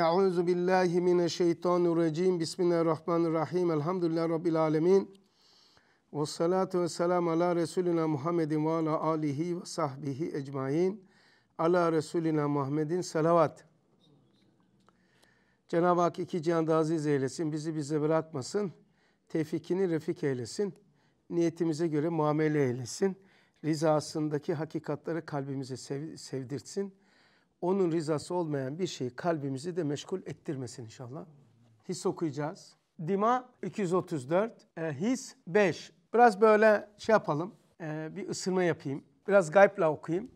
Euzu billahi mineşşeytanirracim. Bismillahirrahmanirrahim. Elhamdülillahi rabbil alamin. Ve salatu ve selam ala Resulina Muhammedin ve ala alihi ve sahbihi ecmain. Ala Resulina Muhammedin salavat. Cenab-ı Hak iki cihanda aziz eylesin, bizi bize bırakmasın, tevfikini refik eylesin, niyetimize göre muamele eylesin, rizasındaki hakikatları kalbimize sev sevdirtsin, onun rızası olmayan bir şeyi kalbimizi de meşgul ettirmesin inşallah. His okuyacağız. Dima 234, e, his 5. Biraz böyle şey yapalım, e, bir ısırma yapayım. Biraz gaybla okuyayım.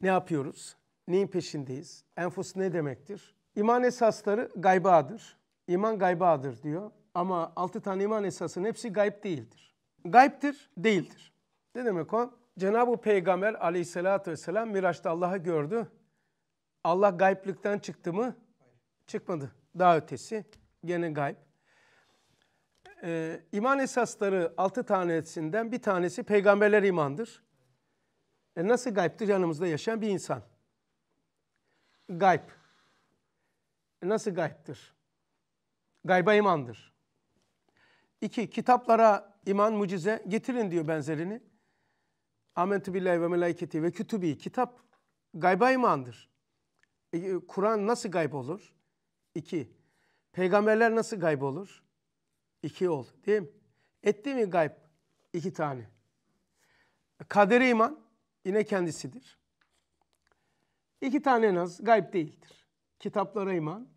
Ne yapıyoruz? Neyin peşindeyiz? Enfus ne demektir? İman esasları gaybadır. İman gaybadır diyor. Ama altı tane iman esasının hepsi gayb değildir. Gayiptir, değildir. Ne demek o? Cenab-ı Peygamber aleyhissalatü vesselam Miraç'ta Allah'ı gördü. Allah gayiplikten çıktı mı? Çıkmadı. Daha ötesi. Gene gayb. Ee, iman esasları altı tanesinden bir tanesi peygamberler imandır. E nasıl gayiptir? Yanımızda yaşayan bir insan. Gayb. E nasıl gayiptir? Gayba imandır. İki, kitaplara iman, mucize getirin diyor benzerini. Amentü billahi ve melaiketi ve kütübi. Kitap gayba imandır. E, e, Kur'an nasıl gayb olur? İki. Peygamberler nasıl gayb olur? İki ol. Değil mi? Etti mi gayb? İki tane. Kadere iman yine kendisidir. İki tane en az gayb değildir. Kitaplara iman.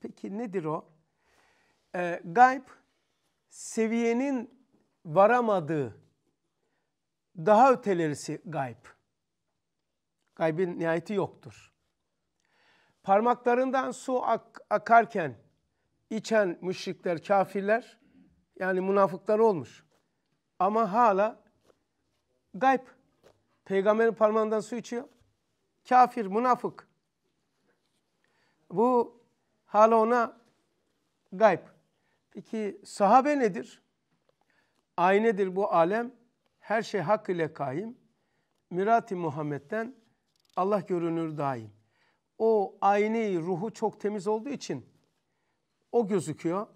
Peki nedir o? Ee, gayb seviyenin varamadığı daha ötelerisi gayb. Gaybin nihayeti yoktur. Parmaklarından su ak akarken içen müşrikler, kafirler yani münafıklar olmuş. Ama hala gayb. Peygamberin parmağından su içiyor. Kafir, münafık. Bu hala ona gayb. Peki sahabe nedir? Aynedir bu alem. Her şey hak ile kaim. Mirati Muhammed'den Allah görünür daim o aynı ruhu çok temiz olduğu için o gözüküyor.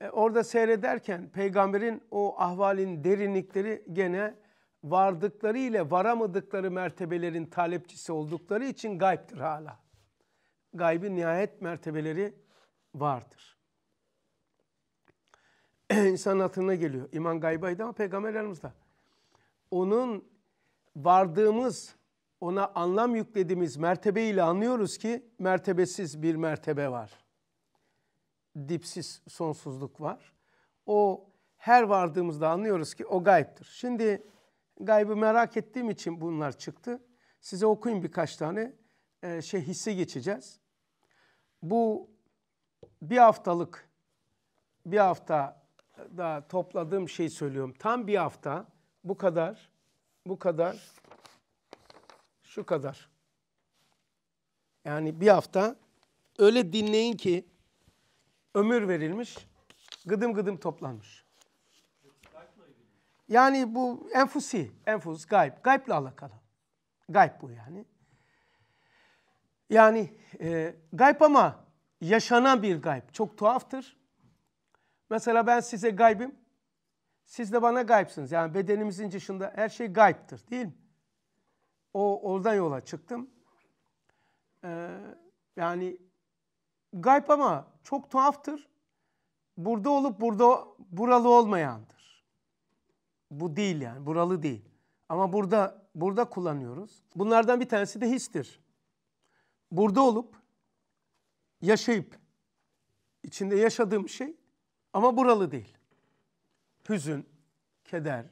E, orada seyrederken peygamberin o ahvalin derinlikleri gene vardıkları ile varamadıkları mertebelerin talepçisi oldukları için gayiptir hala. Gaybi nihayet mertebeleri vardır. İnsan hatırına geliyor. İman gaybaydı ama peygamberlerimiz de Onun vardığımız ona anlam yüklediğimiz mertebe ile anlıyoruz ki mertebesiz bir mertebe var. Dipsiz sonsuzluk var. O her vardığımızda anlıyoruz ki o gayiptir. Şimdi gaybı merak ettiğim için bunlar çıktı. Size okuyayım birkaç tane e, şey hisse geçeceğiz. Bu bir haftalık bir hafta daha topladığım şey söylüyorum. Tam bir hafta bu kadar bu kadar şu kadar. Yani bir hafta öyle dinleyin ki ömür verilmiş, gıdım gıdım toplanmış. Yani bu enfusi, enfus, gayb. Gaybla alakalı. Gayb bu yani. Yani e, gayb ama yaşanan bir gayb. Çok tuhaftır. Mesela ben size gaybim. Siz de bana gaybsınız. Yani bedenimizin dışında her şey gayptır değil mi? O, oradan yola çıktım. Ee, yani gayb ama çok tuhaftır. Burada olup burada buralı olmayandır. Bu değil yani buralı değil. Ama burada burada kullanıyoruz. Bunlardan bir tanesi de histir. Burada olup yaşayıp içinde yaşadığım şey ama buralı değil. Hüzün, keder,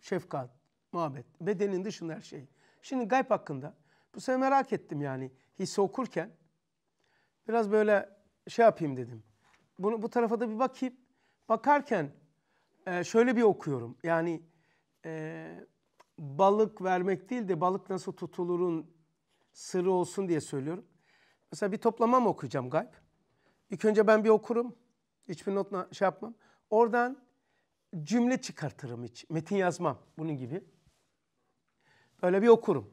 şefkat, muhabbet, bedenin dışında her şey. Şimdi gayb hakkında bu sefer merak ettim yani hisse okurken biraz böyle şey yapayım dedim. Bunu bu tarafa da bir bakayım. Bakarken e, şöyle bir okuyorum. Yani e, balık vermek değil de balık nasıl tutulurun sırrı olsun diye söylüyorum. Mesela bir toplama mı okuyacağım gayb? İlk önce ben bir okurum. Hiçbir notla şey yapmam. Oradan cümle çıkartırım hiç. Metin yazmam bunun gibi. Böyle bir okurum.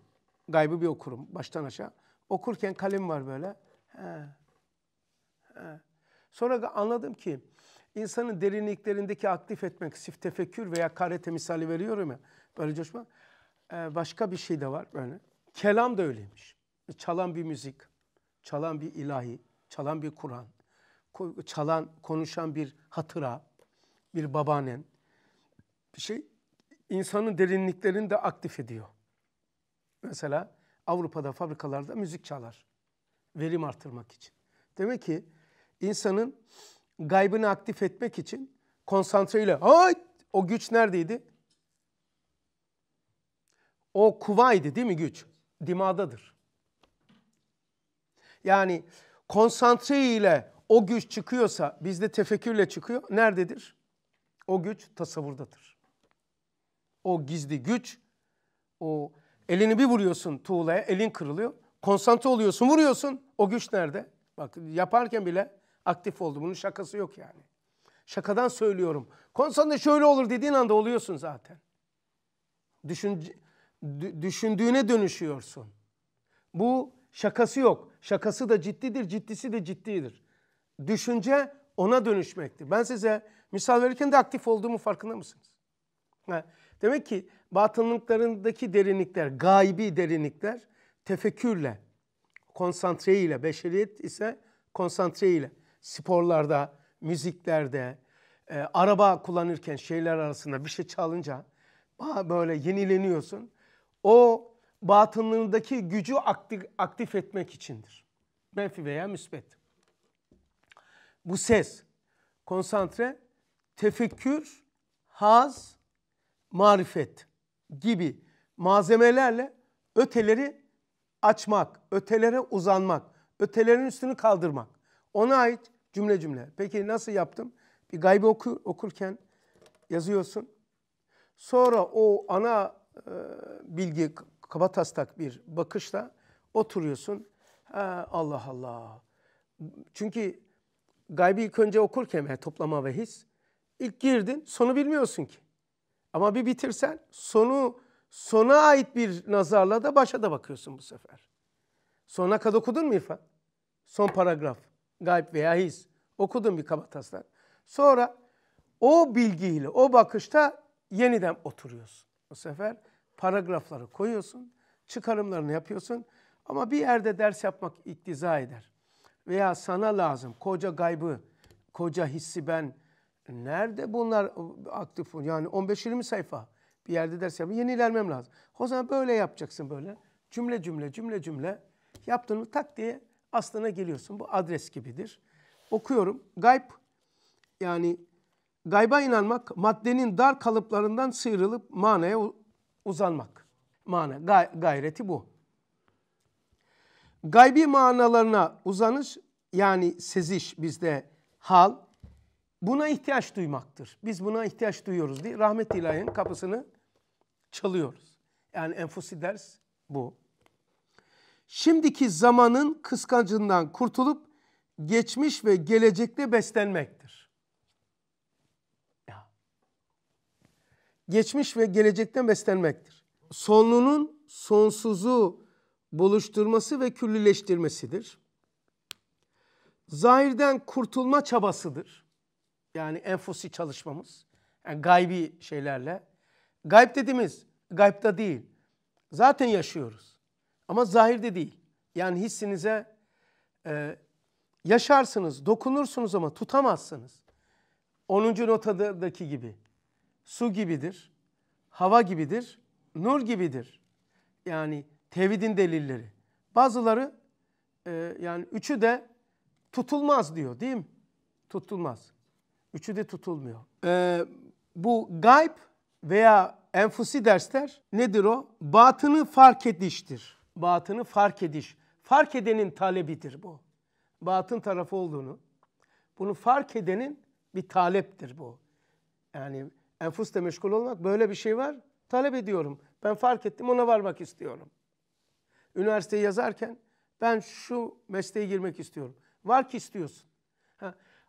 Gaybı bir okurum baştan aşağı. Okurken kalem var böyle. He. He. Sonra anladım ki insanın derinliklerindeki aktif etmek, sif tefekkür veya karete misali veriyorum ya. Böyle coşma. Ee, başka bir şey de var böyle. Kelam da öyleymiş. E, çalan bir müzik, çalan bir ilahi, çalan bir Kur'an, çalan, konuşan bir hatıra, bir babaannen. Bir şey insanın derinliklerini de aktif ediyor. Mesela Avrupa'da fabrikalarda müzik çalar. Verim artırmak için. Demek ki insanın gaybını aktif etmek için konsantreyle Ay! o güç neredeydi? O kuvaydı değil mi güç? Dimadadır. Yani konsantre ile o güç çıkıyorsa bizde tefekkürle çıkıyor. Nerededir? O güç tasavvurdadır. O gizli güç, o Elini bir vuruyorsun tuğlaya, elin kırılıyor. Konsantre oluyorsun, vuruyorsun. O güç nerede? Bak yaparken bile aktif oldu. Bunun şakası yok yani. Şakadan söylüyorum. Konsantre şöyle olur dediğin anda oluyorsun zaten. Düşün, düşündüğüne dönüşüyorsun. Bu şakası yok. Şakası da ciddidir, ciddisi de ciddidir. Düşünce ona dönüşmektir. Ben size misal verirken de aktif olduğumu farkında mısınız? Ha. Demek ki batınlıklarındaki derinlikler, gaybi derinlikler tefekkürle, konsantre ile, beşeriyet ise konsantre ile. Sporlarda, müziklerde, e, araba kullanırken şeyler arasında bir şey çalınca böyle yenileniyorsun. O batınlığındaki gücü aktif, aktif etmek içindir. Menfi veya müsbet. Bu ses, konsantre, tefekkür, haz, marifet gibi malzemelerle öteleri açmak, ötelere uzanmak, ötelerin üstünü kaldırmak. Ona ait cümle cümle. Peki nasıl yaptım? Bir gaybı oku, okurken yazıyorsun. Sonra o ana e, bilgi kabataslak bir bakışla oturuyorsun. Ha, Allah Allah. Çünkü gaybi ilk önce okurken yani toplama ve his ilk girdin sonu bilmiyorsun ki. Ama bir bitirsen sonu sona ait bir nazarla da başa da bakıyorsun bu sefer. Sona kadar okudun mu İrfan? Son paragraf. Gayb veya his. Okudun bir kabataslar. Sonra o bilgiyle, o bakışta yeniden oturuyorsun. Bu sefer paragrafları koyuyorsun, çıkarımlarını yapıyorsun. Ama bir yerde ders yapmak iktiza eder. Veya sana lazım koca gaybı, koca hissi ben Nerede bunlar aktif? Yani 15-20 sayfa bir yerde ders yapayım. Yenilenmem lazım. O zaman böyle yapacaksın böyle. Cümle cümle cümle cümle. Yaptın mı tak diye aslına geliyorsun. Bu adres gibidir. Okuyorum. Gayb yani gayba inanmak maddenin dar kalıplarından sıyrılıp manaya uzanmak. Mana gay gayreti bu. Gaybi manalarına uzanış yani seziş bizde hal, Buna ihtiyaç duymaktır. Biz buna ihtiyaç duyuyoruz diye rahmet ilahinin kapısını çalıyoruz. Yani enfusi ders bu. Şimdiki zamanın kıskancından kurtulup geçmiş ve gelecekte beslenmektir. Ya. Geçmiş ve gelecekten beslenmektir. Sonlunun sonsuzu buluşturması ve küllüleştirmesidir. Zahirden kurtulma çabasıdır yani enfosi çalışmamız. Yani gaybi şeylerle. Gayb dediğimiz gaybda değil. Zaten yaşıyoruz. Ama zahirde değil. Yani hissinize e, yaşarsınız, dokunursunuz ama tutamazsınız. 10. notadaki gibi. Su gibidir, hava gibidir, nur gibidir. Yani tevhidin delilleri. Bazıları e, yani üçü de tutulmaz diyor değil mi? Tutulmaz. Üçü de tutulmuyor. Ee, bu gayb veya enfusi dersler nedir o? Batını fark ediştir. Batını fark ediş. Fark edenin talebidir bu. Batın tarafı olduğunu. Bunu fark edenin bir taleptir bu. Yani enfusle meşgul olmak böyle bir şey var. Talep ediyorum. Ben fark ettim ona varmak istiyorum. Üniversiteyi yazarken ben şu mesleğe girmek istiyorum. Var ki istiyorsun.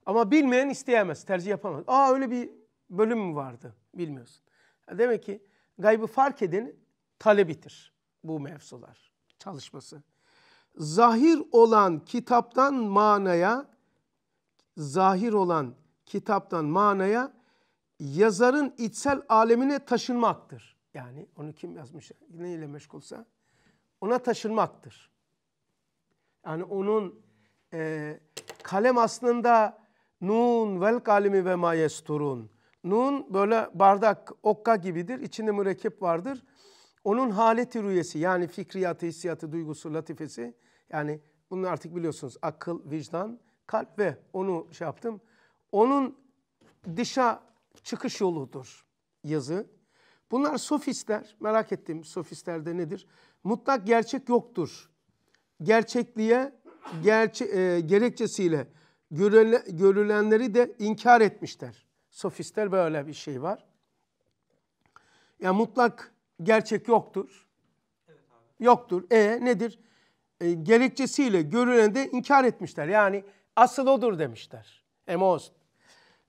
Ama bilmeyen isteyemez, tercih yapamaz. Aa öyle bir bölüm mü vardı? Bilmiyorsun. Demek ki gaybı fark edin talebitir bu mevzular çalışması. Zahir olan kitaptan manaya, zahir olan kitaptan manaya yazarın içsel alemine taşınmaktır. Yani onu kim yazmış, neyle meşgulsa ona taşınmaktır. Yani onun e, kalem aslında Nun vel kalimi ve ma yesturun. Nun böyle bardak, okka gibidir. İçinde mürekkep vardır. Onun haleti rüyesi yani fikriyatı, hissiyatı, duygusu, latifesi. Yani bunu artık biliyorsunuz akıl, vicdan, kalp ve onu şey yaptım. Onun dışa çıkış yoludur yazı. Bunlar sofistler. Merak ettim sofistlerde nedir? Mutlak gerçek yoktur. Gerçekliğe gerçe, e, gerekçesiyle görülenleri de inkar etmişler. Sofistler böyle bir şey var. Ya mutlak gerçek yoktur. yoktur. E nedir? E, gerekçesiyle görüleni de inkar etmişler. Yani asıl odur demişler. Emos.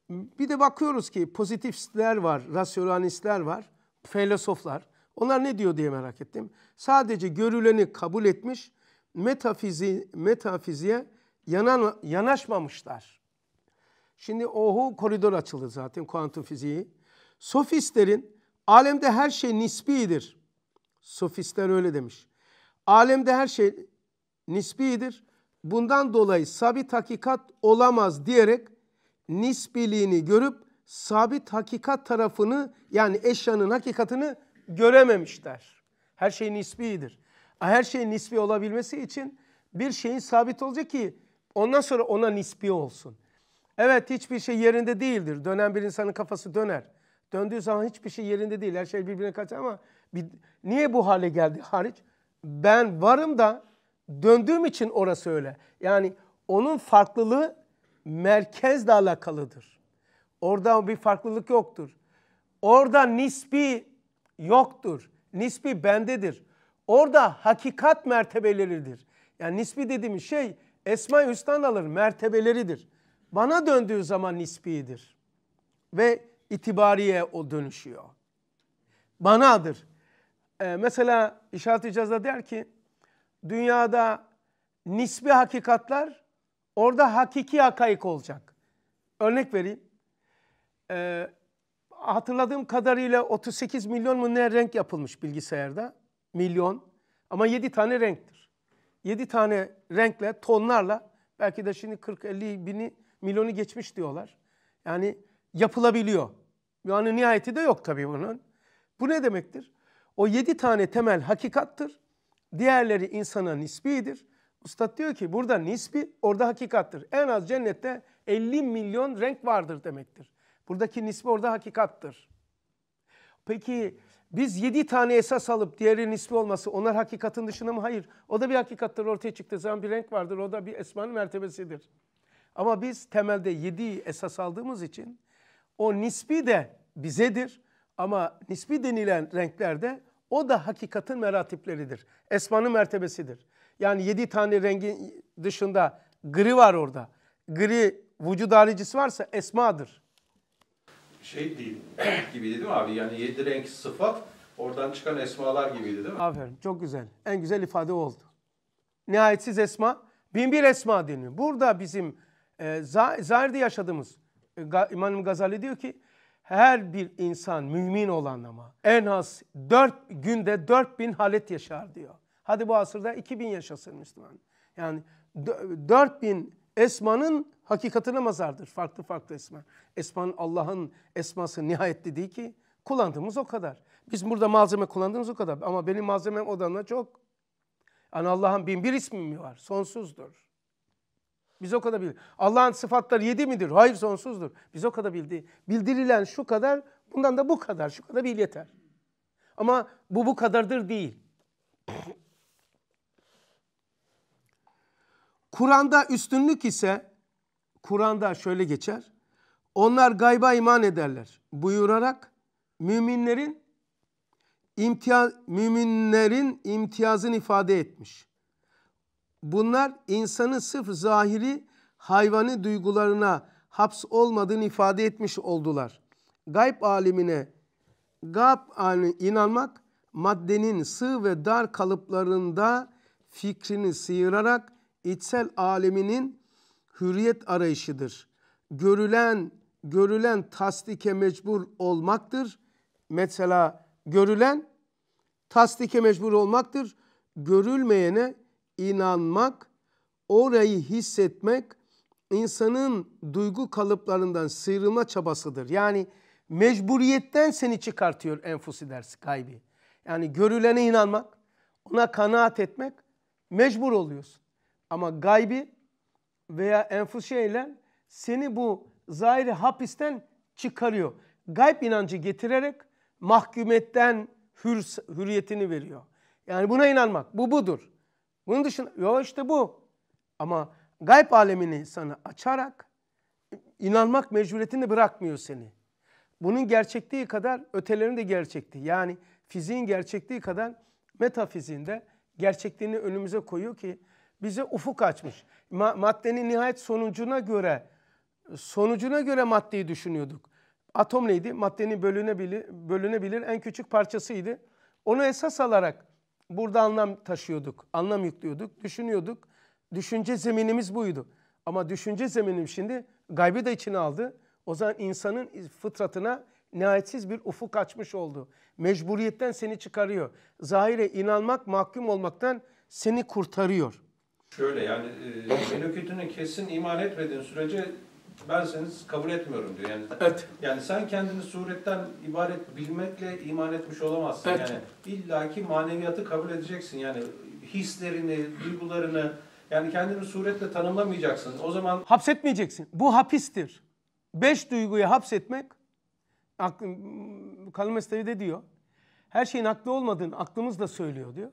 Bir de bakıyoruz ki pozitifistler var, rasyonalistler var, filozoflar. Onlar ne diyor diye merak ettim. Sadece görüleni kabul etmiş, metafizi, metafiziğe yana, yanaşmamışlar. Şimdi ohu koridor açıldı zaten kuantum fiziği. Sofistlerin alemde her şey nisbidir. Sofistler öyle demiş. Alemde her şey nisbidir. Bundan dolayı sabit hakikat olamaz diyerek nisbiliğini görüp sabit hakikat tarafını yani eşyanın hakikatini görememişler. Her şey nisbidir. Her şey nisbi olabilmesi için bir şeyin sabit olacak ki Ondan sonra ona nispi olsun. Evet hiçbir şey yerinde değildir. Dönen bir insanın kafası döner. Döndüğü zaman hiçbir şey yerinde değil. Her şey birbirine kaçar ama bir, niye bu hale geldi hariç? Ben varım da döndüğüm için orası öyle. Yani onun farklılığı merkezle alakalıdır. Orada bir farklılık yoktur. Orada nispi yoktur. Nispi bendedir. Orada hakikat mertebeleridir. Yani nispi dediğimiz şey Esma-i Hüsna'nın mertebeleridir. Bana döndüğü zaman nispidir. Ve itibariye o dönüşüyor. Banadır. Ee, mesela İşaret-i der ki, dünyada nisbi hakikatlar orada hakiki hakaik olacak. Örnek vereyim. Ee, hatırladığım kadarıyla 38 milyon mu ne renk yapılmış bilgisayarda? Milyon. Ama 7 tane renktir. 7 tane renkle, tonlarla belki de şimdi 40-50 bini, milyonu geçmiş diyorlar. Yani yapılabiliyor. Yani nihayeti de yok tabii bunun. Bu ne demektir? O yedi tane temel hakikattır. Diğerleri insana nisbidir. Ustad diyor ki burada nisbi, orada hakikattır. En az cennette 50 milyon renk vardır demektir. Buradaki nisbi orada hakikattır. Peki biz yedi tane esas alıp diğerinin ismi olması onlar hakikatin dışında mı? Hayır. O da bir hakikattir ortaya çıktığı zaman bir renk vardır. O da bir esmanın mertebesidir. Ama biz temelde yedi esas aldığımız için o nispi de bizedir. Ama nispi denilen renklerde o da hakikatin meratipleridir. Esmanın mertebesidir. Yani yedi tane rengin dışında gri var orada. Gri vücud haricisi varsa esmadır şey değil gibi dedim abi? Yani yedi renk sıfat oradan çıkan esmalar gibiydi değil mi? Aferin çok güzel. En güzel ifade oldu. Nihayetsiz esma, bin bir esma deniyor. Burada bizim e, Zahir'de yaşadığımız e, İmam Gazali diyor ki her bir insan mümin olan ama en az dört günde dört bin halet yaşar diyor. Hadi bu asırda iki bin yaşasın Müslüman. Yani dört bin esmanın Hakikatine mazardır. Farklı farklı esma. Esman Allah'ın esması nihayetli değil ki. Kullandığımız o kadar. Biz burada malzeme kullandığımız o kadar. Ama benim malzemem odanla çok. Yani Allah'ın bin bir ismi mi var? Sonsuzdur. Biz o kadar bildik. Allah'ın sıfatları yedi midir? Hayır sonsuzdur. Biz o kadar bildi. Bildirilen şu kadar, bundan da bu kadar. Şu kadar bil yeter. Ama bu bu kadardır değil. Kur'an'da üstünlük ise Kur'an'da şöyle geçer. Onlar gayba iman ederler buyurarak müminlerin imtiyaz, müminlerin imtiyazını ifade etmiş. Bunlar insanın sırf zahiri hayvani duygularına haps olmadığını ifade etmiş oldular. Gayb alimine gayb alimine inanmak maddenin sığ ve dar kalıplarında fikrini sıyırarak içsel aleminin hürriyet arayışıdır. Görülen, görülen tasdike mecbur olmaktır. Mesela görülen tasdike mecbur olmaktır. Görülmeyene inanmak, orayı hissetmek insanın duygu kalıplarından sıyrılma çabasıdır. Yani mecburiyetten seni çıkartıyor enfusi dersi gaybi. Yani görülene inanmak, ona kanaat etmek mecbur oluyorsun. Ama gaybi veya enfuşe ile seni bu zahiri hapisten çıkarıyor. Gayb inancı getirerek mahkumiyetten hür, hürriyetini veriyor. Yani buna inanmak bu budur. Bunun dışında yo işte bu. Ama gayb alemini sana açarak inanmak mecburiyetini bırakmıyor seni. Bunun gerçekliği kadar ötelerinin de gerçekliği. Yani fiziğin gerçekliği kadar metafiziğinde gerçekliğini önümüze koyuyor ki bize ufuk açmış. Ma maddenin nihayet sonucuna göre sonucuna göre maddeyi düşünüyorduk. Atom neydi? Maddenin bölünebilir, bölünebilir en küçük parçasıydı. Onu esas alarak burada anlam taşıyorduk, anlam yüklüyorduk, düşünüyorduk. Düşünce zeminimiz buydu. Ama düşünce zeminim şimdi gaybı da içine aldı. O zaman insanın fıtratına nihayetsiz bir ufuk açmış oldu. Mecburiyetten seni çıkarıyor. Zahire inanmak mahkum olmaktan seni kurtarıyor. Şöyle yani e, melekütünü kesin iman etmediğin sürece benseniz kabul etmiyorum diyor. Yani, evet. yani sen kendini suretten ibaret bilmekle iman etmiş olamazsın. Evet. Yani illaki maneviyatı kabul edeceksin. Yani hislerini, duygularını yani kendini suretle tanımlamayacaksın. O zaman hapsetmeyeceksin. Bu hapistir. Beş duyguyu hapsetmek aklım, Kalın de diyor. Her şeyin aklı olmadığını aklımız da söylüyor diyor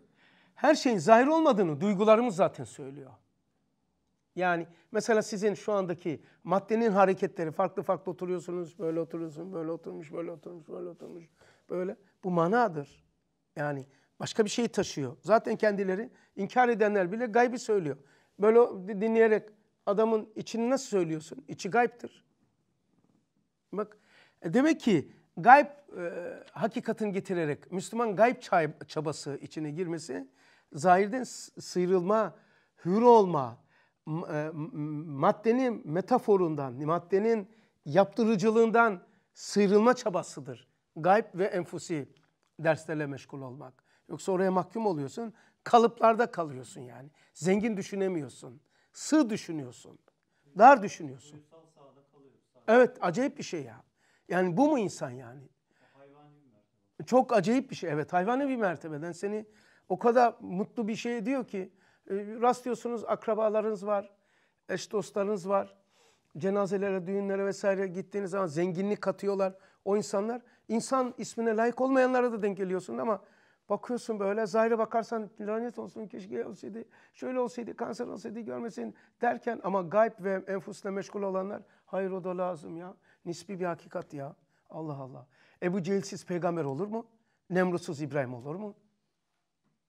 her şeyin zahir olmadığını duygularımız zaten söylüyor. Yani mesela sizin şu andaki maddenin hareketleri farklı farklı oturuyorsunuz, böyle oturuyorsun, böyle oturmuş, böyle oturmuş, böyle oturmuş, böyle. Bu manadır. Yani başka bir şey taşıyor. Zaten kendileri inkar edenler bile gaybi söylüyor. Böyle dinleyerek adamın içini nasıl söylüyorsun? İçi gayiptir. Bak e, demek ki gayb e, hakikatin getirerek Müslüman gayb çabası içine girmesi zahirden sıyrılma, hür olma, e, maddenin metaforundan, maddenin yaptırıcılığından sıyrılma çabasıdır. Gayb ve enfusi derslerle meşgul olmak. Yoksa oraya mahkum oluyorsun, kalıplarda kalıyorsun yani. Zengin düşünemiyorsun, sığ düşünüyorsun, dar düşünüyorsun. Evet, acayip bir şey ya. Yani bu mu insan yani? Çok acayip bir şey. Evet, hayvani bir mertebeden seni o kadar mutlu bir şey diyor ki e, rastlıyorsunuz akrabalarınız var, eş dostlarınız var. Cenazelere, düğünlere vesaire gittiğiniz zaman zenginlik katıyorlar o insanlar. İnsan ismine layık olmayanlara da denk geliyorsun ama bakıyorsun böyle zahire bakarsan lanet olsun keşke olsaydı, şöyle olsaydı, kanser olsaydı görmesin derken ama gayb ve enfusla meşgul olanlar hayır o da lazım ya. Nispi bir hakikat ya. Allah Allah. Ebu Cehilsiz peygamber olur mu? Nemrutsuz İbrahim olur mu?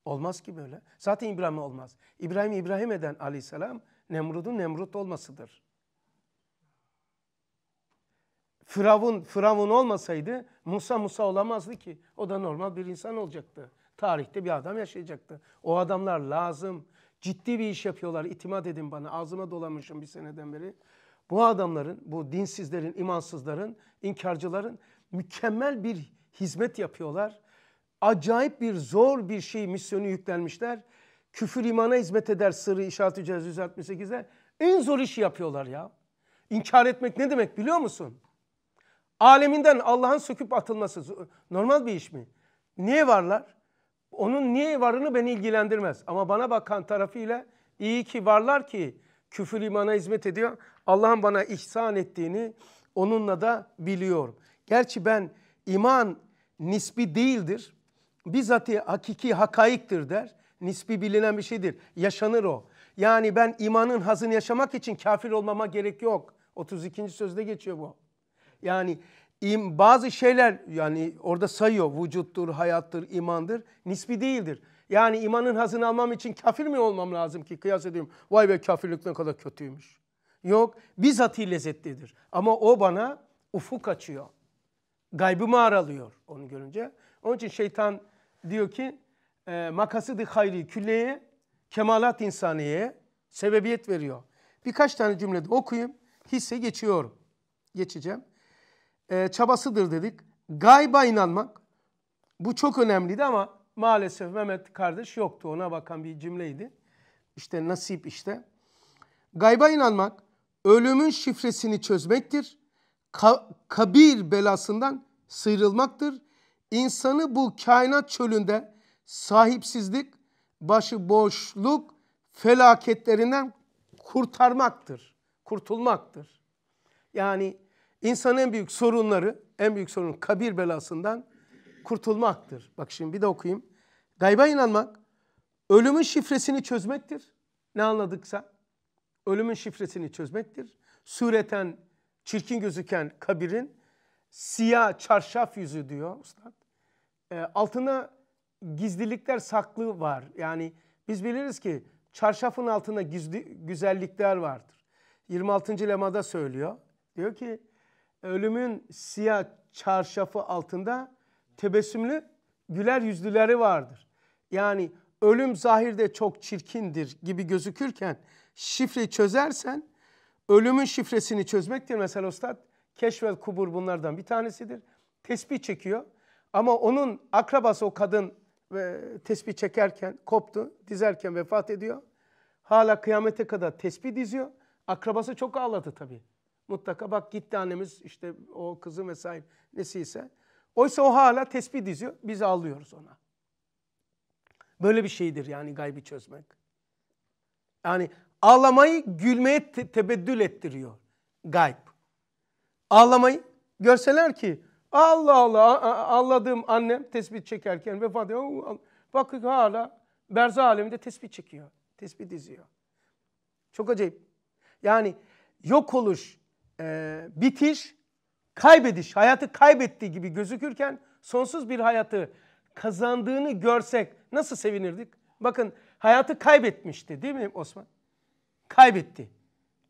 Olmaz ki böyle. Zaten İbrahim olmaz. İbrahim İbrahim eden aleyhisselam Nemrud'un Nemrut olmasıdır. Firavun Firavun olmasaydı Musa Musa olamazdı ki. O da normal bir insan olacaktı. Tarihte bir adam yaşayacaktı. O adamlar lazım. Ciddi bir iş yapıyorlar. İtimat edin bana. Ağzıma dolamışım bir seneden beri. Bu adamların, bu dinsizlerin, imansızların, inkarcıların mükemmel bir hizmet yapıyorlar acayip bir zor bir şey misyonu yüklenmişler. Küfür imana hizmet eder sırrı işaret edeceğiz 168'e. En zor işi yapıyorlar ya. İnkar etmek ne demek biliyor musun? Aleminden Allah'ın söküp atılması normal bir iş mi? Niye varlar? Onun niye varını beni ilgilendirmez. Ama bana bakan tarafıyla iyi ki varlar ki küfür imana hizmet ediyor. Allah'ın bana ihsan ettiğini onunla da biliyorum. Gerçi ben iman nisbi değildir bizatihi hakiki hakaiktir der. Nispi bilinen bir şeydir. Yaşanır o. Yani ben imanın hazını yaşamak için kafir olmama gerek yok. 32. sözde geçiyor bu. Yani bazı şeyler yani orada sayıyor vücuttur, hayattır, imandır. Nispi değildir. Yani imanın hazını almam için kafir mi olmam lazım ki kıyas ediyorum. Vay be kafirlik ne kadar kötüymüş. Yok bizatihi lezzetlidir. Ama o bana ufuk açıyor. Gaybımı aralıyor onu görünce. Onun için şeytan diyor ki e, makasıdı hayri külleye kemalat insaniye sebebiyet veriyor. Birkaç tane cümlede okuyayım. Hisse geçiyorum. Geçeceğim. E, çabasıdır dedik. Gayba inanmak. Bu çok önemliydi ama maalesef Mehmet kardeş yoktu. Ona bakan bir cümleydi. İşte nasip işte. Gayba inanmak ölümün şifresini çözmektir. Ka kabir belasından sıyrılmaktır insanı bu kainat çölünde sahipsizlik, başıboşluk felaketlerinden kurtarmaktır, kurtulmaktır. Yani insanın en büyük sorunları, en büyük sorun kabir belasından kurtulmaktır. Bak şimdi bir de okuyayım. Gayba inanmak, ölümün şifresini çözmektir. Ne anladıksa. Ölümün şifresini çözmektir. Sureten, çirkin gözüken kabirin siyah çarşaf yüzü diyor ustam e, altına gizlilikler saklı var. Yani biz biliriz ki çarşafın altına gizli, güzellikler vardır. 26. lemada söylüyor. Diyor ki ölümün siyah çarşafı altında tebessümlü güler yüzlüleri vardır. Yani ölüm zahirde çok çirkindir gibi gözükürken şifreyi çözersen ölümün şifresini çözmektir. Mesela Ustad Keşvel Kubur bunlardan bir tanesidir. Tesbih çekiyor. Ama onun akrabası o kadın e, tesbih çekerken koptu, dizerken vefat ediyor. Hala kıyamete kadar tesbih diziyor. Akrabası çok ağladı tabii. Mutlaka bak gitti annemiz işte o kızı vesaire nesiyse. Oysa o hala tesbih diziyor. Biz ağlıyoruz ona. Böyle bir şeydir yani gaybi çözmek. Yani ağlamayı gülmeye te tebeddül ettiriyor gayb. Ağlamayı görseler ki Allah Allah anladığım annem tespit çekerken vefat ediyor. Bakın hala berza aleminde tespit çekiyor. Tespit diziyor. Çok acayip. Yani yok oluş, e, bitiş, kaybediş, hayatı kaybettiği gibi gözükürken sonsuz bir hayatı kazandığını görsek nasıl sevinirdik? Bakın hayatı kaybetmişti değil mi Osman? Kaybetti.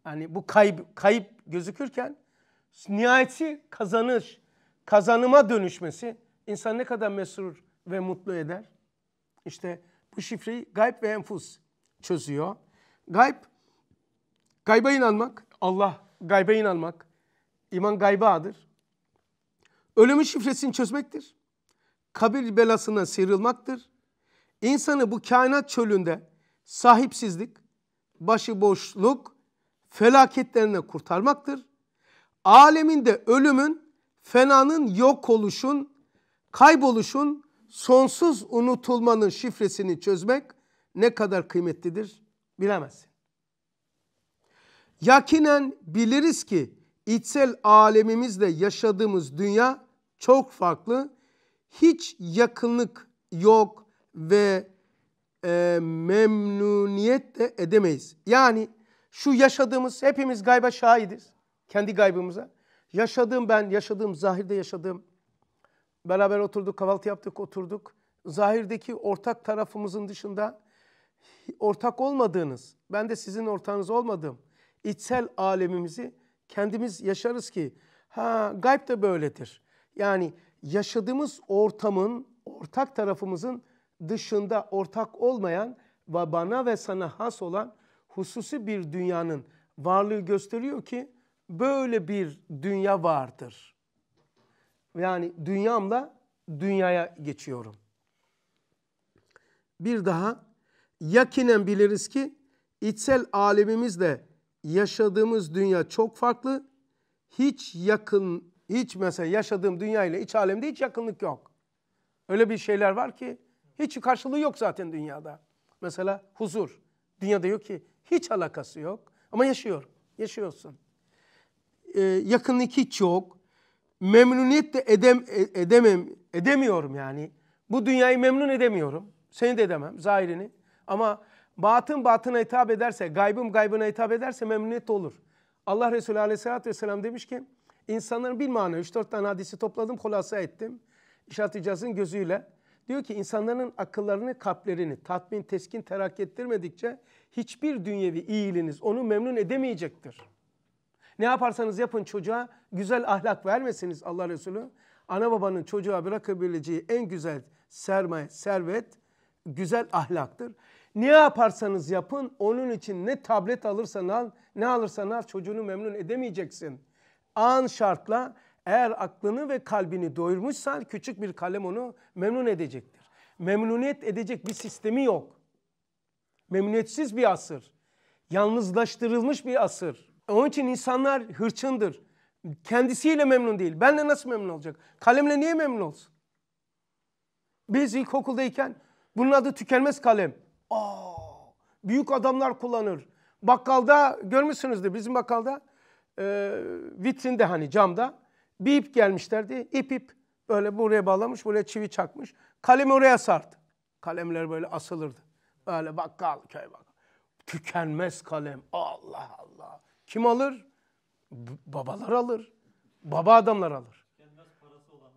Yani bu kayıp, kayıp gözükürken nihayeti kazanır kazanıma dönüşmesi insan ne kadar mesrur ve mutlu eder? İşte bu şifreyi gayb ve enfus çözüyor. Gayb, gayba inanmak, Allah gayba inanmak, iman adır. Ölümün şifresini çözmektir. Kabir belasına sıyrılmaktır. İnsanı bu kainat çölünde sahipsizlik, başıboşluk, felaketlerine kurtarmaktır. Aleminde ölümün fenanın yok oluşun, kayboluşun, sonsuz unutulmanın şifresini çözmek ne kadar kıymetlidir bilemezsin. Yakinen biliriz ki içsel alemimizle yaşadığımız dünya çok farklı. Hiç yakınlık yok ve e, memnuniyet de edemeyiz. Yani şu yaşadığımız hepimiz gayba şahidiz. Kendi gaybımıza. Yaşadığım ben, yaşadığım, zahirde yaşadığım. Beraber oturduk, kahvaltı yaptık, oturduk. Zahirdeki ortak tarafımızın dışında ortak olmadığınız, ben de sizin ortağınız olmadığım içsel alemimizi kendimiz yaşarız ki ha gayb de böyledir. Yani yaşadığımız ortamın, ortak tarafımızın dışında ortak olmayan ve bana ve sana has olan hususi bir dünyanın varlığı gösteriyor ki böyle bir dünya vardır. Yani dünyamla dünyaya geçiyorum. Bir daha yakinen biliriz ki içsel alemimizle yaşadığımız dünya çok farklı. Hiç yakın, hiç mesela yaşadığım dünya ile iç alemde hiç yakınlık yok. Öyle bir şeyler var ki hiç karşılığı yok zaten dünyada. Mesela huzur. Dünyada yok ki hiç alakası yok ama yaşıyor. Yaşıyorsun e, yakınlık hiç yok. Memnuniyet de edem, e, edemem, edemiyorum yani. Bu dünyayı memnun edemiyorum. Seni de edemem, zahirini. Ama batın batına hitap ederse, gaybım gaybına hitap ederse memnuniyet olur. Allah Resulü Aleyhisselatü Vesselam demiş ki, insanların bir mana 3-4 tane hadisi topladım, kolasa ettim. İşaret gözüyle. Diyor ki insanların akıllarını, kalplerini tatmin, teskin, terak ettirmedikçe hiçbir dünyevi iyiliğiniz onu memnun edemeyecektir. Ne yaparsanız yapın çocuğa güzel ahlak vermesiniz Allah Resulü. Ana babanın çocuğa bırakabileceği en güzel sermaye, servet güzel ahlaktır. Ne yaparsanız yapın onun için ne tablet alırsan al ne alırsan al çocuğunu memnun edemeyeceksin. An şartla eğer aklını ve kalbini doyurmuşsan küçük bir kalem onu memnun edecektir. Memnuniyet edecek bir sistemi yok. Memnuniyetsiz bir asır. Yalnızlaştırılmış bir asır. Onun için insanlar hırçındır. Kendisiyle memnun değil. Benle nasıl memnun olacak? Kalemle niye memnun olsun? Biz ilkokuldayken bunun adı tükenmez kalem. Aa, büyük adamlar kullanır. Bakkalda görmüşsünüzdür bizim bakkalda e, vitrinde hani camda bir ip gelmişlerdi. İp ip böyle buraya bağlamış buraya çivi çakmış. kalem oraya sardı. Kalemler böyle asılırdı. Böyle bakkal köy bak. Tükenmez kalem Allah Allah. Kim alır? B babalar alır. Baba adamlar alır.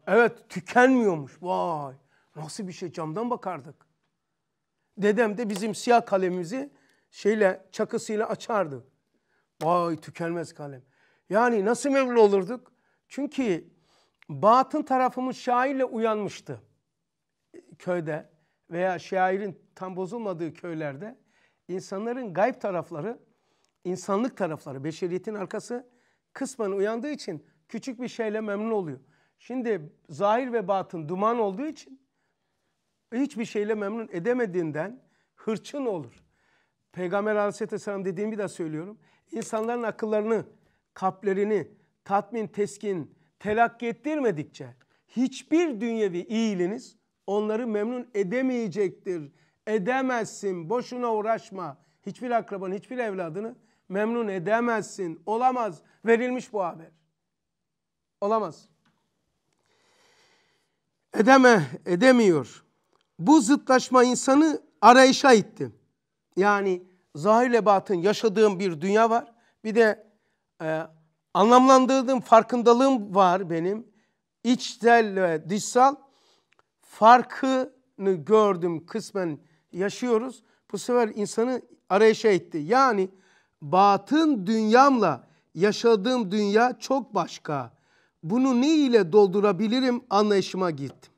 Evet tükenmiyormuş. Vay nasıl bir şey camdan bakardık. Dedem de bizim siyah kalemimizi şeyle çakısıyla açardı. Vay tükenmez kalem. Yani nasıl mevlu olurduk? Çünkü batın tarafımız şairle uyanmıştı. Köyde veya şairin tam bozulmadığı köylerde insanların gayb tarafları insanlık tarafları, beşeriyetin arkası kısmen uyandığı için küçük bir şeyle memnun oluyor. Şimdi zahir ve batın duman olduğu için hiçbir şeyle memnun edemediğinden hırçın olur. Peygamber aleyhisselam dediğimi de söylüyorum. İnsanların akıllarını, kalplerini tatmin, teskin, telakki ettirmedikçe hiçbir dünyevi iyiliğiniz onları memnun edemeyecektir. Edemezsin, boşuna uğraşma. Hiçbir akrabanı, hiçbir evladını memnun edemezsin. Olamaz. Verilmiş bu haber. Olamaz. Edeme, edemiyor. Bu zıtlaşma insanı arayışa itti. Yani zahirle batın yaşadığım bir dünya var. Bir de e, anlamlandırdığım farkındalığım var benim. İçsel ve dışsal farkını gördüm kısmen yaşıyoruz. Bu sefer insanı arayışa itti. Yani batın dünyamla yaşadığım dünya çok başka. Bunu ne ile doldurabilirim anlayışıma gittim.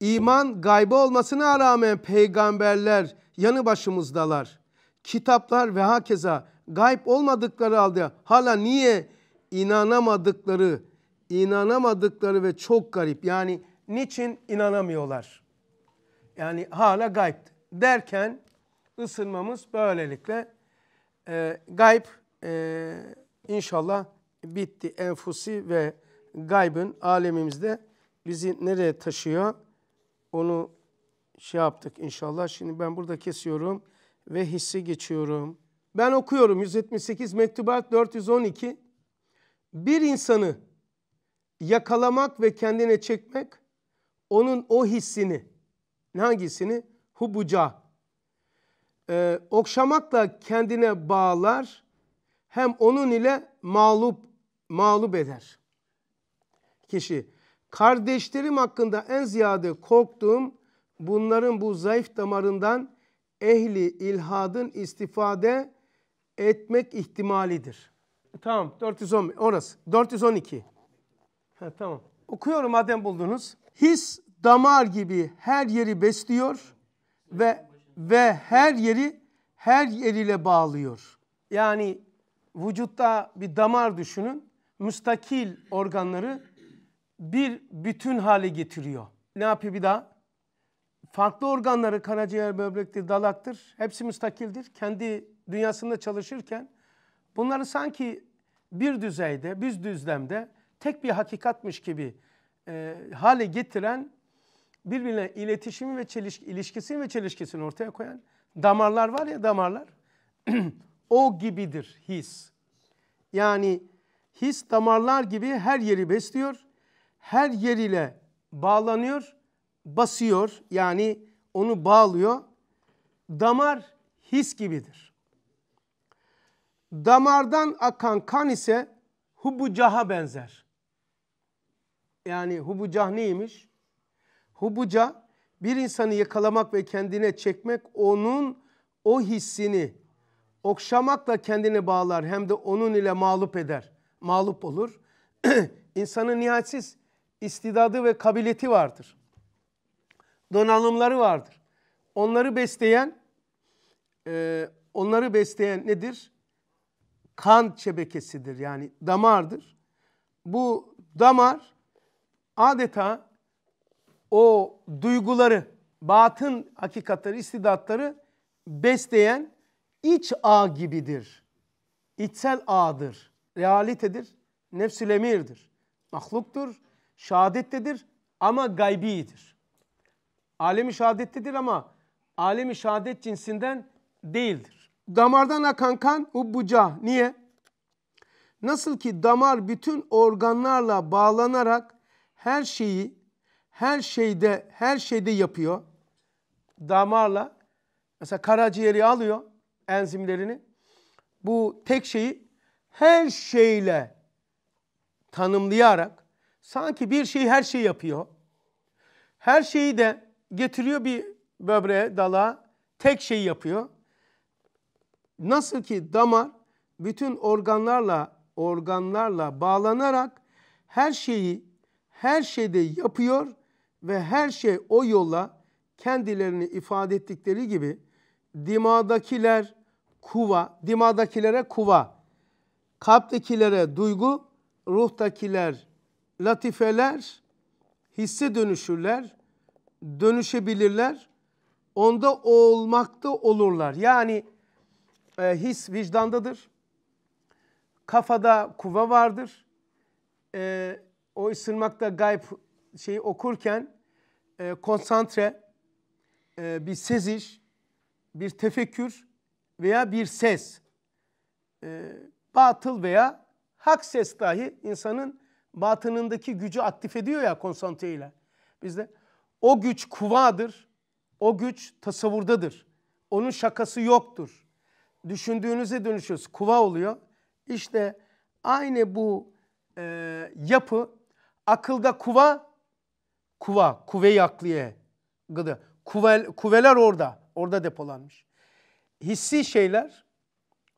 İman gaybı olmasına rağmen peygamberler yanı başımızdalar. Kitaplar ve hakeza gayb olmadıkları halde hala niye inanamadıkları, inanamadıkları ve çok garip. Yani niçin inanamıyorlar? Yani hala gayb derken ısınmamız böylelikle e, gayb e, inşallah bitti. Enfusi ve gaybın alemimizde bizi nereye taşıyor onu şey yaptık inşallah. Şimdi ben burada kesiyorum ve hissi geçiyorum. Ben okuyorum 178 mektubat 412. Bir insanı yakalamak ve kendine çekmek onun o hissini, hangisini? Hubuca, e, okşamakla kendine bağlar hem onun ile mağlup mağlup eder kişi. Kardeşlerim hakkında en ziyade korktuğum bunların bu zayıf damarından ehli ilhadın istifade etmek ihtimalidir. E, tamam 410 orası 412. Ha, tamam okuyorum madem buldunuz. His damar gibi her yeri besliyor ve ve her yeri her yeriyle bağlıyor. Yani vücutta bir damar düşünün. Müstakil organları bir bütün hale getiriyor. Ne yapıyor bir daha? Farklı organları karaciğer, böbrektir, dalaktır. Hepsi müstakildir. Kendi dünyasında çalışırken bunları sanki bir düzeyde, bir düzlemde tek bir hakikatmiş gibi e, hale getiren birbirine iletişimi ve çeliş, ilişkisini ve çelişkisini ortaya koyan damarlar var ya damarlar. o gibidir his. Yani his damarlar gibi her yeri besliyor. Her yeriyle bağlanıyor, basıyor. Yani onu bağlıyor. Damar his gibidir. Damardan akan kan ise hubucaha benzer. Yani hubucah neymiş? Hubuca bir insanı yakalamak ve kendine çekmek onun o hissini okşamakla kendini bağlar hem de onun ile mağlup eder. Mağlup olur. İnsanın nihayetsiz istidadı ve kabiliyeti vardır. Donanımları vardır. Onları besleyen e, onları besleyen nedir? Kan çebekesidir, yani damardır. Bu damar adeta o duyguları, batın hakikatleri, istidatları besleyen iç ağ gibidir. İçsel ağdır, realitedir, nefsül emirdir, mahluktur, şehadettedir ama gaybidir. Alemi şehadettedir ama alemi şehadet cinsinden değildir. Damardan akan kan hubbuca. Niye? Nasıl ki damar bütün organlarla bağlanarak her şeyi her şeyde her şeyde yapıyor. Damarla mesela karaciğeri alıyor enzimlerini. Bu tek şeyi her şeyle tanımlayarak sanki bir şey her şey yapıyor. Her şeyi de getiriyor bir böbreğe, dala tek şey yapıyor. Nasıl ki damar bütün organlarla organlarla bağlanarak her şeyi her şeyde yapıyor ve her şey o yolla kendilerini ifade ettikleri gibi dimadakiler kuva, dimadakilere kuva, kalptekilere duygu, ruhtakiler latifeler, hisse dönüşürler, dönüşebilirler, onda olmakta olurlar. Yani e, his vicdandadır, kafada kuva vardır, e, o ısırmakta gayb şeyi okurken e, konsantre, e, bir seziş, bir tefekkür veya bir ses. E, batıl veya hak ses dahi insanın batınındaki gücü aktif ediyor ya konsantre ile. Bizde o güç kuvadır, o güç tasavvurdadır. Onun şakası yoktur. Düşündüğünüze dönüşüyoruz, kuva oluyor. İşte aynı bu e, yapı akılda kuva, Kuva, kuvve-i akliye gıdı. Kuvel, kuveler orada, orada depolanmış. Hissi şeyler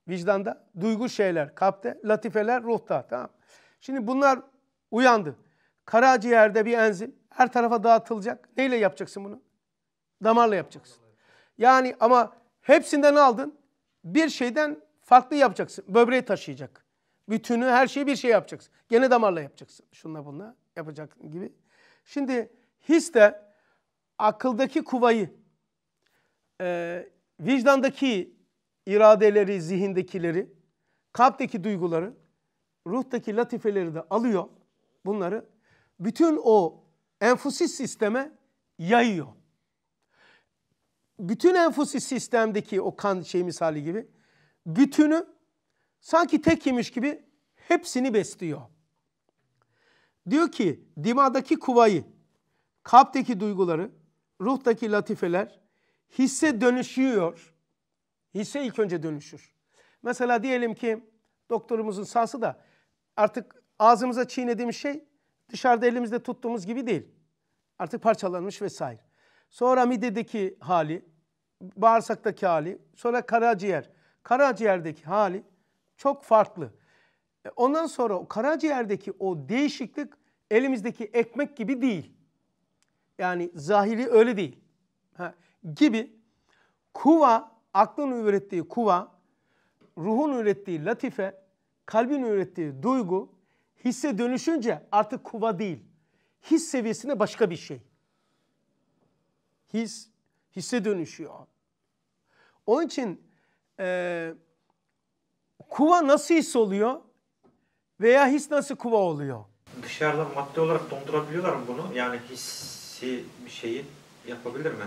vicdanda, duygu şeyler kalpte, latifeler ruhta. Tamam. Şimdi bunlar uyandı. Karaciğerde bir enzim her tarafa dağıtılacak. Neyle yapacaksın bunu? Damarla yapacaksın. Yani ama hepsinden aldın. Bir şeyden farklı yapacaksın. Böbreği taşıyacak. Bütünü her şeyi bir şey yapacaksın. Gene damarla yapacaksın. Şunla bunla yapacak gibi. Şimdi his de akıldaki kuvayı, e, vicdandaki iradeleri, zihindekileri, kalpteki duyguları, ruhtaki latifeleri de alıyor. Bunları bütün o enfusis sisteme yayıyor. Bütün enfusis sistemdeki o kan şey misali gibi bütünü sanki tek yemiş gibi hepsini besliyor. Diyor ki dimadaki kuvayı, kalpteki duyguları, ruhtaki latifeler hisse dönüşüyor. Hisse ilk önce dönüşür. Mesela diyelim ki doktorumuzun sası da artık ağzımıza çiğnediğimiz şey dışarıda elimizde tuttuğumuz gibi değil. Artık parçalanmış vesaire. Sonra midedeki hali, bağırsaktaki hali, sonra karaciğer. Karaciğerdeki hali çok farklı. E, ondan sonra karaciğerdeki o değişiklik elimizdeki ekmek gibi değil. Yani zahiri öyle değil. Ha, gibi kuva, aklın ürettiği kuva, ruhun ürettiği latife, kalbin ürettiği duygu hisse dönüşünce artık kuva değil. His seviyesine başka bir şey. His, hisse dönüşüyor. Onun için e, kuva nasıl his oluyor? Veya his nasıl kuva oluyor? Dışarıdan madde olarak dondurabiliyorlar mı bunu? Yani hissi bir şeyi yapabilir mi?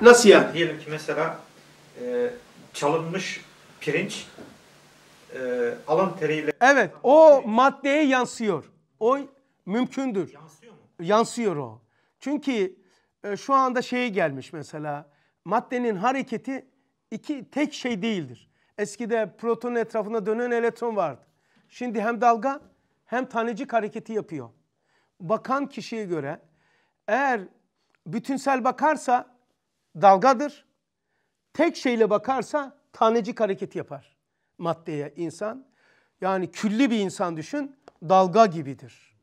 Nasıl ya? yani diyelim ki mesela e, çalınmış pirinç e, alın teriyle... Evet o maddeye yansıyor. O mümkündür. Yansıyor mu? Yansıyor o. Çünkü e, şu anda şeyi gelmiş mesela maddenin hareketi iki tek şey değildir. Eskide protonun etrafında dönen elektron vardı. Şimdi hem dalga hem tanecik hareketi yapıyor. Bakan kişiye göre eğer bütünsel bakarsa dalgadır. Tek şeyle bakarsa tanecik hareket yapar maddeye insan. Yani külli bir insan düşün dalga gibidir.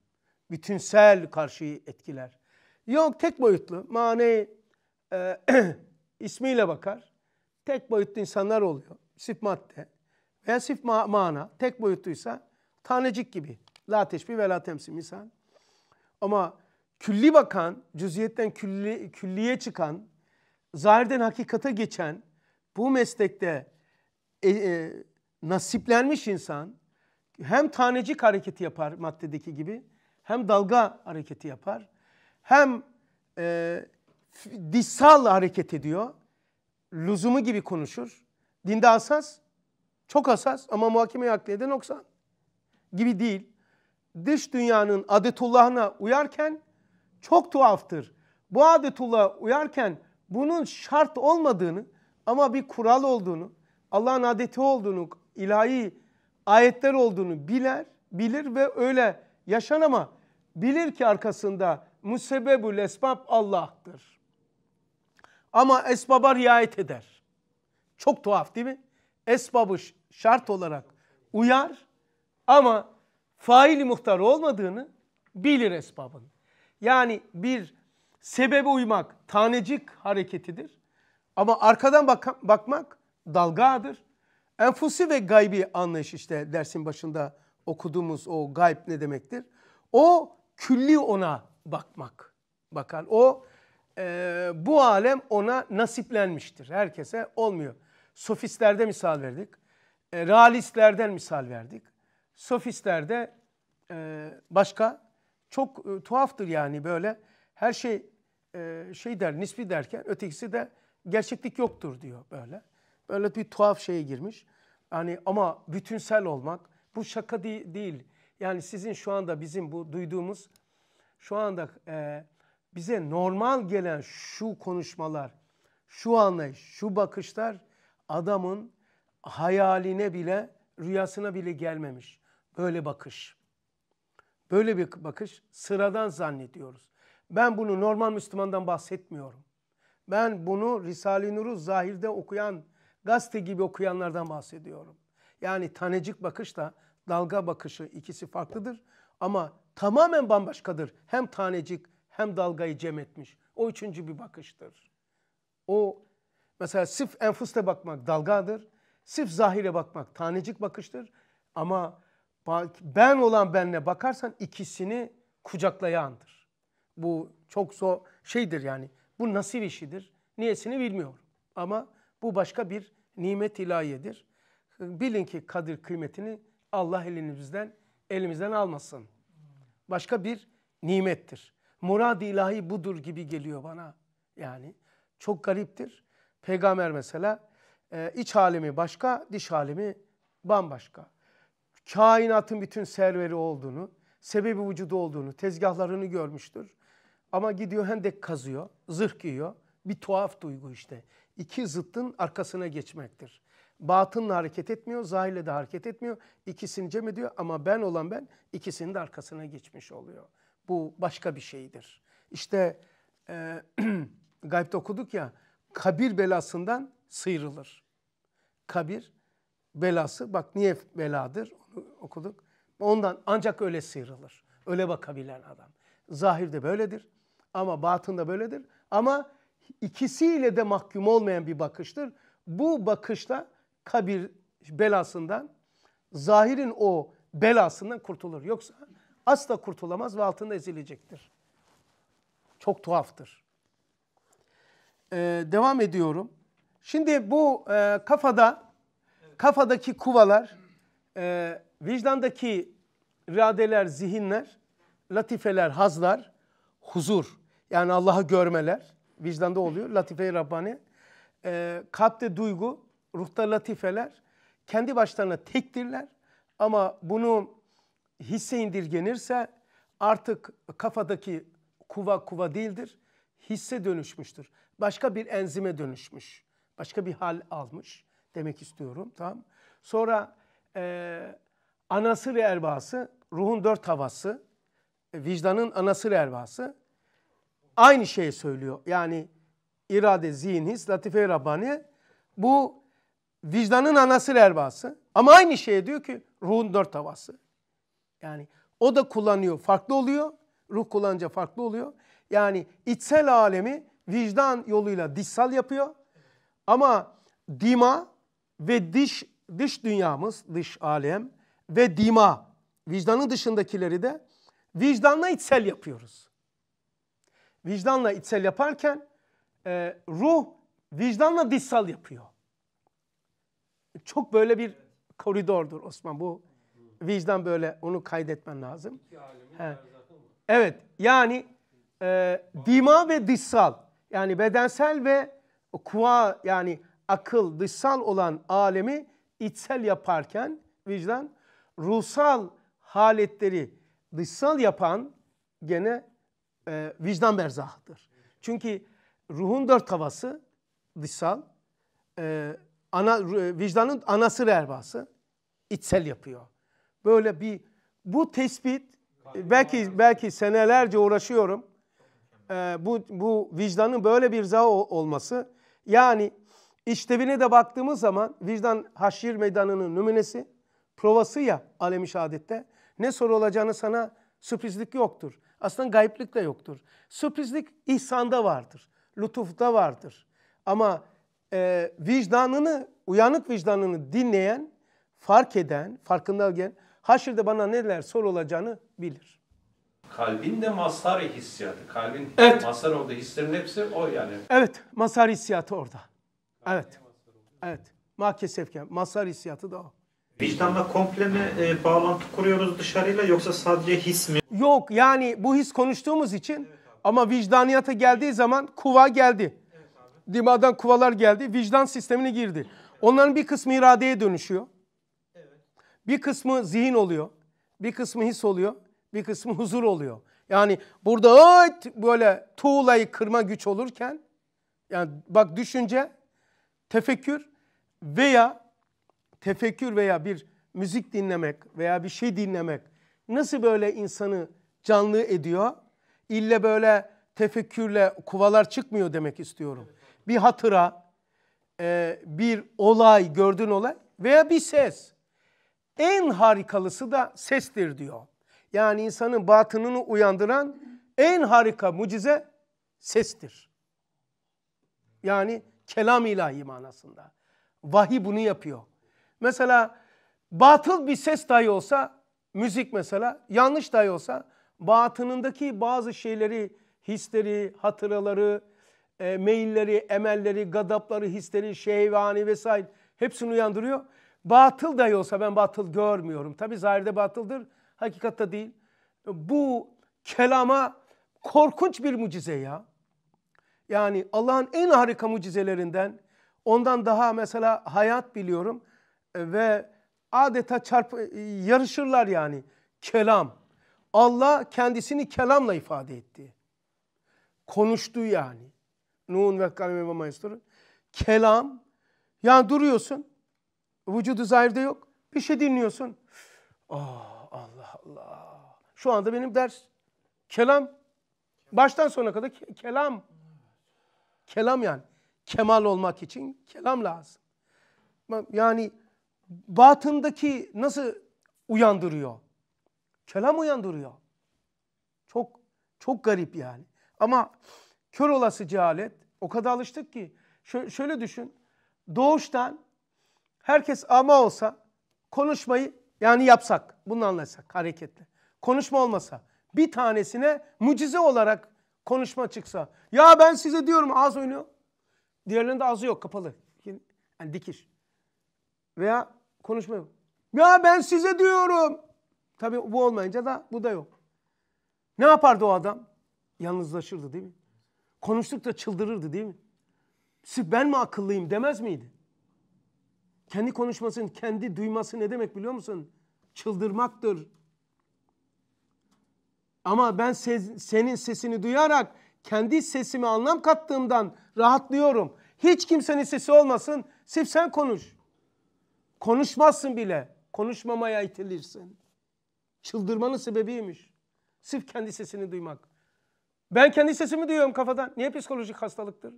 Bütünsel karşıyı etkiler. Yok tek boyutlu mani e, ismiyle bakar. Tek boyutlu insanlar oluyor. Sırf madde. Eğer sif ma mana tek boyutluysa tanecik gibi. La teşbih ve la temsil misal. Ama külli bakan, cüziyetten külli, külliye çıkan, zahirden hakikate geçen bu meslekte e, e, nasiplenmiş insan hem tanecik hareketi yapar maddedeki gibi hem dalga hareketi yapar hem e, dişsal hareket ediyor. Lüzumu gibi konuşur. Dinde asas çok hassas ama muhakeme akliyede noksan gibi değil. Dış dünyanın adetullahına uyarken çok tuhaftır. Bu adetullaha uyarken bunun şart olmadığını ama bir kural olduğunu, Allah'ın adeti olduğunu, ilahi ayetler olduğunu biler, bilir ve öyle yaşar ama bilir ki arkasında musebbebül esbab Allah'tır. Ama esbaba riayet eder. Çok tuhaf değil mi? esbabı şart olarak uyar ama faili muhtar olmadığını bilir esbabın. Yani bir sebebe uymak tanecik hareketidir ama arkadan bak bakmak dalgadır. Enfusi ve gaybi anlayış işte dersin başında okuduğumuz o gayb ne demektir? O külli ona bakmak. Bakar o e, bu alem ona nasiplenmiştir. Herkese olmuyor sofistlerde misal verdik. E, realistlerden misal verdik. Sofistlerde e, başka çok e, tuhaftır yani böyle her şey e, şey der nispi derken ötekisi de gerçeklik yoktur diyor böyle. Böyle bir tuhaf şeye girmiş. Yani ama bütünsel olmak bu şaka de değil. Yani sizin şu anda bizim bu duyduğumuz şu anda e, bize normal gelen şu konuşmalar, şu anlayış, şu bakışlar adamın hayaline bile, rüyasına bile gelmemiş. Böyle bakış. Böyle bir bakış sıradan zannediyoruz. Ben bunu normal Müslümandan bahsetmiyorum. Ben bunu Risale-i Nur'u zahirde okuyan, gazete gibi okuyanlardan bahsediyorum. Yani tanecik bakışla dalga bakışı ikisi farklıdır. Ama tamamen bambaşkadır. Hem tanecik hem dalgayı cem etmiş. O üçüncü bir bakıştır. O Mesela sif enfuste bakmak dalgadır. Sif zahire bakmak tanecik bakıştır. Ama ben olan benle bakarsan ikisini kucaklayandır. Bu çok zor şeydir yani. Bu nasip işidir. Niyesini bilmiyorum. Ama bu başka bir nimet ilahiyedir. Bilin ki kadir kıymetini Allah elinizden elimizden almasın. Başka bir nimettir. murad ilahi budur gibi geliyor bana. Yani çok gariptir. Peygamber mesela e, iç halimi başka, diş halimi bambaşka. Kainatın bütün serveri olduğunu, sebebi vücudu olduğunu, tezgahlarını görmüştür. Ama gidiyor hendek kazıyor, zırh giyiyor. Bir tuhaf duygu işte. İki zıttın arkasına geçmektir. Batınla hareket etmiyor, zahirle de hareket etmiyor. İkisini cem ediyor ama ben olan ben ikisinin de arkasına geçmiş oluyor. Bu başka bir şeydir. İşte e, gaybde okuduk ya kabir belasından sıyrılır. Kabir belası bak niye beladır onu okuduk. Ondan ancak öyle sıyrılır. Öyle bakabilen adam. Zahirde böyledir ama batında böyledir. Ama ikisiyle de mahkum olmayan bir bakıştır. Bu bakışla kabir belasından, zahirin o belasından kurtulur. Yoksa asla kurtulamaz ve altında ezilecektir. Çok tuhaftır e, devam ediyorum. Şimdi bu e, kafada, kafadaki kuvalar, e, vicdandaki iradeler, zihinler, latifeler, hazlar, huzur. Yani Allah'ı görmeler, vicdanda oluyor, latife-i Rabbani. E, kalpte duygu, ruhta latifeler, kendi başlarına tektirler. Ama bunu hisse indirgenirse artık kafadaki kuva kuva değildir hisse dönüşmüştür. Başka bir enzime dönüşmüş. Başka bir hal almış demek istiyorum. Tamam. Sonra e, anası ve erbası, ruhun dört havası, e, vicdanın anası ve erbası aynı şeyi söylüyor. Yani irade, zihin, his, latife-i Rabbani bu vicdanın anası ve erbası. Ama aynı şeye diyor ki ruhun dört havası. Yani o da kullanıyor farklı oluyor. Ruh kullanınca farklı oluyor. Yani içsel alemi vicdan yoluyla dişsal yapıyor. Ama dima ve dış dış dünyamız, dış alem ve dima vicdanın dışındakileri de vicdanla içsel yapıyoruz. Vicdanla içsel yaparken e, ruh vicdanla dışsal yapıyor. Çok böyle bir koridordur Osman bu vicdan böyle onu kaydetmen lazım. Evet yani e, dima ve dışsal yani bedensel ve kuva yani akıl dışsal olan alemi içsel yaparken vicdan ruhsal haletleri dışsal yapan gene e, vicdan berzahtır. Çünkü ruhun dört havası dışsal, e, ana, e, vicdanın anası ervası içsel yapıyor. Böyle bir bu tespit e, belki belki senelerce uğraşıyorum e, bu, bu vicdanın böyle bir za olması yani işlevine de baktığımız zaman vicdan haşir meydanının numunesi provası ya alemi şehadette ne olacağını sana sürprizlik yoktur. Aslında gayiplik de yoktur. Sürprizlik ihsanda vardır, lütufta vardır. Ama e, vicdanını, uyanık vicdanını dinleyen, fark eden, farkında gelen haşirde bana neler olacağını bilir. Kalbinde masar hissiyatı. Kalbin evet. mazhar olduğu hislerin hepsi o yani. Evet. masar hissiyatı orada. evet. Evet. Maalesef masar hissiyatı da o. Vicdanla komple mi e, bağlantı kuruyoruz dışarıyla yoksa sadece his mi? Yok yani bu his konuştuğumuz için evet, ama vicdaniyata geldiği zaman kuva geldi. Evet, Dimadan kuvalar geldi. Vicdan sistemine girdi. Evet. Onların bir kısmı iradeye dönüşüyor. Evet. Bir kısmı zihin oluyor. Bir kısmı his oluyor bir kısmı huzur oluyor. Yani burada öt böyle tuğlayı kırma güç olurken yani bak düşünce, tefekkür veya tefekkür veya bir müzik dinlemek veya bir şey dinlemek nasıl böyle insanı canlı ediyor? İlle böyle tefekkürle kuvalar çıkmıyor demek istiyorum. Bir hatıra, e, bir olay, gördün olay veya bir ses. En harikalısı da sestir diyor yani insanın batınını uyandıran en harika mucize sestir. Yani kelam ilahi manasında. Vahiy bunu yapıyor. Mesela batıl bir ses dahi olsa, müzik mesela yanlış dahi olsa batınındaki bazı şeyleri, hisleri, hatıraları, e, meyilleri, emelleri, gadapları, hisleri, şeyvani vesaire hepsini uyandırıyor. Batıl dahi olsa ben batıl görmüyorum. Tabi zahirde batıldır Hakikatta değil. Bu kelama korkunç bir mucize ya. Yani Allah'ın en harika mucizelerinden ondan daha mesela hayat biliyorum e, ve adeta çarp e, yarışırlar yani kelam. Allah kendisini kelamla ifade etti. Konuştu yani. Nun ve kalemi ve maestur. Kelam. Yani duruyorsun. Vücudu zahirde yok. Bir şey dinliyorsun. Ah şu anda benim ders kelam. Baştan sona kadar ke kelam. Kelam yani. Kemal olmak için kelam lazım. Yani batındaki nasıl uyandırıyor? Kelam uyandırıyor. Çok çok garip yani. Ama kör olası cehalet o kadar alıştık ki şö şöyle düşün. Doğuştan herkes ama olsa konuşmayı yani yapsak, bunu anlasak hareketle konuşma olmasa bir tanesine mucize olarak konuşma çıksa. Ya ben size diyorum ağız oynuyor. Diğerlerinde ağzı yok kapalı. Yani dikir Veya konuşma yok. Ya ben size diyorum. Tabii bu olmayınca da bu da yok. Ne yapardı o adam? Yalnızlaşırdı değil mi? Konuştukça çıldırırdı değil mi? Sırf ben mi akıllıyım demez miydi? Kendi konuşmasının, kendi duyması ne demek biliyor musun? Çıldırmaktır. Ama ben ses, senin sesini duyarak kendi sesime anlam kattığımdan rahatlıyorum. Hiç kimsenin sesi olmasın. Sif sen konuş. Konuşmazsın bile. Konuşmamaya itilirsin. Çıldırmanın sebebiymiş. Sif kendi sesini duymak. Ben kendi sesimi duyuyorum kafadan. Niye psikolojik hastalıktır?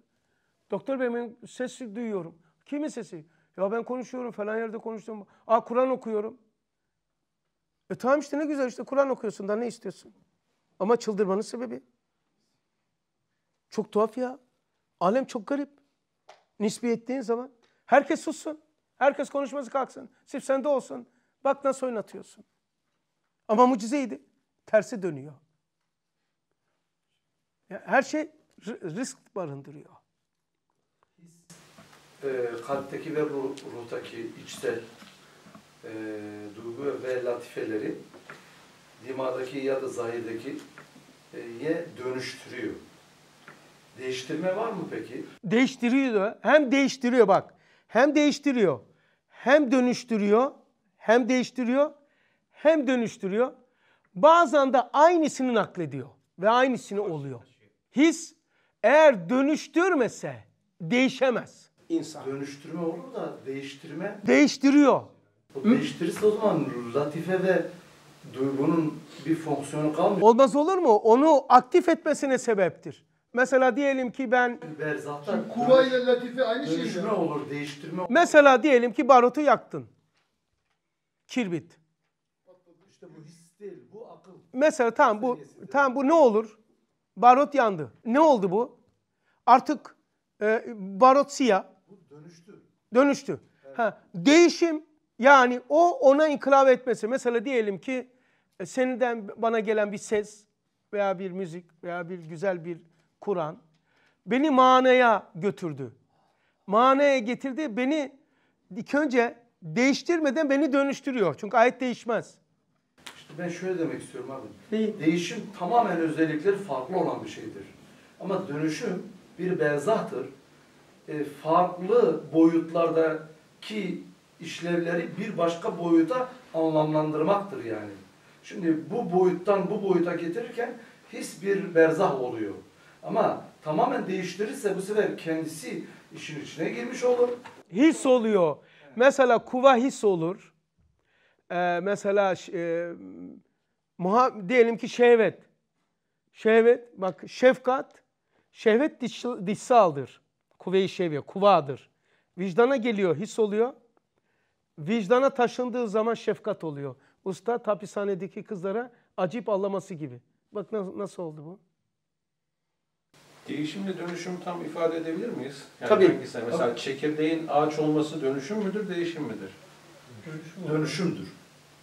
Doktor bey ben ses duyuyorum. Kimin sesi? Ya ben konuşuyorum falan yerde konuştum. Aa Kur'an okuyorum. E tamam işte ne güzel işte Kur'an okuyorsun da ne istiyorsun? Ama çıldırmanın sebebi. Çok tuhaf ya. Alem çok garip. Nispi ettiğin zaman. Herkes sussun. Herkes konuşması kalksın. Sırf sende olsun. Bak nasıl oynatıyorsun. Ama mucizeydi. Tersi dönüyor. Yani her şey risk barındırıyor. E, kalpteki ve ruh, ruhtaki içsel e, duygu ve latifeleri limadaki ya da zahirdeki e, ye dönüştürüyor. Değiştirme var mı peki? Değiştiriyor. Hem değiştiriyor bak. Hem değiştiriyor. Hem dönüştürüyor. Hem değiştiriyor. Hem dönüştürüyor. Bazen de aynısını naklediyor. Ve aynısını oluyor. His eğer dönüştürmese değişemez. İnsan. Dönüştürme olur da değiştirme. Değiştiriyor. O değiştirirse o zaman latife ve duygunun bir fonksiyonu kalmıyor. Olmaz olur mu? Onu aktif etmesine sebeptir. Mesela diyelim ki ben... Berzahtan kuva ile latife aynı şey mi? Dönüşme olur, değiştirme olur. Mesela diyelim ki barutu yaktın. Kirbit. İşte bu his değil, bu akıl. Mesela tamam bu, tamam, bu ne olur? Barut yandı. Ne oldu bu? Artık e, barut siyah. Bu dönüştü. Dönüştü. Evet. Ha, değişim yani o ona inkılap etmesi. Mesela diyelim ki e, seniden bana gelen bir ses veya bir müzik veya bir güzel bir Kur'an beni manaya götürdü. Manaya getirdi beni ilk önce değiştirmeden beni dönüştürüyor. Çünkü ayet değişmez. İşte ben şöyle demek istiyorum abi. Neyi? Değişim tamamen özellikleri farklı olan bir şeydir. Ama dönüşüm bir benzahtır. E, farklı boyutlardaki işlevleri bir başka boyuta anlamlandırmaktır yani. Şimdi bu boyuttan bu boyuta getirirken his bir berzah oluyor. Ama tamamen değiştirirse bu sefer kendisi işin içine girmiş olur. His oluyor. Evet. Mesela kuva his olur. Ee, mesela e, muha, diyelim ki şehvet. Şehvet bak şefkat. Şehvet diş, dişsaldır. Kuvve-i şevye, kuvadır. Vicdana geliyor, his oluyor vicdana taşındığı zaman şefkat oluyor. Usta hapishanedeki kızlara acip allaması gibi. Bak nasıl oldu bu? Değişimle dönüşüm tam ifade edebilir miyiz? Yani Tabii. Hangisi? Mesela Tabii. çekirdeğin ağaç olması dönüşüm müdür, değişim midir? Dönüşüm Dönüşümdür.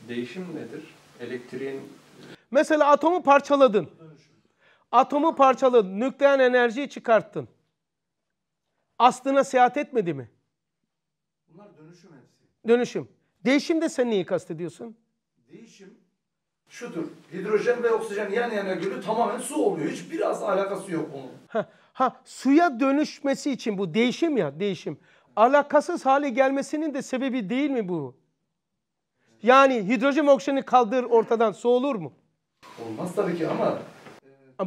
Değişim nedir? Elektriğin... Mesela atomu parçaladın. Atomu parçaladın. Nükleer enerjiyi çıkarttın. Aslına seyahat etmedi mi? Bunlar dönüşüm Dönüşüm. değişim de sen neyi kastediyorsun? Değişim şudur. Hidrojen ve oksijen yan yana gölü tamamen su oluyor. Hiç biraz alakası yok onun. Ha, ha suya dönüşmesi için bu değişim ya değişim. Alakasız hale gelmesinin de sebebi değil mi bu? Yani hidrojen oksijeni kaldır ortadan su olur mu? Olmaz tabii ki ama.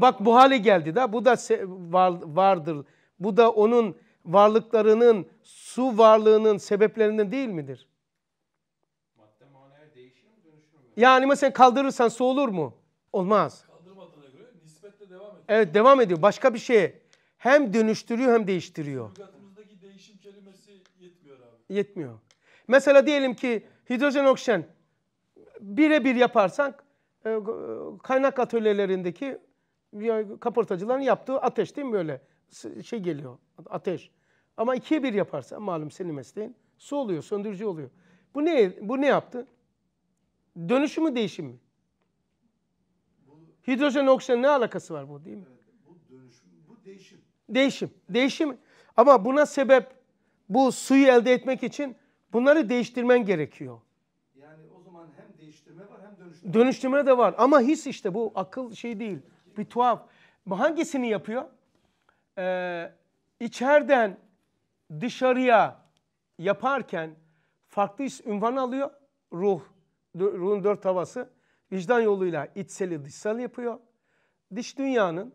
Bak bu hale geldi da bu da var, vardır. Bu da onun varlıklarının su varlığının sebeplerinden değil midir? Yani mesela kaldırırsan su olur mu? Olmaz. Kaldırmadığına göre nispetle devam ediyor. Evet devam ediyor. Başka bir şey Hem dönüştürüyor hem değiştiriyor. Lügatımızdaki değişim kelimesi yetmiyor abi. Yetmiyor. Mesela diyelim ki hidrojen oksijen birebir yaparsak e, e, kaynak atölyelerindeki kaportacıların yaptığı ateş değil mi böyle? Şey geliyor ateş. Ama ikiye bir yaparsan malum senin mesleğin su oluyor, söndürücü oluyor. Bu ne bu ne yaptı? Dönüşüm mü değişim mi? Hidrojen oksijen ne alakası var bu değil mi? Evet, bu dönüşüm, bu değişim. Değişim, değişim. Ama buna sebep bu suyu elde etmek için bunları değiştirmen gerekiyor. Yani o zaman hem değiştirme var hem dönüştürme. Dönüştürme de var ama his işte bu akıl şey değil. Bir tuhaf. Hangisini yapıyor? Ee, içeriden dışarıya yaparken farklı ünvan alıyor ruh ruhun dört havası vicdan yoluyla içseli dışsal yapıyor. Dış dünyanın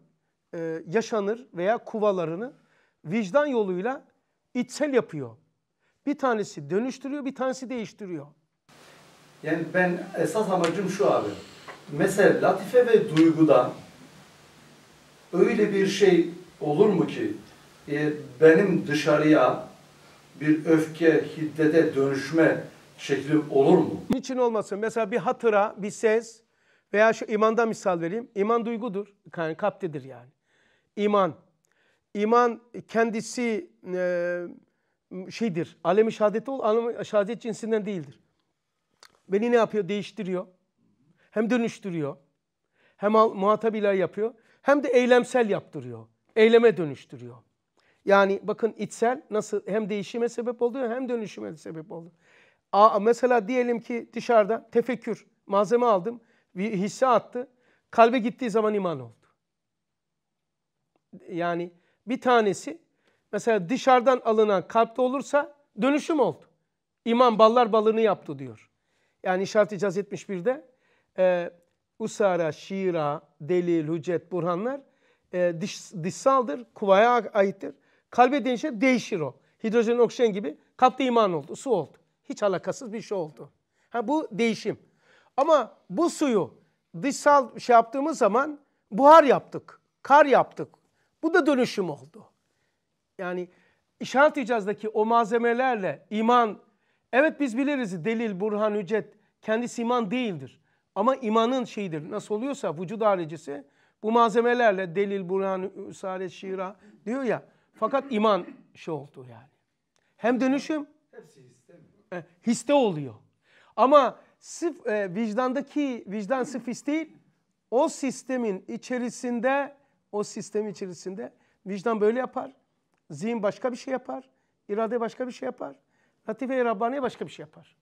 e, yaşanır veya kuvalarını vicdan yoluyla içsel yapıyor. Bir tanesi dönüştürüyor, bir tanesi değiştiriyor. Yani ben esas amacım şu abi. Mesela latife ve duyguda öyle bir şey olur mu ki e, benim dışarıya bir öfke, hiddete dönüşme şekli olur mu? Niçin olmasın? Mesela bir hatıra, bir ses veya şu imandan misal vereyim. İman duygudur. Yani kaptidir yani. İman. İman kendisi e, şeydir. Alemi şehadeti ol, alemi şehadet cinsinden değildir. Beni ne yapıyor? Değiştiriyor. Hem dönüştürüyor. Hem al ile yapıyor. Hem de eylemsel yaptırıyor. Eyleme dönüştürüyor. Yani bakın içsel nasıl hem değişime sebep oluyor hem dönüşüme sebep oluyor. Aa, mesela diyelim ki dışarıda tefekkür malzeme aldım, bir hisse attı. Kalbe gittiği zaman iman oldu. Yani bir tanesi mesela dışarıdan alınan kalpte olursa dönüşüm oldu. İman ballar balını yaptı diyor. Yani şart-ı caz 71'de e, usara, şira, delil, hüccet, burhanlar e, dış, dışsaldır, kuvaya aittir. Kalbe değişir, değişir o. Hidrojen, oksijen gibi kalpte iman oldu, su oldu hiç alakasız bir şey oldu. Ha bu değişim. Ama bu suyu dışsal şey yaptığımız zaman buhar yaptık, kar yaptık. Bu da dönüşüm oldu. Yani işaret icazdaki o malzemelerle iman, evet biz biliriz delil, burhan, hüccet kendisi iman değildir. Ama imanın şeyidir. Nasıl oluyorsa vücud haricisi bu malzemelerle delil, burhan, usaret, şira diyor ya. Fakat iman şey oldu yani. Hem dönüşüm e, histe oluyor. Ama sıf, e, vicdandaki vicdan sıf his değil. O sistemin içerisinde o sistem içerisinde vicdan böyle yapar. Zihin başka bir şey yapar. irade başka bir şey yapar. Latife-i Rabbaniye başka bir şey yapar.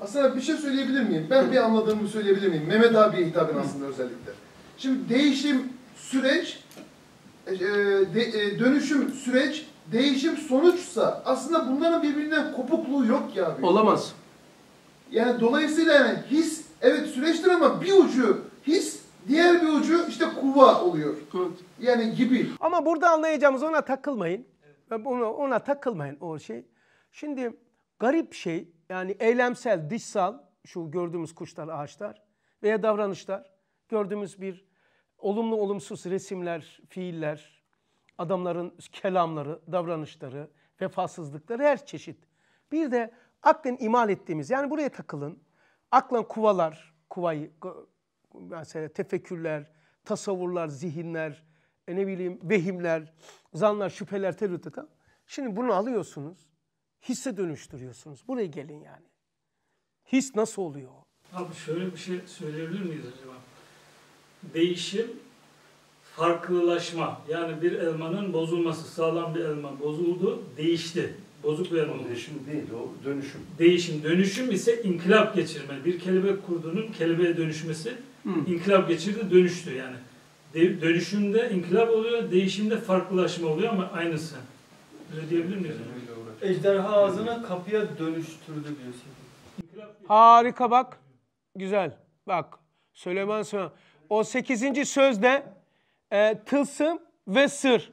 Aslında bir şey söyleyebilir miyim? Ben bir anladığımı söyleyebilir miyim? Mehmet abiye hitabın aslında özellikle. Şimdi değişim süreç, e, e de, e, dönüşüm süreç değişim sonuçsa aslında bunların birbirinden kopukluğu yok ya. Abi. Olamaz. Yani dolayısıyla yani his evet süreçtir ama bir ucu his diğer bir ucu işte kuva oluyor. Evet. Yani gibi. Ama burada anlayacağımız ona takılmayın. Evet. Ona, ona takılmayın o şey. Şimdi garip şey yani eylemsel, dışsal şu gördüğümüz kuşlar, ağaçlar veya davranışlar gördüğümüz bir olumlu olumsuz resimler, fiiller, adamların kelamları, davranışları, vefasızlıkları her çeşit. Bir de aklın imal ettiğimiz yani buraya takılın. Aklın kuvalar, kuvayı mesela tefekkürler, tasavvurlar, zihinler, e ne bileyim vehimler, zanlar, şüpheler, tereddütler. Şimdi bunu alıyorsunuz, hisse dönüştürüyorsunuz. Buraya gelin yani. His nasıl oluyor? Abi şöyle bir şey söyleyebilir miyiz acaba? Değişim farklılaşma yani bir elmanın bozulması sağlam bir elma bozuldu değişti. Bozuk bir elma. değişim değil o dönüşüm. Değişim. Dönüşüm ise inkılap geçirme. Bir kelebek kurdunun kelebeğe dönüşmesi Hı. inkılap geçirdi dönüştü yani. De, dönüşümde inkılap oluyor, değişimde farklılaşma oluyor ama aynısı. Böyle diyebilir miyiz? Ejderha ağzını kapıya dönüştürdü diyorsun. Harika bak. Güzel. Bak. Süleyman Süleyman. O sekizinci sözde e, tılsım ve sır.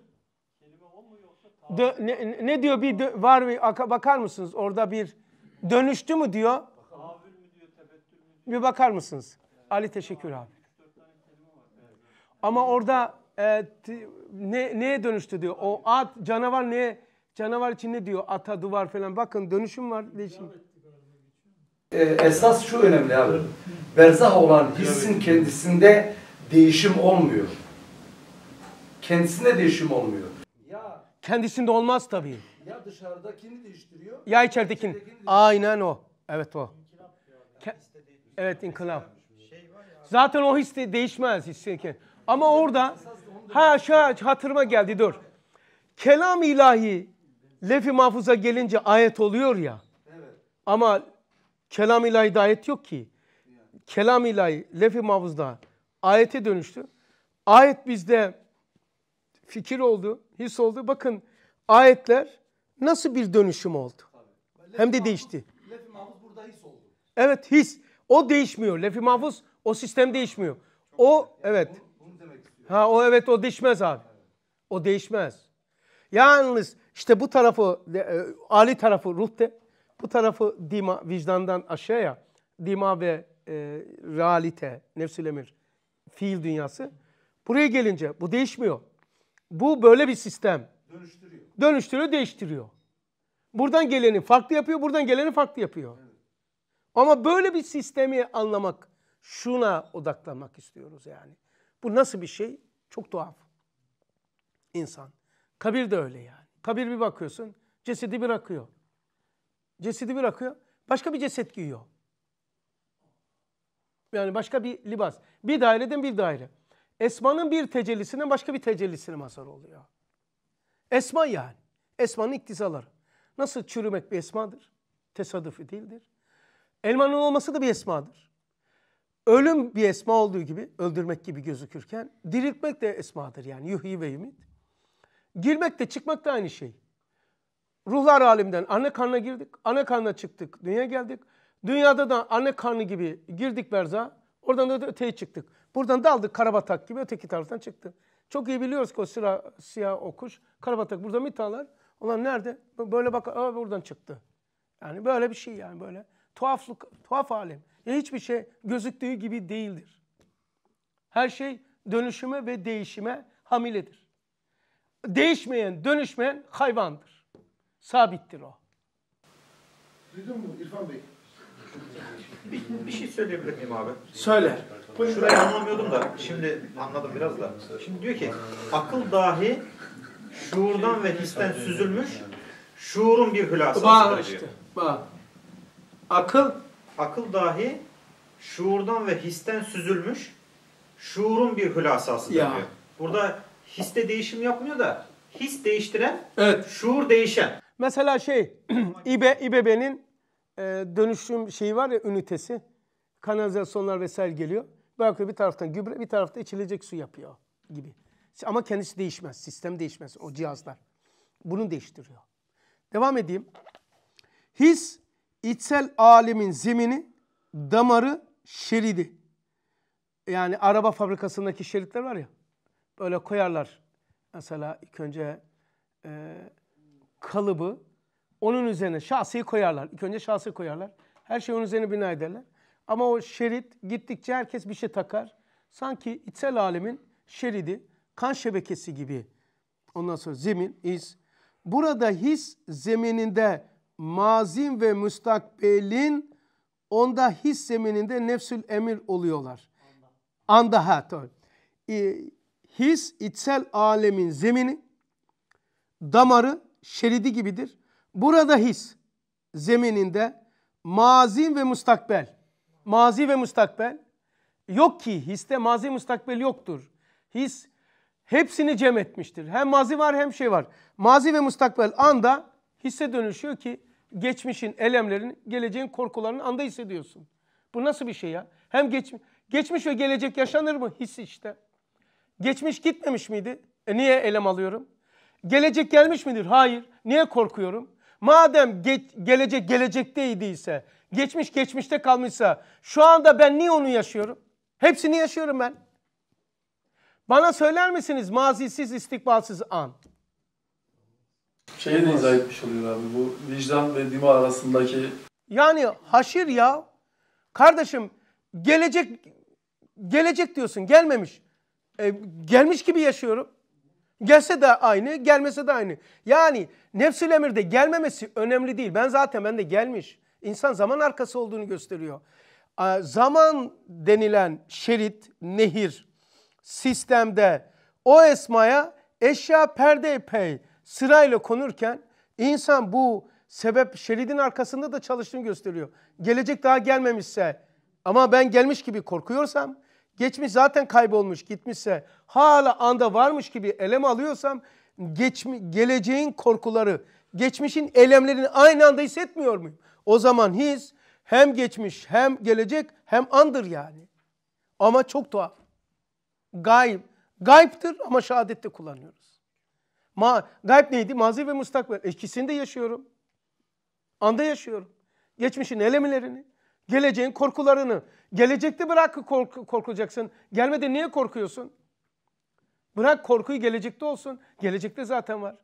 Dö, ne, ne diyor bir dö, var mı bakar mısınız orada bir dönüştü mü diyor? Bir bakar mısınız? Ali teşekkür abi. Ama orada e, t, ne, neye dönüştü diyor. O at canavar neye canavar için ne diyor? Ata duvar falan. Bakın dönüşüm var değişim. E, esas şu önemli abi. Berzah olan hissin kendisinde değişim olmuyor. Kendisinde değişim olmuyor. Ya kendisinde olmaz tabii. Ya dışarıdakini değiştiriyor. Ya içeridekini. içeridekini Aynen o. Evet o. Ke- evet inkılap. Şey Zaten o his de değişmez hissiyken. Ama orada ha şu an hatırıma geldi dur. Kelam ilahi lefi mahfuza gelince ayet oluyor ya. Evet. Ama kelam ilahi ayet yok ki. Kelam ilahi lefi mahfuzda ayete dönüştü. Ayet bizde fikir oldu, his oldu. Bakın ayetler nasıl bir dönüşüm oldu. Hem de değişti. Lef-i mahfuz burada his oldu. Evet his. O değişmiyor. Lef-i mahfuz o sistem değişmiyor. o evet. Ha o evet o değişmez abi. O değişmez. Yalnız işte bu tarafı e, Ali e, tarafı ruhte, bu tarafı dima vicdandan aşağıya dima ve e, realite, nefsül fiil dünyası. Buraya gelince bu değişmiyor. Bu böyle bir sistem. Dönüştürüyor. Dönüştürüyor, değiştiriyor. Buradan geleni farklı yapıyor, buradan geleni farklı yapıyor. Evet. Ama böyle bir sistemi anlamak, şuna odaklanmak istiyoruz yani. Bu nasıl bir şey? Çok tuhaf. İnsan. Kabir de öyle yani. Kabir bir bakıyorsun, cesedi bırakıyor. Cesedi bırakıyor, başka bir ceset giyiyor. Yani başka bir libas. Bir daireden bir daire. Esmanın bir tecellisinin başka bir tecellisine mazhar oluyor. Esma yani. Esmanın iktizaları. Nasıl çürümek bir esmadır? Tesadüfi değildir. Elmanın olması da bir esmadır. Ölüm bir esma olduğu gibi, öldürmek gibi gözükürken, diriltmek de esmadır yani yuhyi ve yumit. Girmek de çıkmak da aynı şey. Ruhlar alimden anne karnına girdik, anne karnına çıktık, dünya geldik. Dünyada da anne karnı gibi girdik berza, oradan da öteye çıktık. Buradan da daldık Karabatak gibi öteki taraftan çıktı. Çok iyi biliyoruz ki o sıra, siyah okuş. Karabatak burada mitalar. Ulan nerede? Böyle bak aa, buradan çıktı. Yani böyle bir şey yani böyle. Tuhaflık, tuhaf alem. Ya hiçbir şey gözüktüğü gibi değildir. Her şey dönüşüme ve değişime hamiledir. Değişmeyen, dönüşmeyen hayvandır. Sabittir o. Duydun mu İrfan Bey? Bir, bir şey söyleyebilir miyim abi? Söyle. Şurayı anlamıyordum da şimdi anladım biraz da. Şimdi diyor ki akıl dahi şuurdan ve histen süzülmüş şuurun bir hülasasıdır bak işte, diyor. Bak. Akıl akıl dahi şuurdan ve histen süzülmüş şuurun bir hülasasıdır ya. diyor. Burada histe değişim yapmıyor da his değiştiren, evet. şuur değişen. Mesela şey İBE, İBB'nin e, dönüşüm şeyi var ya ünitesi. Kanalizasyonlar vesaire geliyor. Bırakıyor bir taraftan gübre bir tarafta içilecek su yapıyor gibi. Ama kendisi değişmez. Sistem değişmez o cihazlar. Bunu değiştiriyor. Devam edeyim. His içsel alemin zemini, damarı, şeridi. Yani araba fabrikasındaki şeritler var ya. Böyle koyarlar. Mesela ilk önce e, kalıbı onun üzerine şahsiyi koyarlar. İlk önce şahsiyi koyarlar. Her şey onun üzerine bina ederler. Ama o şerit gittikçe herkes bir şey takar. Sanki içsel alemin şeridi, kan şebekesi gibi. Ondan sonra zemin, his. Burada his zemininde mazim ve müstakbelin onda his zemininde nefsül emir oluyorlar. Anda, Anda ee, his içsel alemin zemini, damarı, şeridi gibidir. Burada his zemininde mazi ve mustakbel. Mazi ve mustakbel yok ki histe mazi mustakbel yoktur. His hepsini cem etmiştir. Hem mazi var hem şey var. Mazi ve mustakbel anda hisse dönüşüyor ki geçmişin elemlerini, geleceğin korkularını anda hissediyorsun. Bu nasıl bir şey ya? Hem geç, geçmiş ve gelecek yaşanır mı? His işte. Geçmiş gitmemiş miydi? E niye elem alıyorum? Gelecek gelmiş midir? Hayır. Niye korkuyorum? Madem geç, gelecek gelecekteydiyse, geçmiş geçmişte kalmışsa şu anda ben niye onu yaşıyorum? Hepsini yaşıyorum ben. Bana söyler misiniz mazisiz, istikbalsız an? Şeye de izah etmiş oluyor abi bu vicdan ve dima arasındaki... Yani haşir ya. Kardeşim gelecek gelecek diyorsun gelmemiş. E, gelmiş gibi yaşıyorum. Gelse de aynı, gelmese de aynı. Yani nefsül emirde gelmemesi önemli değil. Ben zaten ben de gelmiş. İnsan zaman arkası olduğunu gösteriyor. Zaman denilen şerit, nehir, sistemde o esmaya eşya perde pey sırayla konurken insan bu sebep şeridin arkasında da çalıştığını gösteriyor. Gelecek daha gelmemişse ama ben gelmiş gibi korkuyorsam geçmiş zaten kaybolmuş gitmişse hala anda varmış gibi elem alıyorsam geçmi, geleceğin korkuları, geçmişin elemlerini aynı anda hissetmiyor muyum? O zaman his hem geçmiş hem gelecek hem andır yani. Ama çok tuhaf. Gayb. Gayptır ama şehadette kullanıyoruz. Ma gayb neydi? Mazi ve mustakbel. İkisini de yaşıyorum. Anda yaşıyorum. Geçmişin elemlerini. Geleceğin korkularını. Gelecekte bırak kork korkulacaksın. Gelmede niye korkuyorsun? Bırak korkuyu gelecekte olsun. Gelecekte zaten var.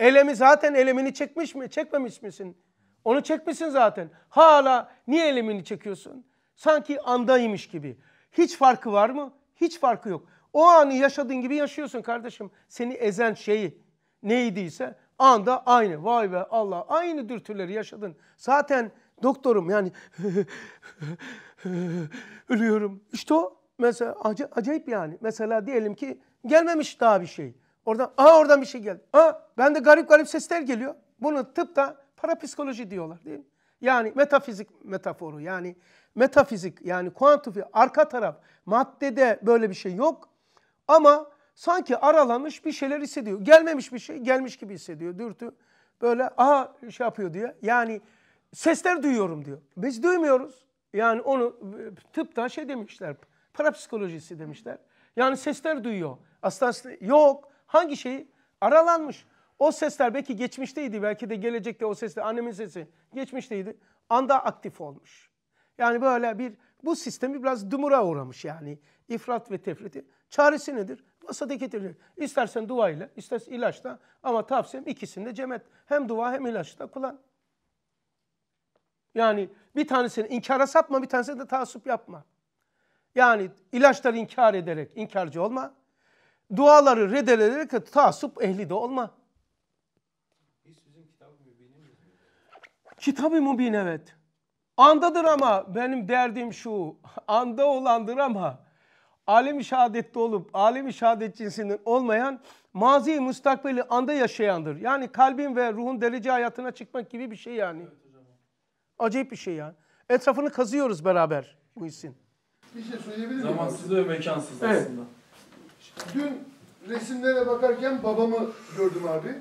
Elemi zaten elemini çekmiş mi? Çekmemiş misin? Onu çekmişsin zaten. Hala niye elemini çekiyorsun? Sanki andaymış gibi. Hiç farkı var mı? Hiç farkı yok. O anı yaşadığın gibi yaşıyorsun kardeşim. Seni ezen şeyi neydiyse anda aynı. Vay be Allah aynı dürtüleri yaşadın. Zaten Doktorum yani ölüyorum. İşte o. Mesela ac- acayip yani. Mesela diyelim ki gelmemiş daha bir şey. Oradan aa oradan bir şey geldi. Aa ben de garip garip sesler geliyor. Bunu tıpta parapsikoloji diyorlar değil mi? Yani metafizik metaforu yani metafizik yani kuantum arka taraf maddede böyle bir şey yok. Ama sanki aralanmış bir şeyler hissediyor. Gelmemiş bir şey gelmiş gibi hissediyor dürtü. Böyle aha şey yapıyor diye Yani sesler duyuyorum diyor. Biz duymuyoruz. Yani onu e, tıpta şey demişler, parapsikolojisi demişler. Yani sesler duyuyor. Aslında yok. Hangi şeyi? Aralanmış. O sesler belki geçmişteydi, belki de gelecekte o sesler, annemin sesi geçmişteydi. Anda aktif olmuş. Yani böyle bir, bu sistemi biraz dumura uğramış yani. ifrat ve tefriti. Çaresi nedir? Masada getirecek. İstersen dua ile, istersen ilaçla ama tavsiyem ikisini de cemet. Hem dua hem ilaçla kullan. Yani bir tanesini inkara sapma, bir tanesini de taassup yapma. Yani ilaçları inkar ederek inkarcı olma. Duaları reddederek taassup ehli de olma. Kitab-ı Mubin evet. Andadır ama benim derdim şu. Anda olandır ama alim i şehadette olup alim i şehadet cinsinden olmayan mazi mustakbeli anda yaşayandır. Yani kalbin ve ruhun derece hayatına çıkmak gibi bir şey yani. Evet. Acayip bir şey ya. Etrafını kazıyoruz beraber Muhsin. Bir şey söyleyebilir miyim? Zamansız ve mekansız evet. aslında. Dün resimlere bakarken babamı gördüm abi.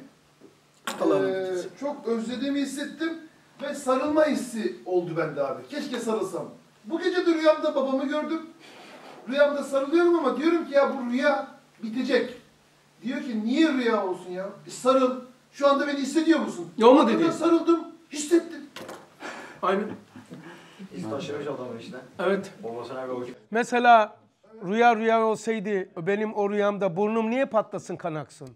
ee, çok özlediğimi hissettim ve sarılma hissi oldu bende abi. Keşke sarılsam. Bu gece de rüyamda babamı gördüm. Rüyamda sarılıyorum ama diyorum ki ya bu rüya bitecek. Diyor ki niye rüya olsun ya? E, sarıl. Şu anda beni hissediyor musun? Ya ona dedi. Sarıldım. Hissettim. Aynen. İstaşırıcı adam işte. Evet. Babasına bir Mesela rüya rüya olsaydı benim o rüyamda burnum niye patlasın kanaksın?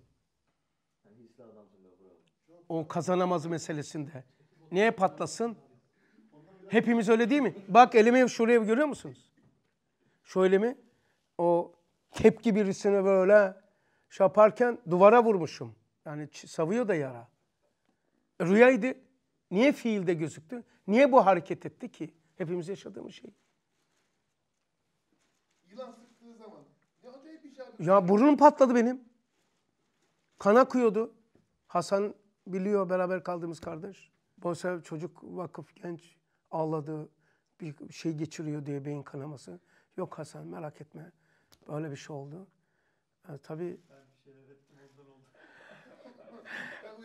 O kazanamaz meselesinde. Niye patlasın? Hepimiz öyle değil mi? Bak elimi şuraya görüyor musunuz? Şöyle mi? O tepki birisini böyle şey yaparken duvara vurmuşum. Yani savuyor da yara. rüyaydı. Niye fiilde gözüktü? Niye bu hareket etti ki? Hepimiz yaşadığımız şey. Yılan sıktığı zaman. Ne acayip bir şey. Ya burnum patladı benim. Kan akıyordu. Hasan biliyor beraber kaldığımız kardeş. Bonser çocuk vakıf genç ağladı. Bir şey geçiriyor diye beyin kanaması. Yok Hasan merak etme. Böyle bir şey oldu. Yani e, tabii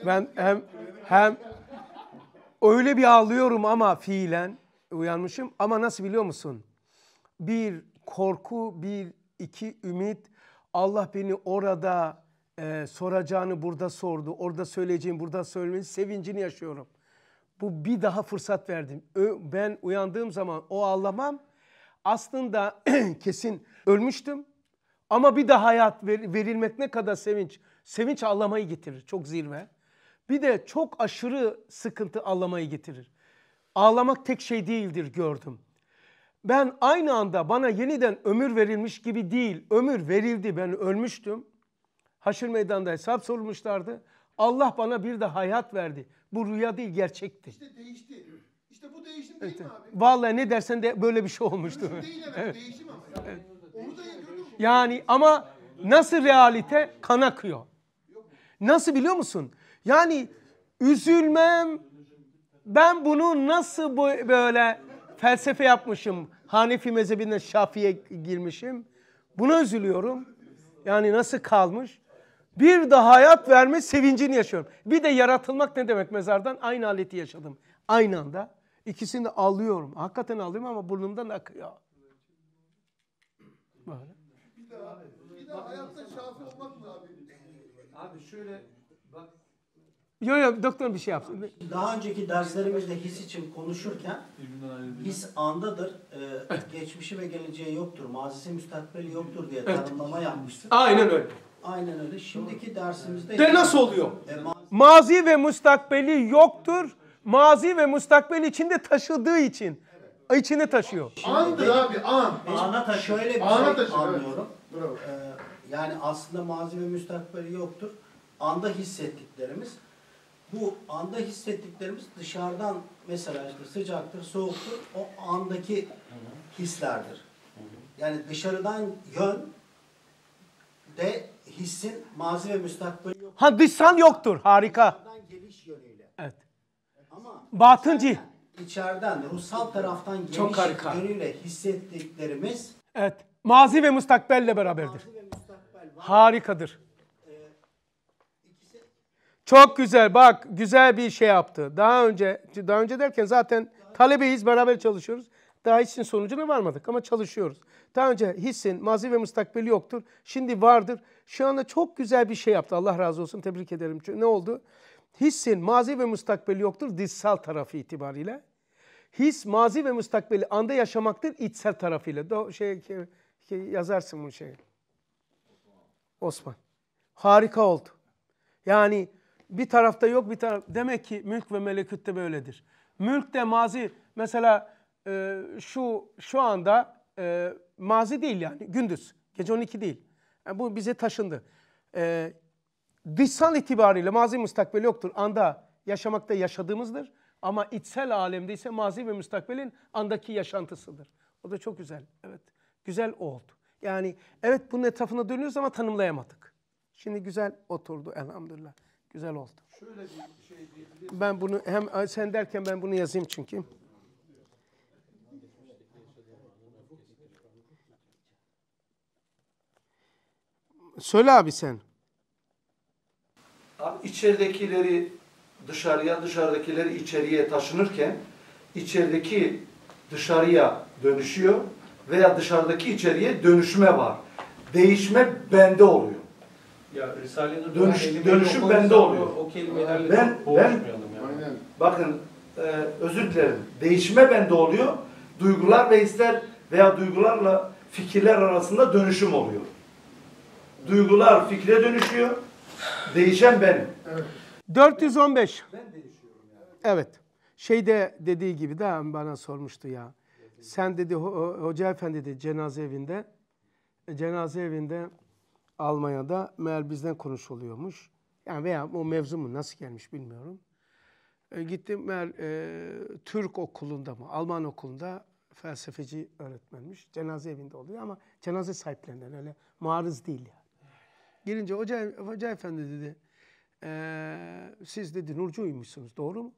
ben hem hem Öyle bir ağlıyorum ama fiilen uyanmışım. Ama nasıl biliyor musun? Bir korku, bir iki ümit. Allah beni orada e, soracağını burada sordu. Orada söyleyeceğim burada söylemesi sevincini yaşıyorum. Bu bir daha fırsat verdim. Ö, ben uyandığım zaman o ağlamam. Aslında kesin ölmüştüm. Ama bir daha hayat ver, verilmek ne kadar sevinç. Sevinç ağlamayı getirir. Çok zirve. Bir de çok aşırı sıkıntı ağlamayı getirir. Ağlamak tek şey değildir gördüm. Ben aynı anda bana yeniden ömür verilmiş gibi değil, ömür verildi ben ölmüştüm. Haşır meydanda hesap sorulmuşlardı. Allah bana bir de hayat verdi. Bu rüya değil gerçekti. İşte değişti. İşte bu değişim değil evet. mi abi? Vallahi ne dersen de böyle bir şey olmuştu. Dönüşüm değil evet, değişim ama. Yani. Evet. Onu da görüyorum. Yani ama nasıl realite kan akıyor. Nasıl biliyor musun? Yani üzülmem ben bunu nasıl böyle felsefe yapmışım. Hanefi mezhebinde Şafi'ye girmişim. Buna üzülüyorum. Yani nasıl kalmış? Bir de hayat verme sevincini yaşıyorum. Bir de yaratılmak ne demek mezardan? Aynı aleti yaşadım. Aynı anda. İkisini de alıyorum. Hakikaten alıyorum ama burnumdan akıyor. Böyle. Bir daha, bir daha hayatta şafi olmak mı abi? Abi şöyle Yok yok doktor bir şey yapsın. Daha önceki derslerimizde his için konuşurken his andadır. Ee, evet. Geçmişi ve geleceği yoktur. Mazisi müstakbeli yoktur diye evet. tanımlama yapmıştık. Aynen öyle. Aynen öyle. Şimdiki dersimizde... De nasıl oluyor? E, ma mazi ve müstakbeli yoktur. Mazi ve müstakbeli içinde taşıdığı için. Evet. İçine taşıyor. Andır abi an. Şey Ana taşıyor. Şöyle bir Ana şey taşıyor, anlıyorum. Evet. Bravo. Ee, yani aslında mazi ve müstakbeli yoktur. Anda hissettiklerimiz bu anda hissettiklerimiz dışarıdan mesela işte sıcaktır, soğuktur. O andaki hislerdir. Yani dışarıdan yön de hissin mazi ve müstakbeli yok. Ha dışsan yoktur. Harika. Dışarıdan geliş yönüyle. Evet. Ama batıncı içeriden ruhsal taraftan geliş Çok harika. yönüyle hissettiklerimiz evet. Mazi ve müstakbelle beraberdir. Mazi ve müstakbel var. Harikadır. Çok güzel bak güzel bir şey yaptı. Daha önce daha önce derken zaten talebeyiz beraber çalışıyoruz. Daha hissin sonucuna varmadık ama çalışıyoruz. Daha önce hissin mazi ve müstakbeli yoktur. Şimdi vardır. Şu anda çok güzel bir şey yaptı. Allah razı olsun tebrik ederim. Ne oldu? Hissin mazi ve müstakbeli yoktur dizsel tarafı itibariyle. His mazi ve müstakbeli anda yaşamaktır içsel tarafıyla. Do şey, ki şey, şey, yazarsın bu şeyi. Osman. Harika oldu. Yani bir tarafta yok bir taraf. Demek ki mülk ve melekütte böyledir. Mülk de mazi mesela e, şu şu anda e, mazi değil yani gündüz. Gece 12 değil. Yani e, bu bize taşındı. E, dışsal itibariyle mazi müstakbel yoktur. Anda yaşamakta yaşadığımızdır. Ama içsel alemde ise mazi ve müstakbelin andaki yaşantısıdır. O da çok güzel. Evet. Güzel oldu. Yani evet bunun etrafına dönüyoruz ama tanımlayamadık. Şimdi güzel oturdu elhamdülillah. Güzel oldu. Şöyle bir şey diyebilirim. Ben bunu hem sen derken ben bunu yazayım çünkü. Söyle abi sen. Abi içeridekileri dışarıya, dışarıdakileri içeriye taşınırken içerideki dışarıya dönüşüyor veya dışarıdaki içeriye dönüşme var. Değişme bende oluyor. Dönüş, dönüşüm bende oluyor. O kelimelerle ben, ben, yani. Bakın e, özür dilerim. Değişme bende oluyor. Duygular ve hisler veya duygularla fikirler arasında dönüşüm oluyor. Duygular fikre dönüşüyor. Değişen ben. Evet. 415. Ben değişiyorum yani. Evet. Şeyde dediği gibi de bana sormuştu ya. Sen dedi ho hoca efendi dedi cenaze evinde. E, cenaze evinde Almanya'da meğer bizden konuşuluyormuş. Yani veya o mevzu mu nasıl gelmiş bilmiyorum. E, gittim meğer e, Türk okulunda mı Alman okulunda felsefeci öğretmenmiş. Cenaze evinde oluyor ama cenaze sahiplerinden öyle marız değil yani. Girince hoca, hoca efendi dedi e, siz dedi Nurcu'ymuşsunuz doğru mu?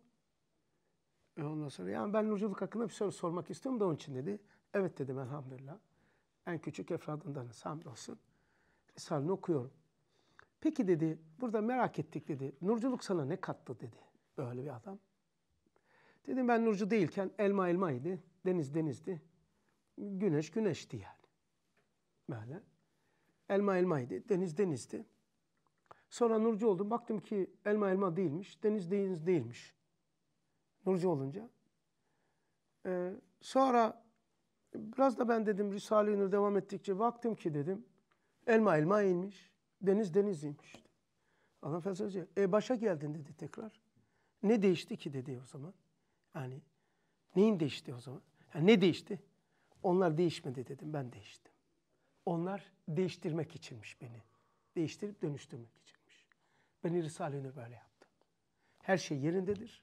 E ondan sonra yani ben Nurculuk hakkında bir soru sormak istiyorum da onun için dedi. Evet dedim elhamdülillah. En küçük efradındanız hamdolsun. Risalini okuyorum. Peki dedi, burada merak ettik dedi. Nurculuk sana ne kattı dedi. Böyle bir adam. Dedim ben nurcu değilken elma elmaydı, deniz denizdi. Güneş güneşti yani. Böyle. Elma elmaydı, deniz denizdi. Sonra nurcu oldum. Baktım ki elma elma değilmiş, deniz deniz değilmiş. Nurcu olunca. Ee, sonra biraz da ben dedim Risale-i Nur devam ettikçe baktım ki dedim Elma elma inmiş. Deniz deniz inmiş. Adam felsefeci. E başa geldin dedi tekrar. Ne değişti ki dedi o zaman. Yani neyin değişti o zaman? Yani ne değişti? Onlar değişmedi dedim. Ben değiştim. Onlar değiştirmek içinmiş beni. Değiştirip dönüştürmek içinmiş. Ben Risale'ni böyle yaptım. Her şey yerindedir.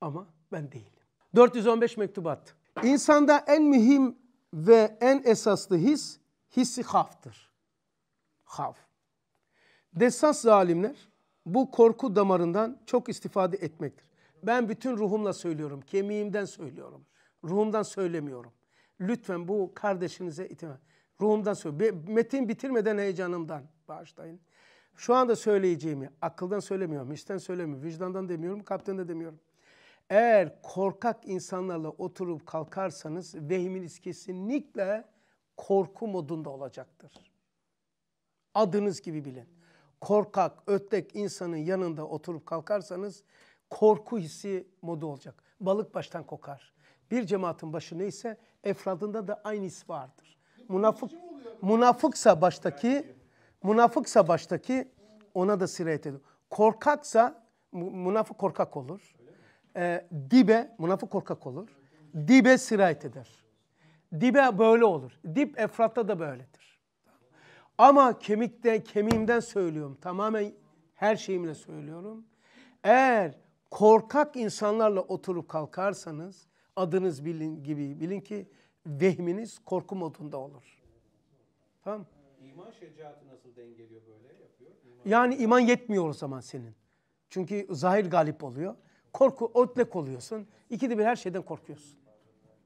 Ama ben değilim. 415 mektubat. İnsanda en mühim ve en esaslı his, hissi haftır havf. Dessas zalimler bu korku damarından çok istifade etmektir. Ben bütün ruhumla söylüyorum, kemiğimden söylüyorum. Ruhumdan söylemiyorum. Lütfen bu kardeşinize itime. Ruhumdan söyle. Metin bitirmeden heyecanımdan bağışlayın. Şu anda söyleyeceğimi akıldan söylemiyorum, işten söylemiyorum, vicdandan demiyorum, kaptan da demiyorum. Eğer korkak insanlarla oturup kalkarsanız vehminiz kesinlikle korku modunda olacaktır. Adınız gibi bilin. Korkak, ötlek insanın yanında oturup kalkarsanız korku hissi modu olacak. Balık baştan kokar. Bir cemaatin başı neyse efradında da aynı his vardır. Munafık, munafıksa baştaki, munafıksa baştaki ona da sirayet edin. Korkaksa munafık korkak olur. Ee, dibe, munafık korkak olur. Dibe sirayet eder. Dibe böyle olur. Dip efratta da böyledir. Ama kemikte kemiğimden söylüyorum. Tamamen her şeyimle söylüyorum. Eğer korkak insanlarla oturup kalkarsanız adınız bilin gibi bilin ki vehminiz korku modunda olur. Tamam? İman şecaatı nasıl dengeliyor böyle yapıyor? İman yani iman yetmiyor o zaman senin. Çünkü zahir galip oluyor. Korku otlek oluyorsun. İkide bir her şeyden korkuyorsun.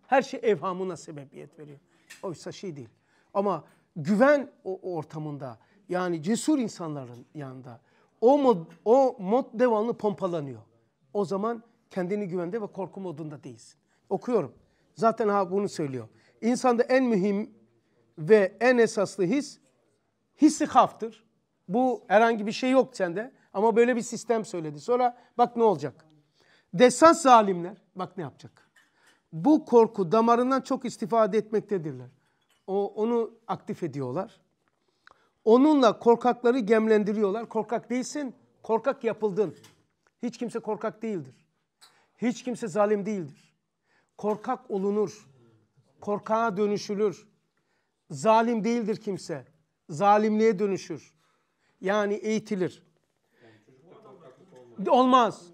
Her şey evhamına sebebiyet veriyor. Oysa şey değil. Ama güven o ortamında yani cesur insanların yanında o mod, o mod devamlı pompalanıyor. O zaman kendini güvende ve korku modunda değilsin. Okuyorum. Zaten ha bunu söylüyor. İnsanda en mühim ve en esaslı his hissi haftır. Bu herhangi bir şey yok sende ama böyle bir sistem söyledi. Sonra bak ne olacak? Desans zalimler bak ne yapacak? Bu korku damarından çok istifade etmektedirler. O, onu aktif ediyorlar. Onunla korkakları gemlendiriyorlar. Korkak değilsin, korkak yapıldın. Hiç kimse korkak değildir. Hiç kimse zalim değildir. Korkak olunur. Korkağa dönüşülür. Zalim değildir kimse. Zalimliğe dönüşür. Yani eğitilir. Olmaz.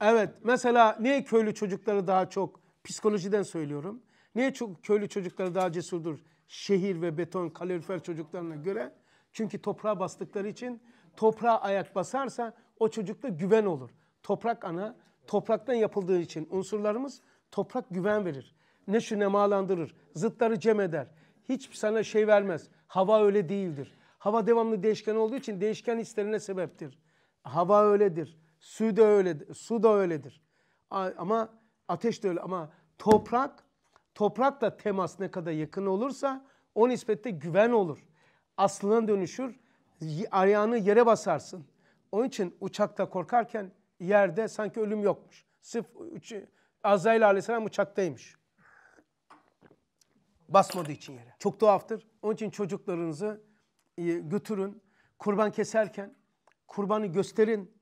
Evet. Mesela niye köylü çocukları daha çok psikolojiden söylüyorum. Niye çok köylü çocukları daha cesurdur? Şehir ve beton kalorifer çocuklarına göre. Çünkü toprağa bastıkları için toprağa ayak basarsa o çocukta güven olur. Toprak ana, topraktan yapıldığı için unsurlarımız toprak güven verir. Ne şu nemalandırır, zıtları cem eder. Hiç sana şey vermez. Hava öyle değildir. Hava devamlı değişken olduğu için değişken hislerine sebeptir. Hava öyledir. Su da öyledir. Su da öyledir. Ama ateş de öyle ama toprak Toprakla temas ne kadar yakın olursa o nispette güven olur. Aslına dönüşür. Ayağını yere basarsın. Onun için uçakta korkarken yerde sanki ölüm yokmuş. Sırf üç, Azrail aleyhisselam uçaktaymış. Basmadığı için yere. Çok tuhaftır. Onun için çocuklarınızı e, götürün. Kurban keserken kurbanı gösterin.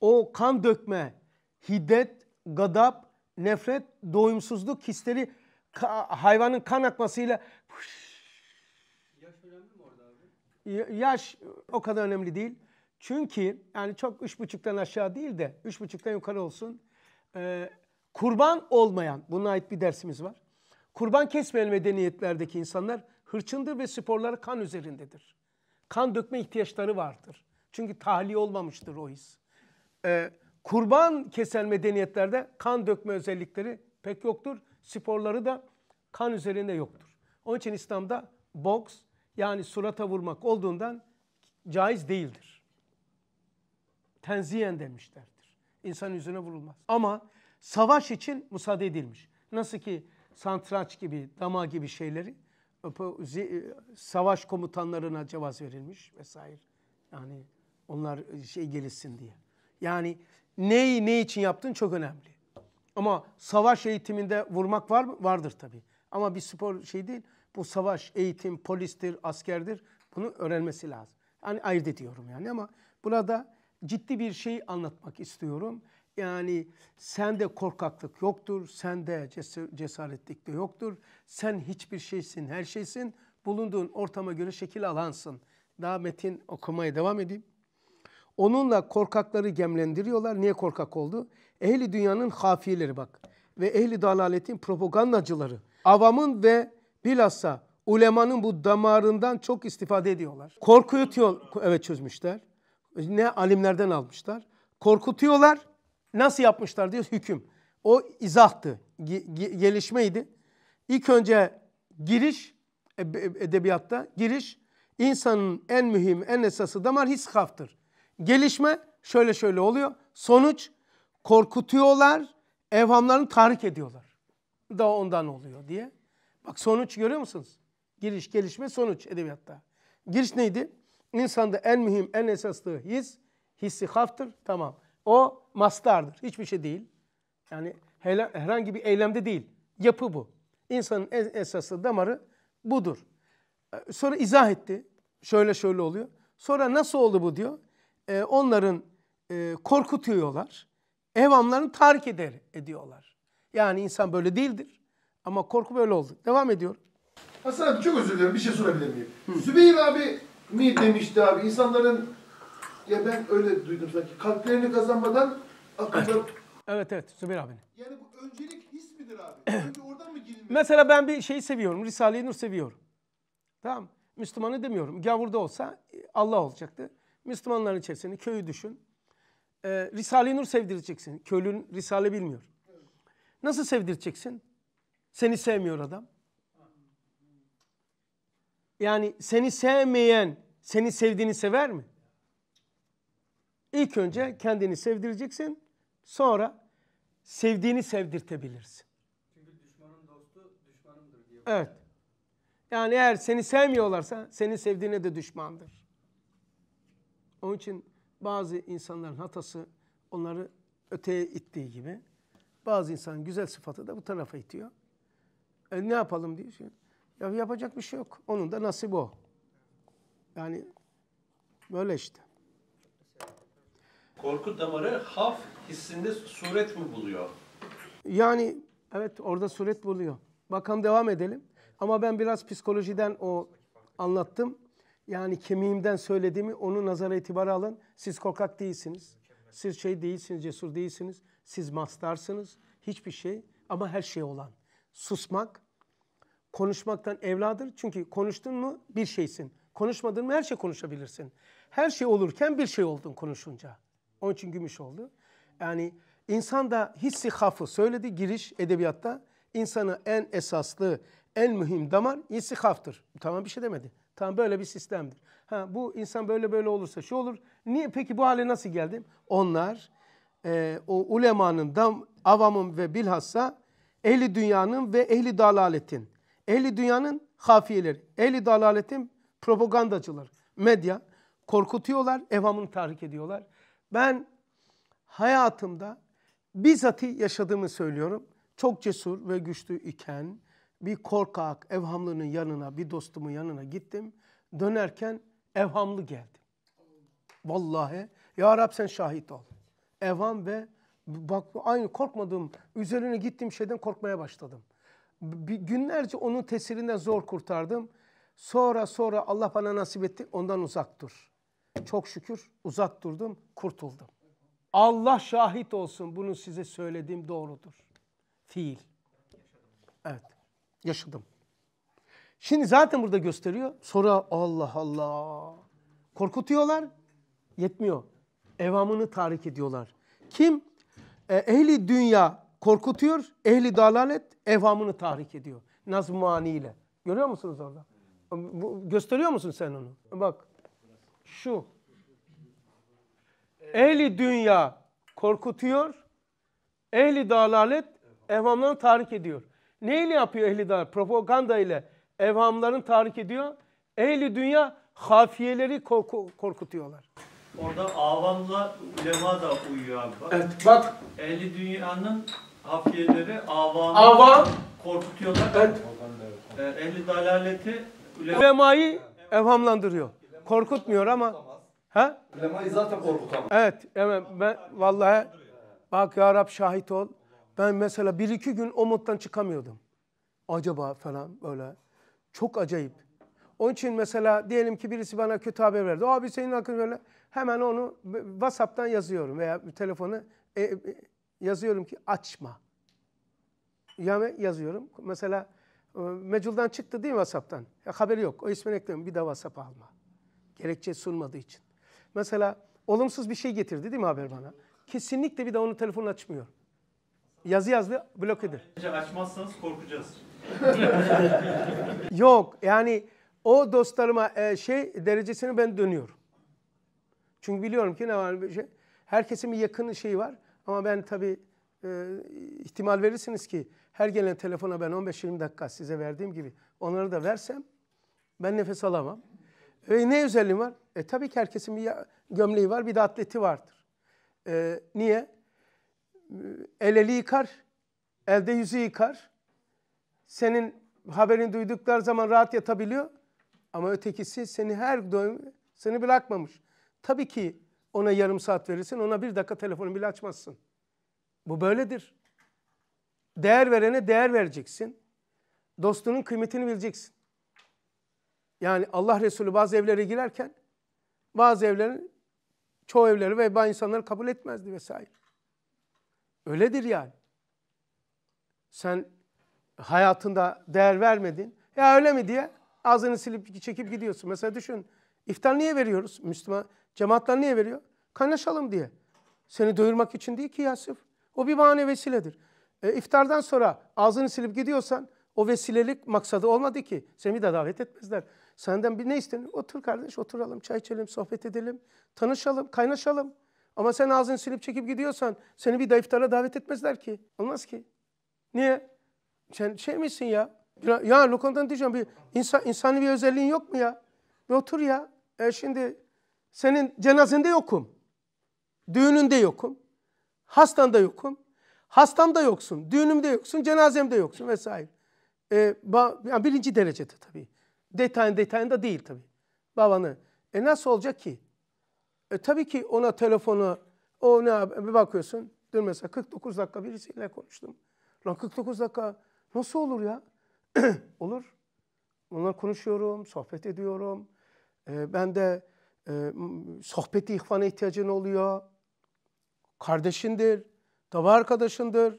O kan dökme, hiddet, gadap, nefret, doyumsuzluk hisleri ka, hayvanın kan akmasıyla Yaş önemli mi orada abi? Yaş o kadar önemli değil. Çünkü yani çok üç buçuktan aşağı değil de üç buçuktan yukarı olsun. Ee, kurban olmayan, buna ait bir dersimiz var. Kurban kesmeyen medeniyetlerdeki insanlar hırçındır ve sporları kan üzerindedir. Kan dökme ihtiyaçları vardır. Çünkü tahliye olmamıştır o his. Ee, kurban kesen medeniyetlerde kan dökme özellikleri pek yoktur sporları da kan üzerinde yoktur. Onun için İslam'da boks yani surata vurmak olduğundan caiz değildir. Tenziyen demişlerdir. İnsan yüzüne vurulmaz. Ama savaş için müsaade edilmiş. Nasıl ki santraç gibi, dama gibi şeyleri e, savaş komutanlarına cevaz verilmiş vesaire. Yani onlar şey gelişsin diye. Yani neyi ne için yaptın çok önemli. Ama savaş eğitiminde vurmak var mı? Vardır tabii. Ama bir spor şey değil. Bu savaş, eğitim, polistir, askerdir. Bunu öğrenmesi lazım. Yani ayırt ediyorum yani ama burada ciddi bir şey anlatmak istiyorum. Yani sende korkaklık yoktur, sende cesaretlik de yoktur. Sen hiçbir şeysin, her şeysin. Bulunduğun ortama göre şekil alansın. Daha metin okumaya devam edeyim. Onunla korkakları gemlendiriyorlar. Niye korkak oldu? Ehli dünyanın hafiyeleri bak ve ehli dalaletin propagandacıları avamın ve bilhassa ulemanın bu damarından çok istifade ediyorlar. Korkutuyor evet çözmüşler. Ne alimlerden almışlar. Korkutuyorlar. Nasıl yapmışlar diyor hüküm. O izahtı, gelişmeydi. İlk önce giriş e, edebiyatta giriş insanın en mühim, en esası damar his hiskaftır. Gelişme şöyle şöyle oluyor. Sonuç korkutuyorlar, evhamlarını tahrik ediyorlar. Da ondan oluyor diye. Bak sonuç görüyor musunuz? Giriş, gelişme, sonuç edebiyatta. Giriş neydi? İnsanda en mühim, en esaslı his, hissi haftır. Tamam. O mastardır. Hiçbir şey değil. Yani herhangi bir eylemde değil. Yapı bu. İnsanın en esaslı damarı budur. Ee, sonra izah etti. Şöyle şöyle oluyor. Sonra nasıl oldu bu diyor. Ee, onların e, korkutuyorlar. Evamlarını tark eder ediyorlar. Yani insan böyle değildir. Ama korku böyle oldu. Devam ediyor. Hasan abi çok özür dilerim. Bir şey sorabilir miyim? Sübeyir abi mi demişti abi İnsanların, ya ben öyle duydum sanki kalplerini kazanmadan akıllar... Evet evet Sübeyir abi. Yani bu öncelik his midir abi? Önce oradan mı girilmeli? Mesela ben bir şeyi seviyorum. Risale-i Nur seviyorum. Tamam Müslümanı demiyorum. Gavur da olsa e, Allah olacaktı. Müslümanların içerisinde köyü düşün e, Risale-i Nur sevdireceksin. Köylün Risale bilmiyor. Nasıl sevdireceksin? Seni sevmiyor adam. Yani seni sevmeyen seni sevdiğini sever mi? İlk önce kendini sevdireceksin. Sonra sevdiğini sevdirtebilirsin. Çünkü düşmanın dostu düşmanımdır diyor. Evet. Yani eğer seni sevmiyorlarsa senin sevdiğine de düşmandır. Onun için bazı insanların hatası onları öteye ittiği gibi bazı insanın güzel sıfatı da bu tarafa itiyor. E ne yapalım diyor. Ya yapacak bir şey yok. Onun da nasip o. Yani böyle işte. Korku damarı haf hissinde suret mi buluyor? Yani evet orada suret buluyor. Bakalım devam edelim. Ama ben biraz psikolojiden o anlattım. Yani kemiğimden söylediğimi onu nazara itibara alın. Siz korkak değilsiniz. Siz şey değilsiniz, cesur değilsiniz. Siz mastarsınız. Hiçbir şey ama her şey olan. Susmak, konuşmaktan evladır. Çünkü konuştun mu bir şeysin. Konuşmadın mı her şey konuşabilirsin. Her şey olurken bir şey oldun konuşunca. Onun için gümüş oldu. Yani insan da hissi hafı söyledi giriş edebiyatta. İnsanı en esaslı, en mühim damar hissi haftır. Tamam bir şey demedi. Tamam böyle bir sistemdir. Ha, bu insan böyle böyle olursa şu olur. Niye peki bu hale nasıl geldim? Onlar e, o ulemanın, dam, avamın ve bilhassa ehli dünyanın ve ehli dalaletin, ehli dünyanın hafiyeleri, ehli dalaletin propagandacılar, medya korkutuyorlar, evamını tahrik ediyorlar. Ben hayatımda bizatihi yaşadığımı söylüyorum. Çok cesur ve güçlü iken bir korkak evhamlının yanına, bir dostumun yanına gittim. Dönerken evhamlı geldim. Vallahi ya Rab sen şahit ol. Evham ve bak aynı korkmadım üzerine gittiğim şeyden korkmaya başladım. Bir, günlerce onun tesirinden zor kurtardım. Sonra sonra Allah bana nasip etti ondan uzak dur. Çok şükür uzak durdum, kurtuldum. Allah şahit olsun bunu size söylediğim doğrudur. Fiil. Evet yaşadım. Şimdi zaten burada gösteriyor. Sonra Allah Allah. Korkutuyorlar. Yetmiyor. Evamını tahrik ediyorlar. Kim? E, ehli dünya korkutuyor. Ehli dalalet evamını tahrik ediyor. Nazm maniyle. Görüyor musunuz orada? Bu, gösteriyor musun sen onu? Bak. Şu. Ehli dünya korkutuyor. Ehli dalalet evamlarını tahrik ediyor. Neyle yapıyor ehli dar? Propaganda ile evhamların tahrik ediyor. Ehli dünya hafiyeleri korku, korkutuyorlar. Orada avamla ulema da uyuyor abi. Evet bak. Ehli dünyanın hafiyeleri avamı Avam. korkutuyorlar. Evet. E, ehli dalaleti ulema... ulemayı evhamlandırıyor. Korkutmuyor ama. Ha? Ulemayı zaten korkutamaz. Evet. Evet. Ben, vallahi bak ya Rab şahit ol ben mesela bir iki gün o moddan çıkamıyordum. Acaba falan böyle. Çok acayip. Onun için mesela diyelim ki birisi bana kötü haber verdi. Abi senin hakkında böyle hemen onu WhatsApp'tan yazıyorum veya telefonu e, e, yazıyorum ki açma. Yani yazıyorum. Mesela e, Mecul'dan çıktı değil mi WhatsApp'tan? Ya, haberi yok. O ismini eklemiyorum. Bir de WhatsApp alma. Gerekçe sunmadığı için. Mesela olumsuz bir şey getirdi değil mi haber bana? Kesinlikle bir de onu telefonu açmıyorum yazı yazdı blok edin. Açmazsanız korkacağız. Yok yani o dostlarıma e, şey derecesini ben dönüyorum. Çünkü biliyorum ki ne var bir şey. Herkesin bir yakın şeyi var ama ben tabii e, ihtimal verirsiniz ki her gelen telefona ben 15-20 dakika size verdiğim gibi onları da versem ben nefes alamam. Ve ne özelliğim var? E tabii ki herkesin bir gömleği var, bir de atleti vardır. E, niye? el eli yıkar, elde yüzü yıkar. Senin haberini duyduklar zaman rahat yatabiliyor. Ama ötekisi seni her dönem seni bırakmamış. Tabii ki ona yarım saat verirsin, ona bir dakika telefonu bile açmazsın. Bu böyledir. Değer verene değer vereceksin. Dostunun kıymetini bileceksin. Yani Allah Resulü bazı evlere girerken bazı evlerin çoğu evleri ve bazı insanları kabul etmezdi vesaire. Öyledir yani. Sen hayatında değer vermedin. Ya öyle mi diye ağzını silip çekip gidiyorsun. Mesela düşün. İftar niye veriyoruz? Müslüman cemaatler niye veriyor? Kaynaşalım diye. Seni doyurmak için değil ki ya O bir bahane vesiledir. E, iftardan sonra ağzını silip gidiyorsan o vesilelik maksadı olmadı ki. Seni de davet etmezler. Senden bir ne istenir? Otur kardeş oturalım, çay içelim, sohbet edelim, tanışalım, kaynaşalım. Ama sen ağzını silip çekip gidiyorsan seni bir daiftara davet etmezler ki. Olmaz ki. Niye? Sen şey misin ya? Ya, ya diyeceğim bir insan, insani bir özelliğin yok mu ya? Bir otur ya. E şimdi senin cenazende yokum. Düğününde yokum. Hastanda yokum. Hastamda yoksun. Düğünümde yoksun. Cenazemde yoksun vesaire. E, ba, yani birinci derecede tabii. Detayın detayında değil tabii. Babanı. E nasıl olacak ki? E, tabii ki ona telefonu, o ne e, bir bakıyorsun. Dün mesela 49 dakika birisiyle konuştum. Lan 49 dakika nasıl olur ya? olur. Onlar konuşuyorum, sohbet ediyorum. E, ben de e, sohbeti ihvana ihtiyacın oluyor. Kardeşindir, tabi arkadaşındır.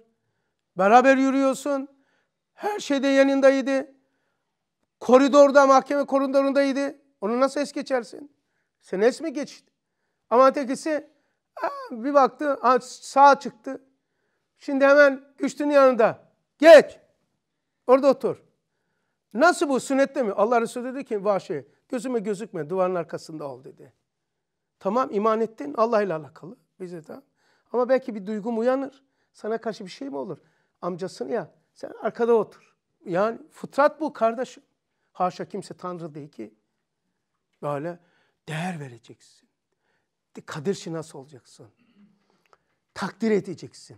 Beraber yürüyorsun. Her şeyde yanındaydı. Koridorda, mahkeme koridorundaydı. Onu nasıl es geçersin? Sen es mi geçti? Ama tekisi bir baktı sağ çıktı. Şimdi hemen güçlünün yanında. Geç. Orada otur. Nasıl bu? Sünnette mi? Allah Resulü dedi ki vahşi gözüme gözükme duvarın arkasında ol dedi. Tamam iman ettin Allah ile alakalı. Bize tamam. Ama belki bir duygum uyanır. Sana karşı bir şey mi olur? Amcasın ya sen arkada otur. Yani fıtrat bu kardeşim. Haşa kimse tanrı değil ki. Böyle değer vereceksin kadir şinas olacaksın. Takdir edeceksin.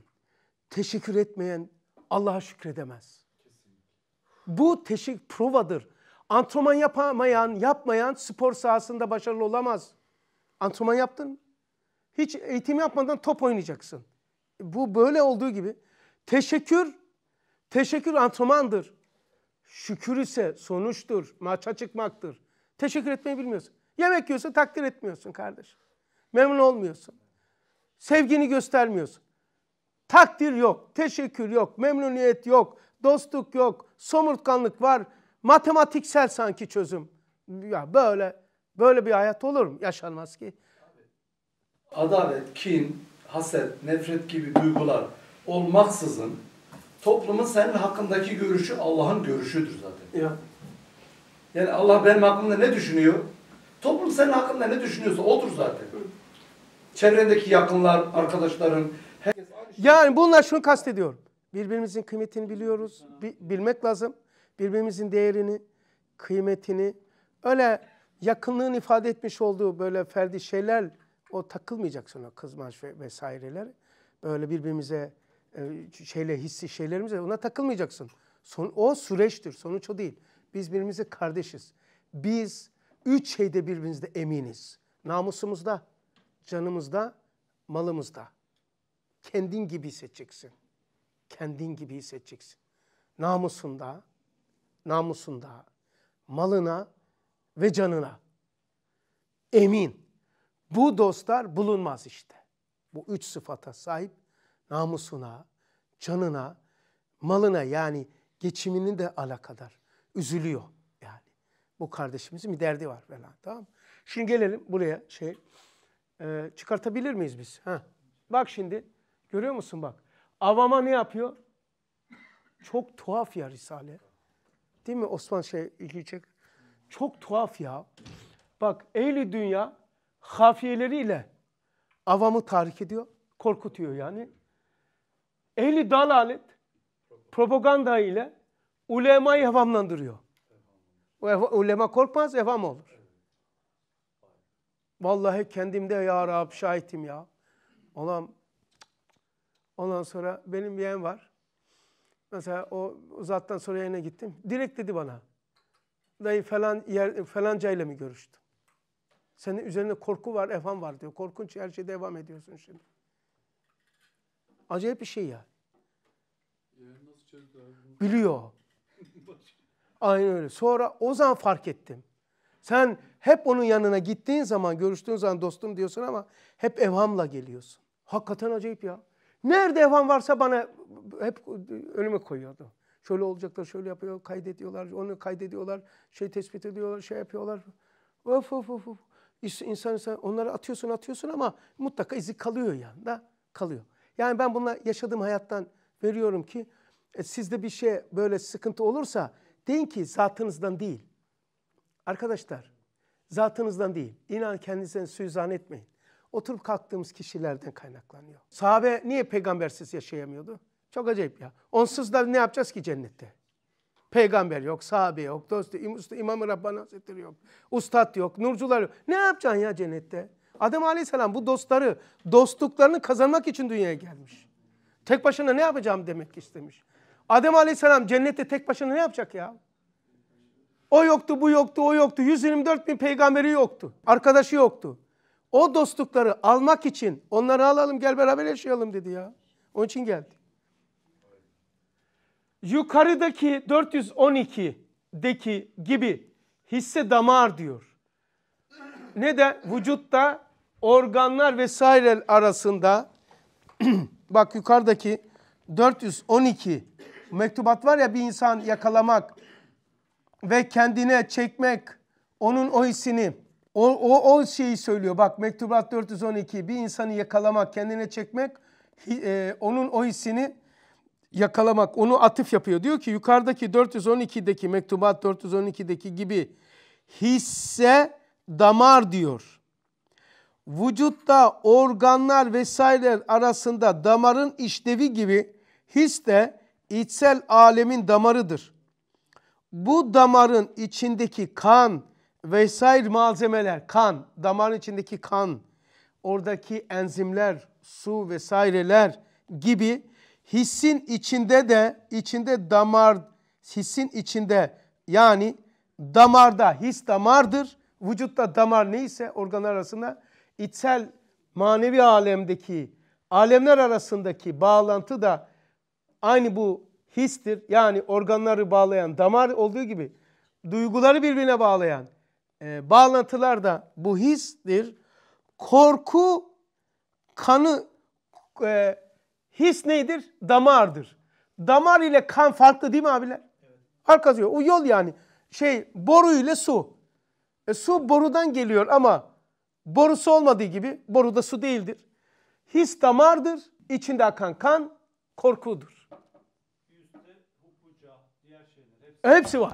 Teşekkür etmeyen Allah'a şükredemez. Bu teşekkür provadır. Antrenman yapamayan, yapmayan spor sahasında başarılı olamaz. Antrenman yaptın mı? Hiç eğitim yapmadan top oynayacaksın. Bu böyle olduğu gibi teşekkür teşekkür antrenmandır. Şükür ise sonuçtur, maça çıkmaktır. Teşekkür etmeyi bilmiyorsun. Yemek yiyorsa takdir etmiyorsun kardeşim. Memnun olmuyorsun. Sevgini göstermiyorsun. Takdir yok, teşekkür yok, memnuniyet yok, dostluk yok, somurtkanlık var. Matematiksel sanki çözüm. Ya böyle böyle bir hayat olur mu? Yaşanmaz ki. Adalet, kin, haset, nefret gibi duygular olmaksızın toplumun senin hakkındaki görüşü Allah'ın görüşüdür zaten. Ya. Yani Allah benim hakkımda ne düşünüyor? Toplum senin hakkında ne düşünüyorsa odur zaten çevrendeki yakınlar, arkadaşların. Herkes şey- yani bunlar şunu kastediyorum. Birbirimizin kıymetini biliyoruz. Bi bilmek lazım. Birbirimizin değerini, kıymetini. Öyle yakınlığın ifade etmiş olduğu böyle ferdi şeyler o takılmayacak sonra kızmaç vesaireler. Böyle birbirimize e, şeyle hissi şeylerimize ona takılmayacaksın. Son, o süreçtir. Sonuç o değil. Biz birbirimize kardeşiz. Biz üç şeyde birbirimizde eminiz. Namusumuzda, canımızda, malımızda. Kendin gibi hissedeceksin. Kendin gibi hissedeceksin. Namusunda, namusunda, malına ve canına. Emin. Bu dostlar bulunmaz işte. Bu üç sıfata sahip namusuna, canına, malına yani geçimini de alakadar. Üzülüyor yani. Bu kardeşimizin bir derdi var falan tamam Şimdi gelelim buraya şey e, çıkartabilir miyiz biz? Heh. Bak şimdi görüyor musun bak. Avama ne yapıyor? Çok tuhaf ya Risale. Değil mi Osman şey ilgi çek? Çok tuhaf ya. Bak ehli dünya hafiyeleriyle avamı tahrik ediyor, korkutuyor yani. Ehli dalalet propaganda ile ulemayı hevamlandırıyor. Ulema korkmaz, hevam olur. Vallahi kendimde ya Rab şahitim ya. Ondan, ondan sonra benim bir yeğen var. Mesela o zattan sonra yerine gittim. Direkt dedi bana. Dayı falan yer, falancayla mı görüştün? Senin üzerinde korku var, efan var diyor. Korkunç her şey devam ediyorsun şimdi. Acayip bir şey ya. Biliyor. Aynen öyle. Sonra o zaman fark ettim. Sen hep onun yanına gittiğin zaman, görüştüğün zaman dostum diyorsun ama hep evhamla geliyorsun. Hakikaten acayip ya. Nerede evham varsa bana hep önüme koyuyordu. Şöyle olacaklar, şöyle yapıyor, kaydediyorlar, onu kaydediyorlar, şey tespit ediyorlar, şey yapıyorlar. Of of of İnsan, insan onları atıyorsun atıyorsun ama mutlaka izi kalıyor yanında, kalıyor. Yani ben bununla yaşadığım hayattan veriyorum ki e, sizde bir şey böyle sıkıntı olursa deyin ki zatınızdan değil. Arkadaşlar zatınızdan değil, inan kendinize suizan etmeyin. Oturup kalktığımız kişilerden kaynaklanıyor. Sahabe niye peygambersiz yaşayamıyordu? Çok acayip ya. Onsuz da ne yapacağız ki cennette? Peygamber yok, sahabe yok, dostu, İmam-ı Rabbani Hazretleri yok, ustad yok, nurcular yok. Ne yapacaksın ya cennette? Adem Aleyhisselam bu dostları, dostluklarını kazanmak için dünyaya gelmiş. Tek başına ne yapacağım demek istemiş. Adem Aleyhisselam cennette tek başına ne yapacak ya? O yoktu, bu yoktu, o yoktu. 124 bin peygamberi yoktu. Arkadaşı yoktu. O dostlukları almak için onları alalım gel beraber yaşayalım dedi ya. Onun için geldi. Yukarıdaki 412'deki gibi hisse damar diyor. Ne de Vücutta organlar vesaire arasında bak yukarıdaki 412 mektubat var ya bir insan yakalamak ve kendine çekmek onun o hissini o, o, o şeyi söylüyor. Bak Mektubat 412 bir insanı yakalamak, kendine çekmek e, onun o hissini yakalamak, onu atıf yapıyor. Diyor ki yukarıdaki 412'deki Mektubat 412'deki gibi hisse damar diyor. Vücutta organlar vesaire arasında damarın işlevi gibi his de içsel alemin damarıdır bu damarın içindeki kan vesaire malzemeler, kan, damarın içindeki kan, oradaki enzimler, su vesaireler gibi hissin içinde de içinde damar hissin içinde yani damarda his damardır. Vücutta damar neyse organlar arasında içsel manevi alemdeki alemler arasındaki bağlantı da aynı bu histir. Yani organları bağlayan damar olduğu gibi duyguları birbirine bağlayan e, bağlantılar da bu histir. Korku kanı e, his neydir? Damardır. Damar ile kan farklı değil mi abiler? Evet. Arkası yok. O yol yani. Şey boru ile su. E, su borudan geliyor ama borusu olmadığı gibi boruda su değildir. His damardır. İçinde akan kan korkudur. Hepsi var.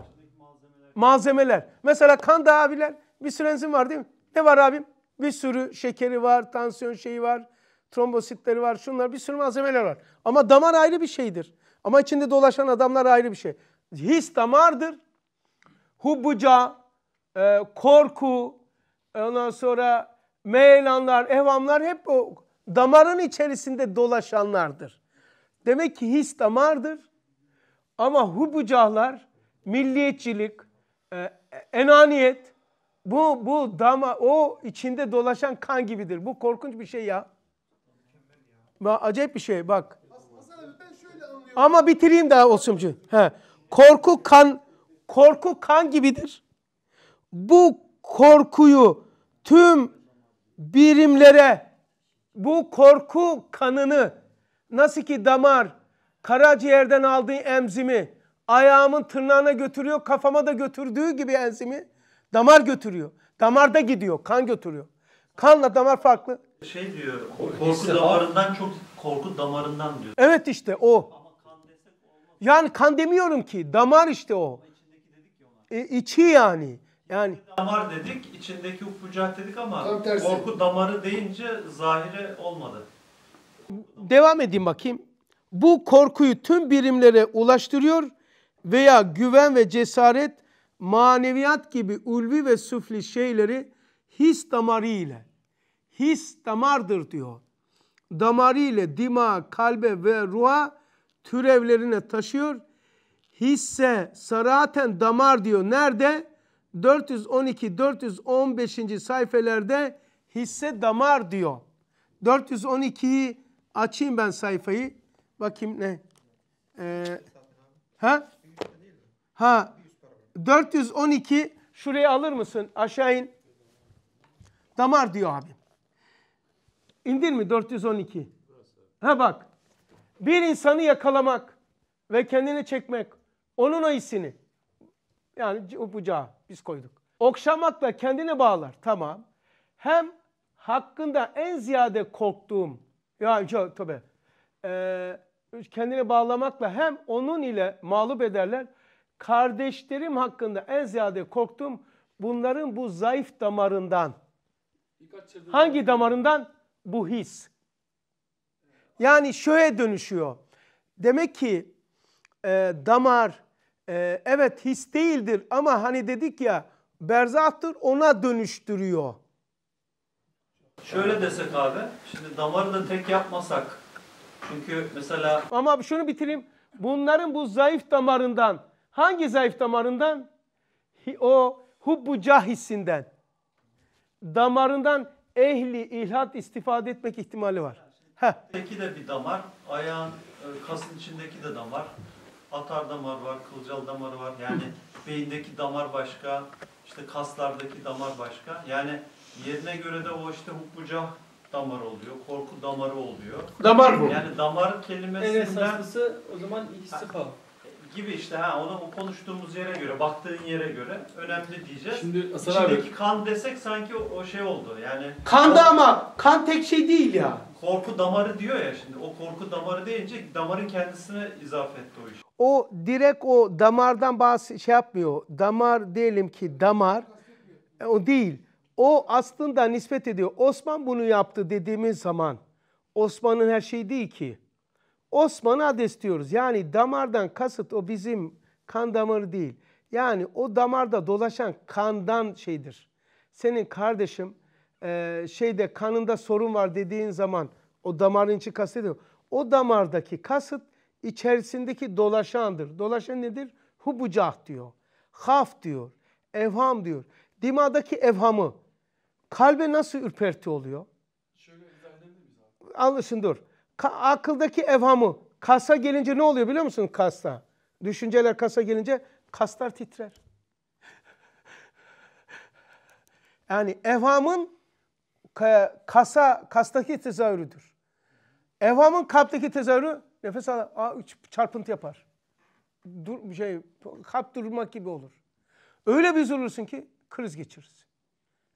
Malzemeler. Mesela kan da abiler bir sürenzim var değil mi? Ne var abim? Bir sürü şekeri var, tansiyon şeyi var, trombositleri var, şunlar bir sürü malzemeler var. Ama damar ayrı bir şeydir. Ama içinde dolaşan adamlar ayrı bir şey. His damardır. Hubbuca, e, korku, ondan sonra meylanlar, evamlar hep o damarın içerisinde dolaşanlardır. Demek ki his damardır. Ama hubucahlar milliyetçilik, e, enaniyet bu bu dama o içinde dolaşan kan gibidir. Bu korkunç bir şey ya. ya. Acayip bir şey bak. Ama bitireyim daha Osumcu. He. Korku kan korku kan gibidir. Bu korkuyu tüm birimlere bu korku kanını nasıl ki damar karaciğerden aldığı emzimi Ayağımın tırnağına götürüyor, kafama da götürdüğü gibi enzimi damar götürüyor. Damarda gidiyor, kan götürüyor. Kanla damar farklı. Şey diyor, korku damarından çok korku damarından diyor. Evet işte o. Yani kan demiyorum ki, damar işte o. E, içi yani. Yani damar dedik, içindeki ufbucat dedik ama korku damarı deyince zahire olmadı. Devam edeyim bakayım. Bu korkuyu tüm birimlere ulaştırıyor veya güven ve cesaret maneviyat gibi ulvi ve süfli şeyleri his damarı ile his damardır diyor. Damarı ile dima, kalbe ve ruha türevlerine taşıyor. Hisse saraten damar diyor. Nerede? 412-415. sayfelerde hisse damar diyor. 412'yi açayım ben sayfayı. Bakayım ne? Ee, ha? Ha 412 şurayı alır mısın? Aşağı in. Damar diyor abi. İndin mi 412? Ha bak. Bir insanı yakalamak ve kendini çekmek. Onun o hissini. Yani bucağı biz koyduk. Okşamakla kendini bağlar. Tamam. Hem hakkında en ziyade korktuğum ya tabi e, ee, kendini bağlamakla hem onun ile mağlup ederler kardeşlerim hakkında en ziyade korktum bunların bu zayıf damarından. Hangi damarından? Bu his. Yani şöyle dönüşüyor. Demek ki e, damar e, evet his değildir ama hani dedik ya berzahtır ona dönüştürüyor. Şöyle desek abi şimdi damarı da tek yapmasak çünkü mesela... Ama şunu bitireyim. Bunların bu zayıf damarından Hangi zayıf damarından? O hubbu cah hissinden. Damarından ehli ilhat istifade etmek ihtimali var. Peki de bir damar, ayağın e, kasın içindeki de damar, atar damar var, kılcal damarı var. Yani beyindeki damar başka, işte kaslardaki damar başka. Yani yerine göre de o işte hukbucah damar oluyor, korku damarı oluyor. Damar bu. Yani damar kelimesinden... En esaslısı o zaman istifade gibi işte ha onu konuştuğumuz yere göre, baktığın yere göre önemli diyeceğiz. Şimdi Hasan abi. kan desek sanki o, o şey oldu yani. Kan da ama kan tek şey değil ya. Korku damarı diyor ya şimdi o korku damarı deyince damarın kendisine izafe etti o iş. O direkt o damardan bahs şey yapmıyor. Damar diyelim ki damar e, o değil. O aslında nispet ediyor. Osman bunu yaptı dediğimiz zaman Osman'ın her şeyi değil ki. Osman'a abdest diyoruz. Yani damardan kasıt o bizim kan damarı değil. Yani o damarda dolaşan kandan şeydir. Senin kardeşim e, şeyde kanında sorun var dediğin zaman o damarın içi kastediyor. O damardaki kasıt içerisindeki dolaşandır. Dolaşan nedir? Hubucah diyor. Haf diyor. Evham diyor. Dimadaki evhamı kalbe nasıl ürperti oluyor? Şöyle izah edebilir miyiz abi? Anlaşın dur. Ka akıldaki evhamı. Kasa gelince ne oluyor biliyor musun kasta? Düşünceler kasa gelince kaslar titrer. Yani evhamın kasa, kastaki tezahürüdür. Evhamın kalpteki tezahürü nefes al, a, çarpıntı yapar. Dur, şey, kalp durmak gibi olur. Öyle bir üzülürsün ki kriz geçiririz.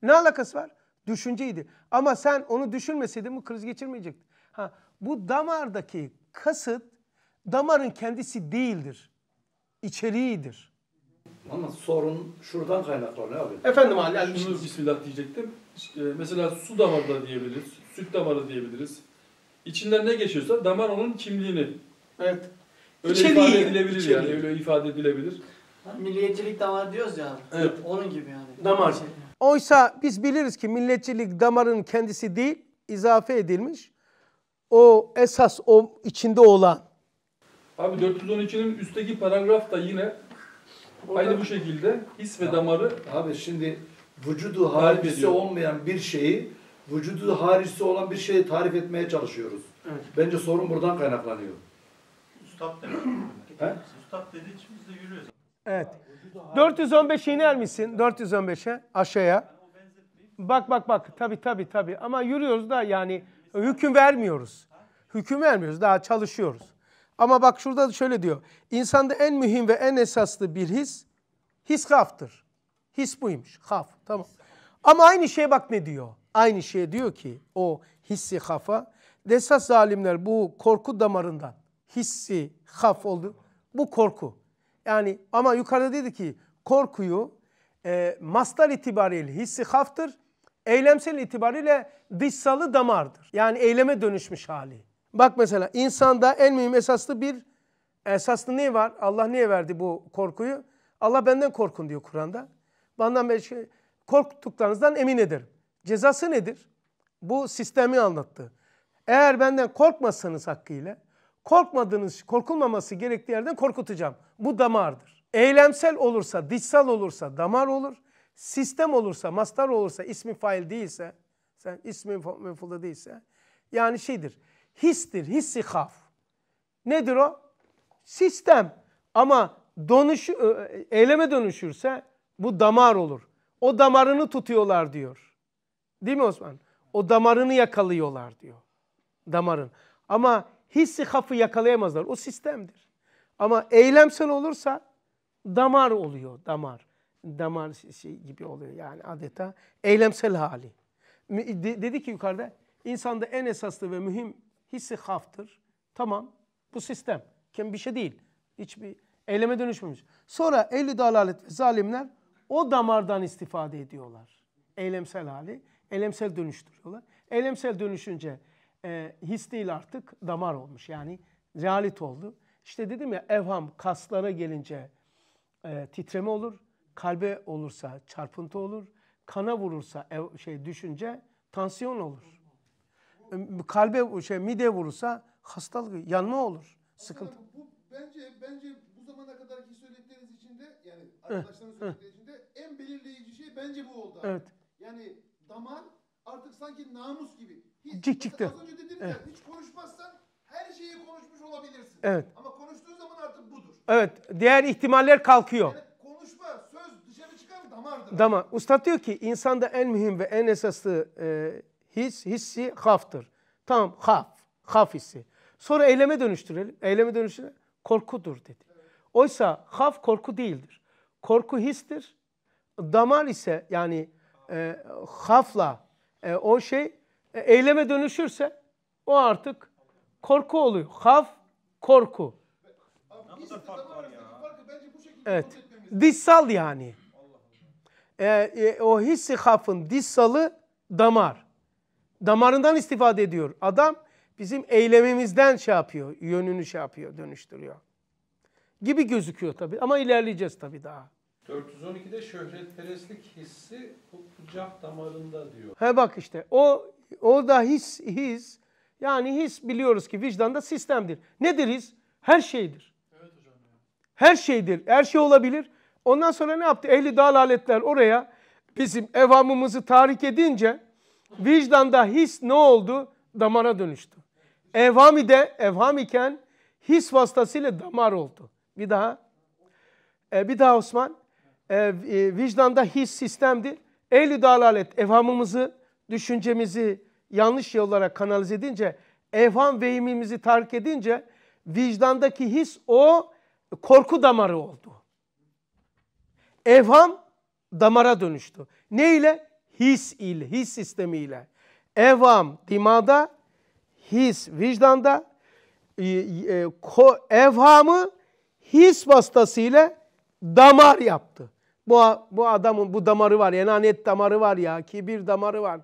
Ne alakası var? Düşünceydi. Ama sen onu düşünmeseydin bu kriz geçirmeyecektin. Ha, bu damardaki kasıt damarın kendisi değildir. İçeriğidir. Ama sorun şuradan kaynaklanıyor abi. Efendim Ali. Yani Şunu bismillah diyecektim. Ee, mesela su damarı da diyebiliriz. Süt damarı diyebiliriz. İçinden ne geçiyorsa damar onun kimliğini. Evet. Öyle İçeriği. ifade edilebilir İçeriği. yani. Öyle ifade edilebilir. Yani milliyetçilik damar diyoruz ya. Evet. Onun gibi yani. Damar. Oysa biz biliriz ki milliyetçilik damarın kendisi değil, izafe edilmiş o esas o içinde olan. Abi 412'nin üstteki paragraf da yine Orada, aynı bu şekilde his ve damarı. Abi şimdi vücudu harisi olmayan bir şeyi vücudu harisi olan bir şeyi tarif etmeye çalışıyoruz. Evet. Bence sorun buradan kaynaklanıyor. Üstad demek. Üstad dedi için biz de yürüyoruz. Evet. 415'e iner misin? 415'e aşağıya. Bak bak bak. Tabii tabii tabii. Ama yürüyoruz da yani Hüküm vermiyoruz. Hüküm vermiyoruz. Daha çalışıyoruz. Ama bak şurada şöyle diyor. İnsanda en mühim ve en esaslı bir his, his haftır. His buymuş. Haf. Tamam. Ama aynı şey bak ne diyor. Aynı şey diyor ki o hissi hafa. Esas zalimler bu korku damarından hissi haf oldu. Bu korku. Yani ama yukarıda dedi ki korkuyu e, mastar itibariyle hissi haftır. Eylemsel itibariyle dışsalı damardır. Yani eyleme dönüşmüş hali. Bak mesela insanda en mühim esaslı bir esaslı ne var? Allah niye verdi bu korkuyu? Allah benden korkun diyor Kur'an'da. Benden belki korktuklarınızdan emin ederim. Cezası nedir? Bu sistemi anlattı. Eğer benden korkmazsanız hakkıyla, korkmadığınız, korkulmaması gerektiği yerden korkutacağım. Bu damardır. Eylemsel olursa, dışsal olursa damar olur sistem olursa, mastar olursa, ismi fail değilse, sen ismi mefulda değilse, yani şeydir, histir, hissi haf. Nedir o? Sistem. Ama dönüş, eyleme dönüşürse bu damar olur. O damarını tutuyorlar diyor. Değil mi Osman? O damarını yakalıyorlar diyor. Damarın. Ama hissi hafı yakalayamazlar. O sistemdir. Ama eylemsel olursa damar oluyor, damar damar şey gibi oluyor yani adeta eylemsel hali. De, dedi ki yukarıda insanda en esaslı ve mühim hissi haftır. Tamam bu sistem. Kim bir şey değil. Hiçbir eyleme dönüşmemiş. Sonra eli dalalet ve zalimler o damardan istifade ediyorlar. Eylemsel hali. Eylemsel dönüştürüyorlar. Eylemsel dönüşünce e, his değil artık damar olmuş. Yani realit oldu. İşte dedim ya evham kaslara gelince e, titreme olur kalbe olursa çarpıntı olur, kana vurursa şey düşünce tansiyon olur. Kalbe şey mide vurursa hastalık, yanma olur, sıkıntı. Aslında bu bence bence bu zamana kadarki söyledikleriniz içinde yani arkadaşların söyledikleri içinde en belirleyici şey bence bu oldu. abi. Evet. Yani damar artık sanki namus gibi. Hiç, Cik çıktı. Az önce dediniz Evet. hiç konuşmazsan her şeyi konuşmuş olabilirsin. Evet. Ama konuştuğun zaman artık budur. Evet, diğer ihtimaller kalkıyor. Yani damardır. Damar. Ustad diyor ki insanda en mühim ve en esaslı e, his, hissi haftır. Tamam haf, haf hissi. Sonra eyleme dönüştürelim. Eyleme dönüştürelim. Korkudur dedi. Evet. Oysa haf korku değildir. Korku histir. Damar ise yani e, hafla e, o şey e, eyleme dönüşürse o artık korku oluyor. Haf korku. evet. Dışsal yani e, e, o hissi hafın dissalı damar. Damarından istifade ediyor. Adam bizim eylemimizden şey yapıyor, yönünü şey yapıyor, dönüştürüyor. Gibi gözüküyor tabii ama ilerleyeceğiz tabii daha. 412'de şöhretperestlik hissi kucak damarında diyor. He bak işte o o da his his yani his biliyoruz ki vicdanda sistemdir. Nedir his? Her şeydir. Evet hocam. Her şeydir. Her şey olabilir. Ondan sonra ne yaptı? Ehli dalaletler oraya bizim evamımızı tahrik edince vicdanda his ne oldu? Damara dönüştü. Evham ide evham iken his vasıtasıyla damar oldu. Bir daha. E, bir daha Osman. E, e, vicdanda his sistemdi. Ehli dalalet evhamımızı, düşüncemizi yanlış yollara kanalize edince, evham vehimimizi tahrik edince vicdandaki his o korku damarı oldu. Evham damara dönüştü. Ne ile? His il, his sistemiyle. Evham dimada, his vicdanda, e, e, evhamı his vasıtasıyla damar yaptı. Bu, bu adamın bu damarı var, enaniyet damarı var ya, kibir damarı var.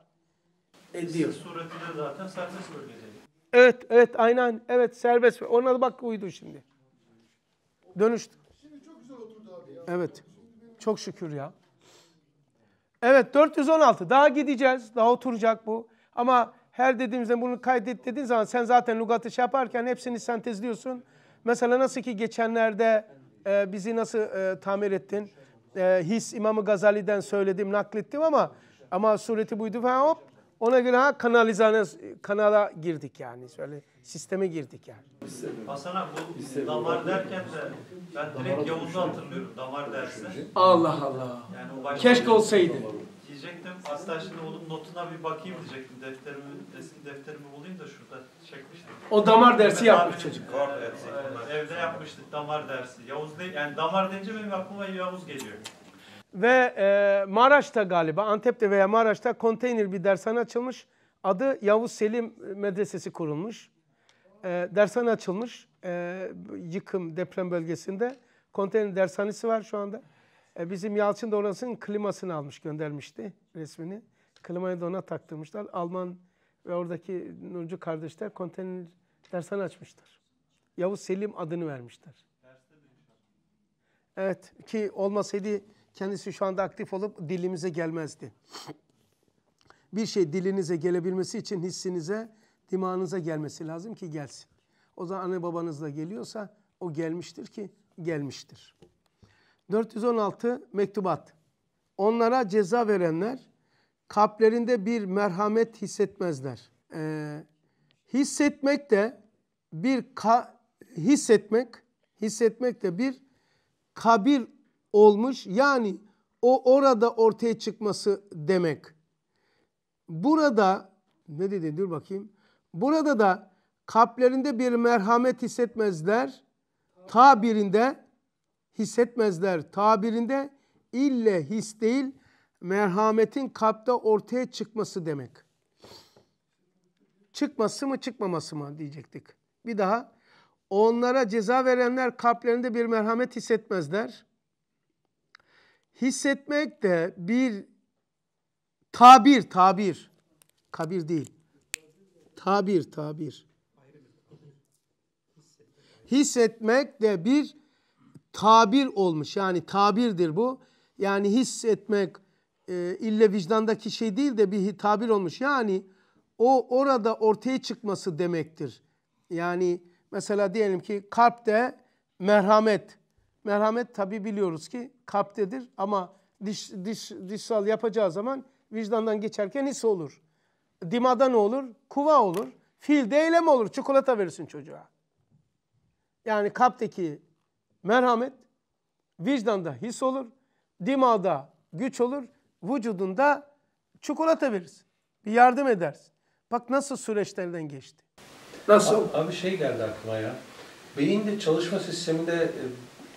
Ediyor. Suretiyle zaten serbest bölgede. Evet, evet, aynen. Evet, serbest. Ona da bak uydu şimdi. Dönüştü. Şimdi çok güzel oturdu abi ya. Evet. Çok şükür ya. Evet 416. Daha gideceğiz. Daha oturacak bu. Ama her dediğimizde bunu kaydet dediğin zaman sen zaten lugatı şey yaparken hepsini sentezliyorsun. Mesela nasıl ki geçenlerde e, bizi nasıl e, tamir ettin? E, his İmamı Gazali'den söyledim, naklettim ama ama sureti buydu falan hop ona göre ha kanalizane kanala girdik yani. Şöyle sisteme girdik yani. Hasan abi bu damar derken de ben direkt Yavuz'u hatırlıyorum damar dersine. Allah Allah. Yani o başka Keşke olsaydı. Diyecektim hatta şimdi oğlum notuna bir bakayım diyecektim. Defterimi, eski defterimi bulayım da şurada çekmiştim. O damar dersi Mehmet yapmış çocuk. E, evde yapmıştık damar dersi. Yavuz değil yani damar deyince benim aklıma Yavuz geliyor. Ve e, Maraş'ta galiba Antep'te veya Maraş'ta konteyner bir dershane açılmış. Adı Yavuz Selim Medresesi kurulmuş. E, dershane açılmış. E, yıkım deprem bölgesinde. Konteyner dershanesi var şu anda. E, bizim Yalçın da klimasını almış göndermişti resmini. Klimayı da ona taktırmışlar. Alman ve oradaki Nurcu kardeşler konteyner dershane açmışlar. Yavuz Selim adını vermişler. Evet ki olmasaydı kendisi şu anda aktif olup dilimize gelmezdi. Bir şey dilinize gelebilmesi için hissinize, dimağınıza gelmesi lazım ki gelsin. O zaman anne babanızla geliyorsa o gelmiştir ki gelmiştir. 416 mektubat. Onlara ceza verenler kalplerinde bir merhamet hissetmezler. Ee, hissetmek de bir ka hissetmek hissetmek de bir kabir olmuş. Yani o orada ortaya çıkması demek. Burada ne dedi dur bakayım. Burada da kalplerinde bir merhamet hissetmezler. Tabirinde hissetmezler. Tabirinde ille his değil merhametin kalpte ortaya çıkması demek. Çıkması mı çıkmaması mı diyecektik. Bir daha onlara ceza verenler kalplerinde bir merhamet hissetmezler. Hissetmek de bir tabir, tabir. Kabir değil. Tabir, tabir. Hissetmek de bir tabir olmuş. Yani tabirdir bu. Yani hissetmek e, ille vicdandaki şey değil de bir tabir olmuş. Yani o orada ortaya çıkması demektir. Yani mesela diyelim ki kalpte merhamet Merhamet tabi biliyoruz ki kalptedir ama diş, diş, dişsal yapacağı zaman vicdandan geçerken his olur. Dimada ne olur? Kuva olur. Fiilde eylem olur. Çikolata verirsin çocuğa. Yani kalpteki merhamet vicdanda his olur. Dimada güç olur. Vücudunda çikolata verirsin. Bir yardım edersin. Bak nasıl süreçlerden geçti. Nasıl? Abi, abi şey geldi aklıma ya. Beyinde çalışma sisteminde e,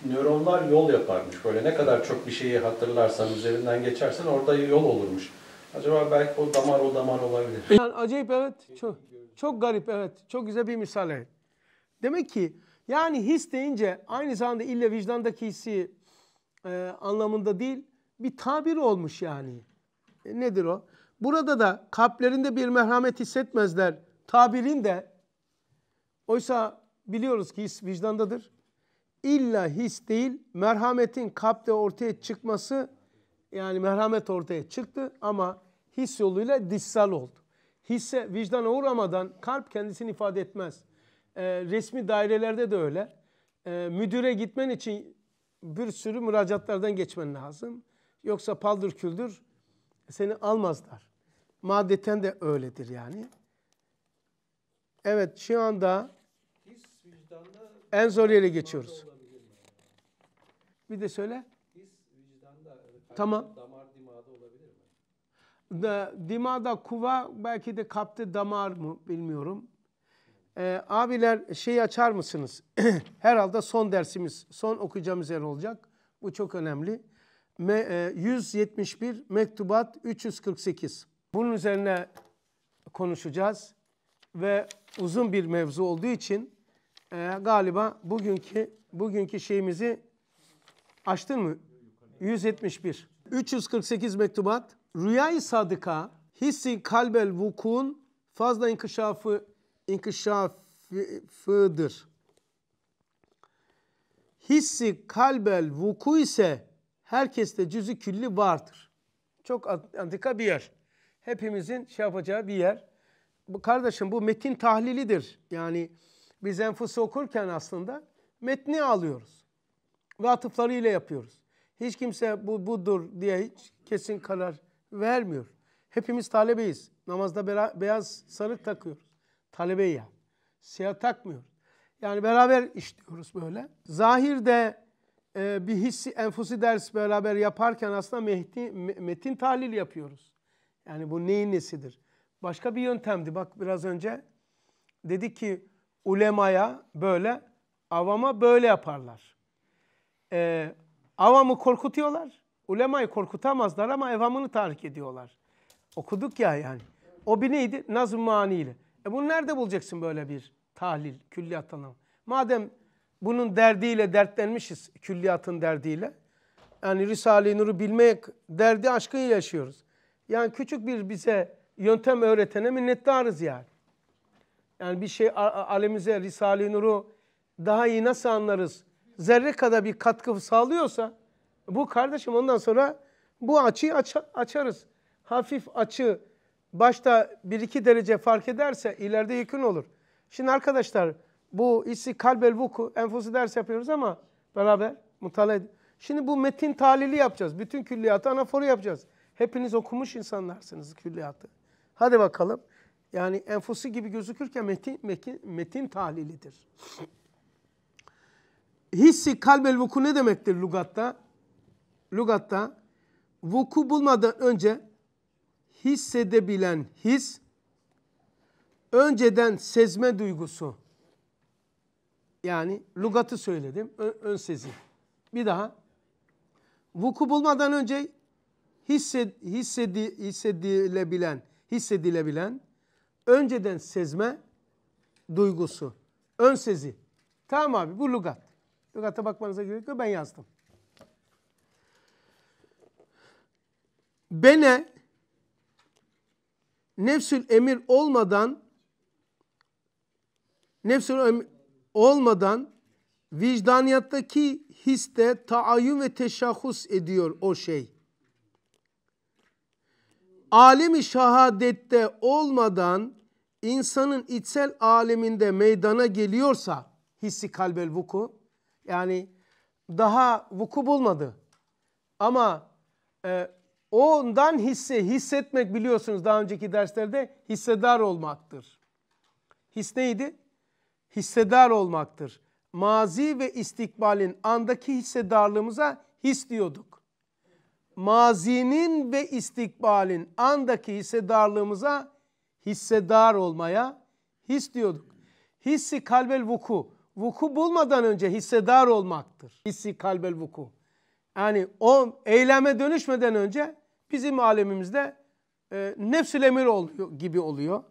nöronlar yol yaparmış. Böyle ne kadar çok bir şeyi hatırlarsan, üzerinden geçersen orada yol olurmuş. Acaba belki o damar o damar olabilir. Yani acayip evet. Çok, çok garip evet. Çok güzel bir misal Demek ki yani his deyince aynı zamanda illa vicdandaki hissi e, anlamında değil bir tabir olmuş yani. E, nedir o? Burada da kalplerinde bir merhamet hissetmezler tabirin de oysa biliyoruz ki his vicdandadır. İlla his değil, merhametin kalpte ortaya çıkması, yani merhamet ortaya çıktı ama his yoluyla dissal oldu. Hisse vicdana uğramadan kalp kendisini ifade etmez. E, resmi dairelerde de öyle. E, müdüre gitmen için bir sürü müracaatlardan geçmen lazım. Yoksa paldır küldür seni almazlar. Maddeten de öyledir yani. Evet şu anda en zor yere geçiyoruz. Bir de söyle. His vicdanda e, tamam. damar dimağda olabilir mi? Da, dimağda kuva belki de kaptı damar mı bilmiyorum. Ee, abiler şeyi açar mısınız? Herhalde son dersimiz, son okuyacağımız yer olacak. Bu çok önemli. Me, e, 171 mektubat 348. Bunun üzerine konuşacağız ve uzun bir mevzu olduğu için e, galiba bugünkü bugünkü şeyimizi Açtın mı? 171. 348 mektubat. Rüyayı sadıka, hissi kalbel vukun fazla inkişafı inkişafıdır. Hissi kalbel vuku ise herkeste cüzü külli vardır. Çok antika bir yer. Hepimizin şey yapacağı bir yer. Bu kardeşim bu metin tahlilidir. Yani biz enfusu okurken aslında metni alıyoruz ve ile yapıyoruz. Hiç kimse bu budur diye hiç kesin karar vermiyor. Hepimiz talebeyiz. Namazda beyaz sarık takıyoruz. Talebe ya. Siyah takmıyor. Yani beraber işliyoruz böyle. Zahirde e, bir hissi enfusi ders beraber yaparken aslında mehdi, metin tahlil yapıyoruz. Yani bu neyin nesidir? Başka bir yöntemdi. Bak biraz önce dedi ki ulemaya böyle, avama böyle yaparlar e, avamı korkutuyorlar. Ulemayı korkutamazlar ama evamını tahrik ediyorlar. Okuduk ya yani. O bir neydi? Nazım Mani ile. E bunu nerede bulacaksın böyle bir tahlil, külliyat anlamı? Madem bunun derdiyle dertlenmişiz, külliyatın derdiyle. Yani Risale-i Nur'u bilmek derdi aşkıyla yaşıyoruz. Yani küçük bir bize yöntem öğretene minnettarız yani. Yani bir şey alemize Risale-i Nur'u daha iyi nasıl anlarız? zerre kadar bir katkı sağlıyorsa bu kardeşim ondan sonra bu açıyı aç açarız. Hafif açı başta 1-2 derece fark ederse ileride yükün olur. Şimdi arkadaşlar bu isi kalbel vuku enfusu ders yapıyoruz ama beraber mutala Şimdi bu metin talili yapacağız. Bütün külliyatı anaforu yapacağız. Hepiniz okumuş insanlarsınız külliyatı. Hadi bakalım. Yani enfusu gibi gözükürken metin, metin, metin tahlilidir hissi kalbel vuku ne demektir lugatta? Lugatta vuku bulmadan önce hissedebilen his, önceden sezme duygusu. Yani lugatı söyledim, ön, ön sezi. Bir daha. Vuku bulmadan önce hissed hissedi, hissedilebilen, hissedilebilen, önceden sezme duygusu. Ön sezi. Tamam abi bu lugat. Lügata bakmanıza gerek yok. Ben yazdım. Bene nefsül emir olmadan nefsül emir olmadan vicdaniyattaki histe taayyün ve teşahhus ediyor o şey. Alemi şahadette olmadan insanın içsel aleminde meydana geliyorsa hissi kalbel vuku yani daha vuku bulmadı. Ama e, ondan hisse, hissetmek biliyorsunuz daha önceki derslerde hissedar olmaktır. His neydi? Hissedar olmaktır. Mazi ve istikbalin andaki hissedarlığımıza his diyorduk. Mazinin ve istikbalin andaki hissedarlığımıza hissedar olmaya his diyorduk. Hissi kalbel vuku vuku bulmadan önce hissedar olmaktır. Hissi kalbel vuku. Yani o eyleme dönüşmeden önce bizim alemimizde e, nefsül emir oluyor, gibi oluyor.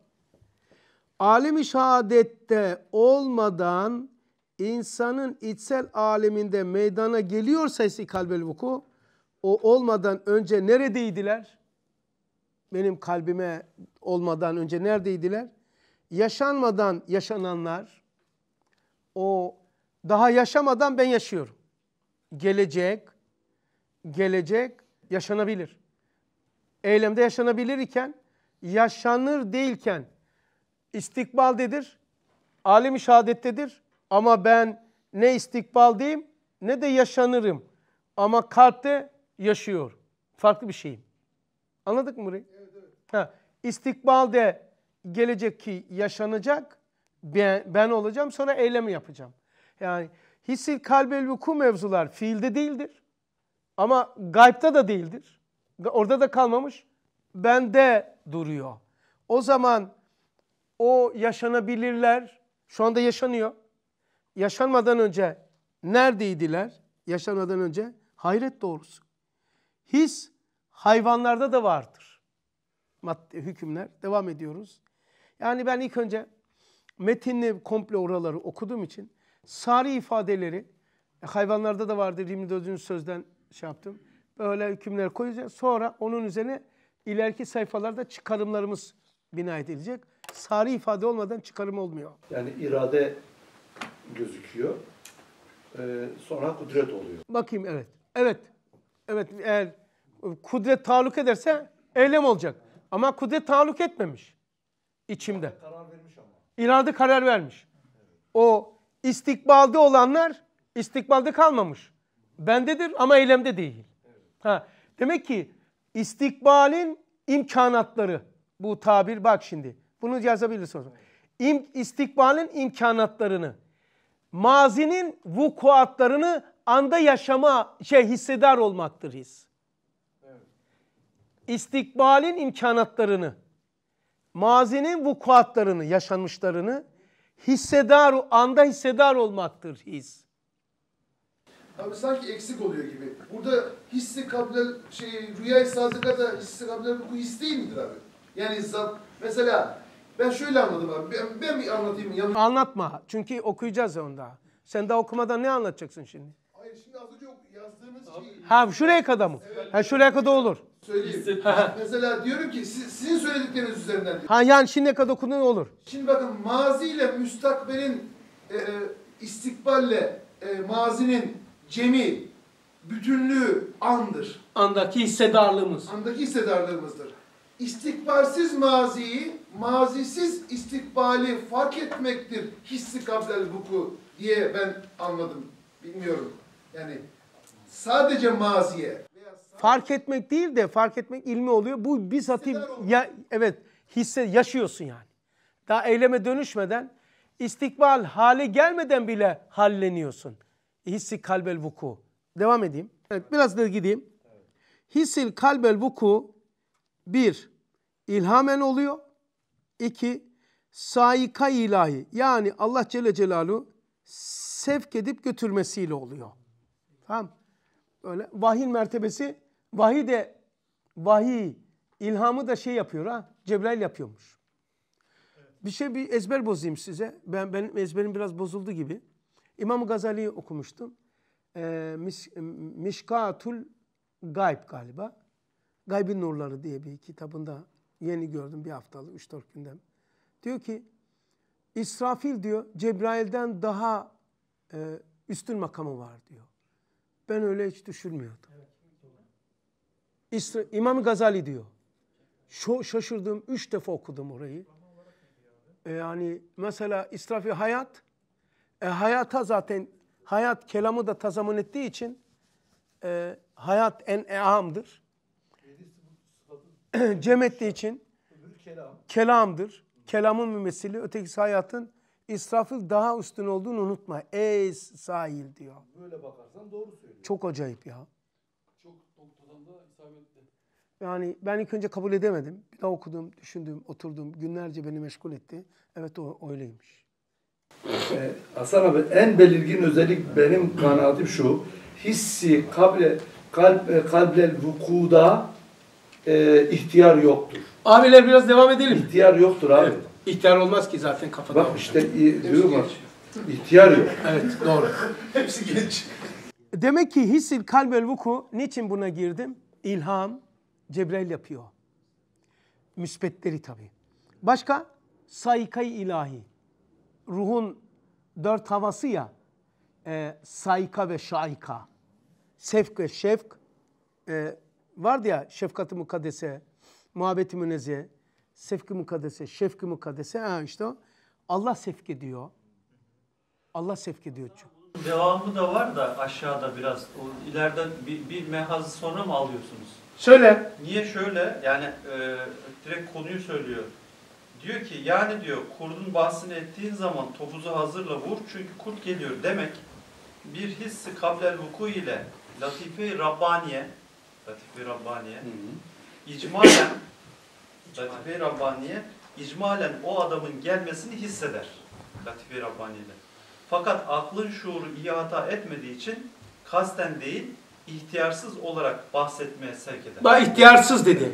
Alim-i şehadette olmadan insanın içsel aleminde meydana geliyorsa hissi kalbel vuku o olmadan önce neredeydiler? Benim kalbime olmadan önce neredeydiler? Yaşanmadan yaşananlar, o daha yaşamadan ben yaşıyorum. Gelecek, gelecek yaşanabilir. Eylemde yaşanabilir iken, yaşanır değilken istikbaldedir, alem-i şehadettedir. Ama ben ne istikbaldeyim ne de yaşanırım. Ama kalpte yaşıyor. Farklı bir şeyim. Anladık mı burayı? Evet, evet. Ha, istikbalde gelecek ki yaşanacak, ben, ben olacağım sonra eylemi yapacağım. Yani hissil kalbel vuku mevzular fiilde değildir. Ama gaybta da değildir. Orada da kalmamış. Bende duruyor. O zaman o yaşanabilirler. Şu anda yaşanıyor. Yaşanmadan önce neredeydiler? Yaşanmadan önce hayret doğrusu. His hayvanlarda da vardır. Madde, hükümler. Devam ediyoruz. Yani ben ilk önce metinli komple oraları okuduğum için sari ifadeleri e, hayvanlarda da vardır 24. sözden şey yaptım. Böyle hükümler koyacağız. Sonra onun üzerine ileriki sayfalarda çıkarımlarımız bina edilecek. Sari ifade olmadan çıkarım olmuyor. Yani irade gözüküyor. Ee, sonra kudret oluyor. Bakayım evet. Evet. Evet eğer kudret taalluk ederse eylem olacak. Ama kudret taalluk etmemiş içimde. Karar vermiş ama. İnadı karar vermiş. O istikbalde olanlar istikbalde kalmamış. Bendedir ama eylemde değil. Ha, demek ki istikbalin imkanatları bu tabir bak şimdi. Bunu yazabilirsiniz. İm, istikbalin imkanatlarını, mazinin vukuatlarını anda yaşama şey hissedar olmaktır his. İstikbalin imkanatlarını, mazinin vukuatlarını, yaşanmışlarını hissedar, anda hissedar olmaktır his. Abi sanki eksik oluyor gibi. Burada hissi kabile, şey, rüya-i sadikada hissi kabile bu his değil midir abi? Yani zap, mesela ben şöyle anladım abi. Ben, ben mi anlatayım? Yanlış... Anlatma. Çünkü okuyacağız onu daha. Sen daha okumadan ne anlatacaksın şimdi? Hayır şimdi az önce yazdığınız şeyi... Ha şuraya kadar mı? Evet. Ha şuraya kadar olur. Söyleyeyim. Mesela diyorum ki siz, sizin söyledikleriniz üzerinden. Ha yani şimdi ne kadar ne olur. Şimdi bakın maziyle müstakbelin e, e, istikballe e, mazinin cemi bütünlüğü andır. Andaki hissedarlığımız. Andaki hissedarlığımızdır. İstikbalsiz maziyi, mazisiz istikbali fark etmektir hissi kabdel buku diye ben anladım. Bilmiyorum. Yani sadece maziye Fark etmek değil de fark etmek ilmi oluyor. Bu bizatihi ya, evet hisse yaşıyorsun yani. Daha eyleme dönüşmeden istikbal hale gelmeden bile halleniyorsun. Hissi kalbel vuku. Devam edeyim. Evet biraz da gideyim. Hissil kalbel vuku bir ilhamen oluyor. İki saika ilahi yani Allah Celle Celaluhu sevk edip götürmesiyle oluyor. Tamam böyle vahin mertebesi Vahiy de vahiy ilhamı da şey yapıyor ha. Cebrail yapıyormuş. Bir şey bir ezber bozayım size. Ben benim ezberim biraz bozuldu gibi. İmam Gazali'yi okumuştum. Ee, Mis, Mişkatul Gayb galiba. Gaybin Nurları diye bir kitabında yeni gördüm bir haftalık 3-4 günden. Diyor ki İsrafil diyor Cebrail'den daha e, üstün makamı var diyor. Ben öyle hiç düşünmüyordum. Evet. İmam Gazali diyor. Şu şaşırdım. Üç defa okudum orayı. E, yani mesela israfi hayat. E hayata zaten hayat kelamı da tazamın ettiği için e, hayat en eamdır. Cem ettiği için kelamdır. Kelamın mümessili. Ötekisi hayatın israfın daha üstün olduğunu unutma. Ey sahil diyor. Böyle bakarsan doğru söylüyor. Çok acayip ya. Yani ben ilk önce kabul edemedim. Bir daha okudum, düşündüm, oturdum. Günlerce beni meşgul etti. Evet o öyleymiş. Ee, Hasan abi en belirgin özellik benim kanaatim şu. Hissi kable, kalp, e, kalble vukuda e, ihtiyar yoktur. Abiler biraz devam edelim. İhtiyar yoktur abi. Evet. İhtiyar olmaz ki zaten kafada. Bak işte e, diyorum bak. İhtiyar yok. Evet doğru. Hepsi genç. Demek ki hissil kalbel vuku niçin buna girdim? İlham, Cebrail yapıyor. Müsbetleri tabi. Başka? Saykay ilahi. Ruhun dört havası ya. E, sayka ve şayka, Sevk ve şefk. E, vardı ya şefkat-ı mukaddese, muhabbet-i münezziye, sevk-i mukaddese, şefk-i mukaddese. Ha işte o. Allah sevk ediyor. Allah sevk ediyor çünkü. Devamı da var da aşağıda biraz. O ileriden bir, bir mehaz sonra mı alıyorsunuz? Söyle. Niye şöyle? Yani e, direkt konuyu söylüyor. Diyor ki yani diyor kurdun bahsini ettiğin zaman topuzu hazırla vur çünkü kurt geliyor demek bir hissi kablel vuku ile latife-i Rabbaniye latife-i Rabbaniye hı hı. icmalen latife-i Rabbaniye icmalen o adamın gelmesini hisseder. Latife-i Rabbaniye Fakat aklın şuuru iyi hata etmediği için kasten değil ihtiyarsız olarak bahsetmeye sevk eder. Daha ihtiyarsız dedi.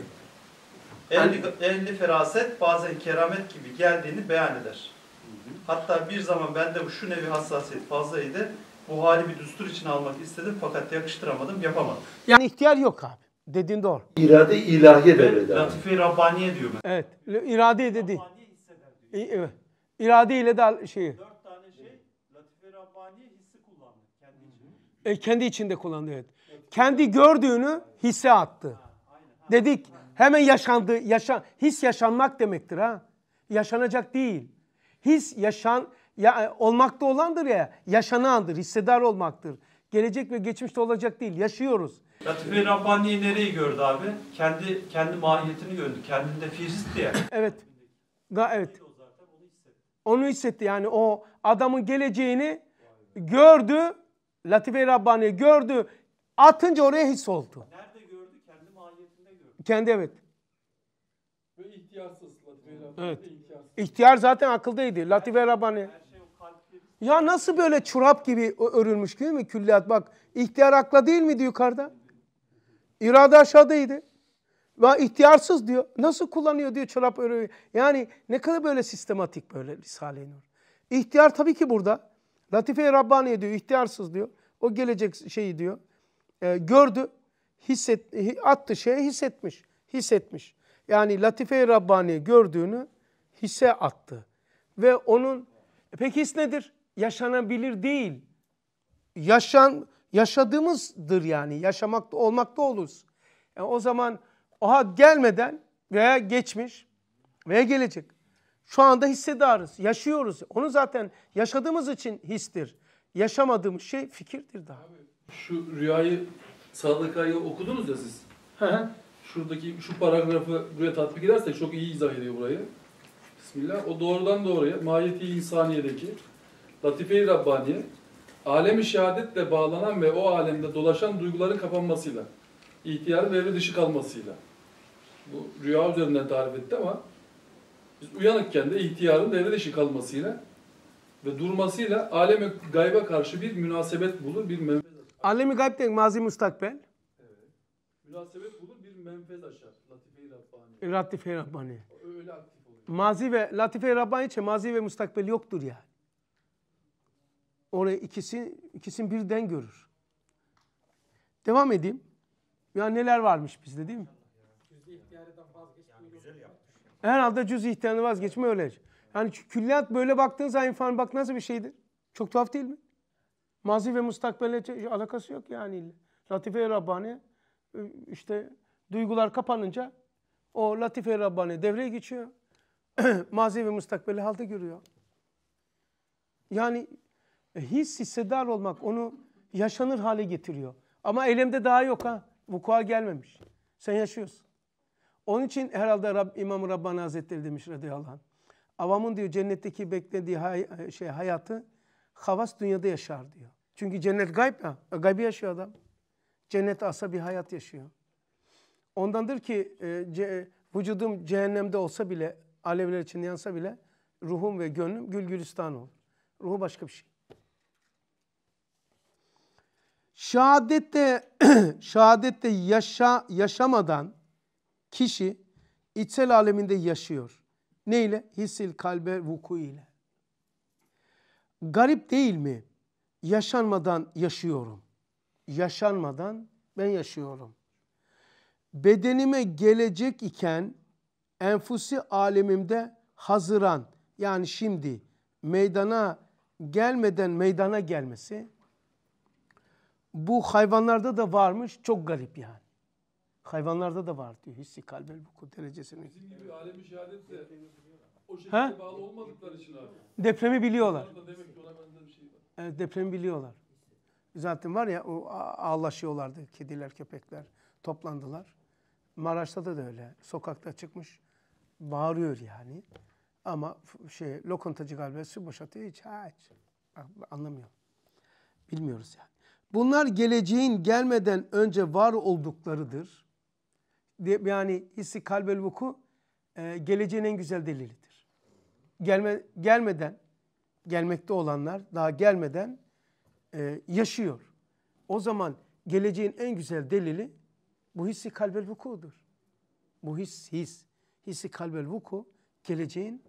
Elli, elli feraset bazen keramet gibi geldiğini beyan eder. Hatta bir zaman bende bu şu nevi hassasiyet fazlaydı. Bu hali bir düstur için almak istedim fakat yakıştıramadım, yapamadım. Yani ihtiyar yok abi. Dediğin doğru. İrade ilahiye devrede. Latife-i Rabbaniye diyor ben. Evet. İrade de değil. Evet. İrade ile de şeyi. Dört tane şey Latife-i Rabbaniye hissi kullandı. Kendi içinde. E, kendi içinde kullandı evet kendi gördüğünü hisse attı. Dedik hemen yaşandı. Yaşa, his yaşanmak demektir ha. Yaşanacak değil. His yaşan ya, olmakta olandır ya. Yaşanandır, hissedar olmaktır. Gelecek ve geçmişte olacak değil. Yaşıyoruz. Latife Rabbani nereyi gördü abi? Kendi kendi mahiyetini gördü. Kendinde fiilistti ya. Evet. da evet. Onu hissetti yani o adamın geleceğini gördü. Latife Rabbani gördü. Atınca oraya his oldu. Nerede gördü? Kendi mahiyetinde gördü. Kendi evet. Ve ihtiyarsız. Evet. İhtiyar zaten akıldaydı. Latife Rabbani. Şey, şey ya nasıl böyle çurap gibi örülmüş değil mi külliyat? Bak ihtiyar akla değil miydi yukarıda? İrade aşağıdaydı. Ve ihtiyarsız diyor. Nasıl kullanıyor diyor çorap örüyor. Yani ne kadar böyle sistematik böyle Risale-i Nur. İhtiyar tabii ki burada. Latife-i Rabbaniye diyor İhtiyarsız diyor. O gelecek şeyi diyor e, gördü, hisset, attı şeye hissetmiş. Hissetmiş. Yani Latife-i Rabbani gördüğünü hisse attı. Ve onun, e, peki his nedir? Yaşanabilir değil. Yaşan, yaşadığımızdır yani. Yaşamakta, olmakta oluruz. Yani e, o zaman o had gelmeden veya geçmiş veya gelecek. Şu anda hissedarız, yaşıyoruz. Onu zaten yaşadığımız için histir. Yaşamadığımız şey fikirdir daha. Abi. Şu rüyayı sadakayı okudunuz ya siz. Hı Şuradaki şu paragrafı buraya tatbik edersek çok iyi izah ediyor burayı. Bismillah. O doğrudan doğruya mahiyeti insaniyedeki latife-i Rabbaniye alemi şehadetle bağlanan ve o alemde dolaşan duyguların kapanmasıyla ihtiyar ve evre dışı kalmasıyla. Bu rüya üzerinden tarif etti ama biz uyanıkken de ihtiyarın devre dışı kalmasıyla ve durmasıyla aleme gayba karşı bir münasebet bulur, bir menfaat Alemi gayb denk mazi mustakbel. Evet. Münasebet bulur bir menfez aşar. Latife-i Rabbani. E, Latife-i Rabbani. Öyle aktif oluyor. Mazi ve Latife-i Rabbani için mazi ve mustakbel yoktur yani. Oraya ikisi, ikisini birden görür. Devam edeyim. Ya neler varmış bizde değil mi? Herhalde cüz ihtiyarını vazgeçme öyle. Yani külliyat böyle baktığın zaman insan bak nasıl bir şeydir? Çok tuhaf değil mi? Mazi ve mustakbelle şey, alakası yok yani. Latife-i Rabbani ıı, işte duygular kapanınca o Latife-i Rabbani devreye geçiyor. Mazi ve mustakbeli halde görüyor. Yani e, his hissedar olmak onu yaşanır hale getiriyor. Ama eylemde daha yok ha. Vuku'a gelmemiş. Sen yaşıyorsun. Onun için herhalde Rab, İmam-ı Rabbani Hazretleri demiş radıyallahu anh. Avamın diyor cennetteki beklediği hay, şey hayatı havas dünyada yaşar diyor. Çünkü cennet gayb ya. Gaybi yaşıyor adam. Cennet asa bir hayat yaşıyor. Ondandır ki e, vücudum cehennemde olsa bile, alevler içinde yansa bile ruhum ve gönlüm gül gülistan olur. Ruhu başka bir şey. Şehadette, şehadette yaşa, yaşamadan kişi içsel aleminde yaşıyor. Neyle? Hisil kalbe vuku ile. Garip değil mi? Yaşanmadan yaşıyorum. Yaşanmadan ben yaşıyorum. Bedenime gelecek iken enfusi alemimde hazıran yani şimdi meydana gelmeden meydana gelmesi bu hayvanlarda da varmış çok garip yani. Hayvanlarda da var diyor hissi kalbel bu derecesini. Bizim gibi alem-i o bağlı olmadıkları için abi. Depremi biliyorlar. Demek ki ona benden bir şey var. Evet depremi biliyorlar. Zaten var ya o ağlaşıyorlardı kediler, köpekler. Toplandılar. Maraş'ta da, da öyle. Sokakta çıkmış bağırıyor yani. Ama şey lokantacı galiba su boşaltıyor hiç. hiç. Anlamıyor. Bilmiyoruz yani. Bunlar geleceğin gelmeden önce var olduklarıdır. Yani hissi kalbel vuku e, geleceğin en güzel delili gelme, gelmeden, gelmekte olanlar daha gelmeden e, yaşıyor. O zaman geleceğin en güzel delili bu hissi kalbel vuku'dur. Bu his, his, hissi kalbel vuku geleceğin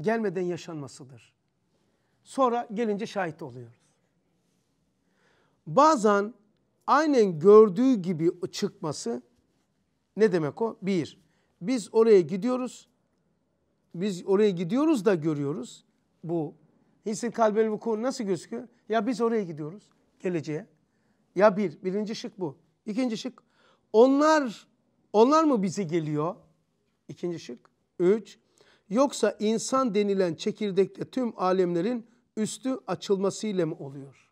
gelmeden yaşanmasıdır. Sonra gelince şahit oluyoruz. Bazen aynen gördüğü gibi çıkması ne demek o? Bir, biz oraya gidiyoruz biz oraya gidiyoruz da görüyoruz bu. Hissin kalbel vuku nasıl gözüküyor? Ya biz oraya gidiyoruz geleceğe. Ya bir, birinci şık bu. İkinci şık onlar onlar mı bize geliyor? İkinci şık. Üç, yoksa insan denilen çekirdekte tüm alemlerin üstü açılmasıyla mı oluyor?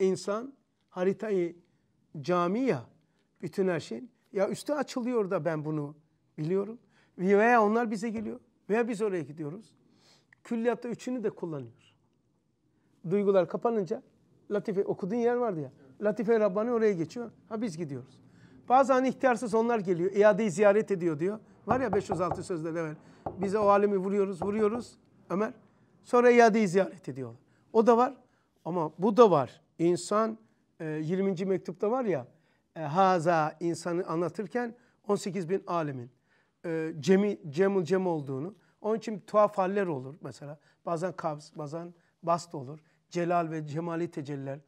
İnsan haritayı cami ya bütün her şeyin. Ya üstü açılıyor da ben bunu biliyorum. Veya onlar bize geliyor. Veya biz oraya gidiyoruz. Külliyatta üçünü de kullanıyor. Duygular kapanınca Latife okuduğun yer vardı ya. Latife Rabbani oraya geçiyor. Ha biz gidiyoruz. Bazen ihtiyarsız onlar geliyor. İadeyi ziyaret ediyor diyor. Var ya 506 sözde evvel. Bize o alemi vuruyoruz, vuruyoruz. Ömer. Sonra iadeyi ziyaret ediyorlar. O da var. Ama bu da var. İnsan 20. E, mektupta var ya. E, Haza insanı anlatırken 18 bin alemin e, Cemil, Cemil Cem olduğunu. Onun için tuhaf haller olur mesela. Bazen kabz, bazen bast olur. Celal ve cemali tecelliler.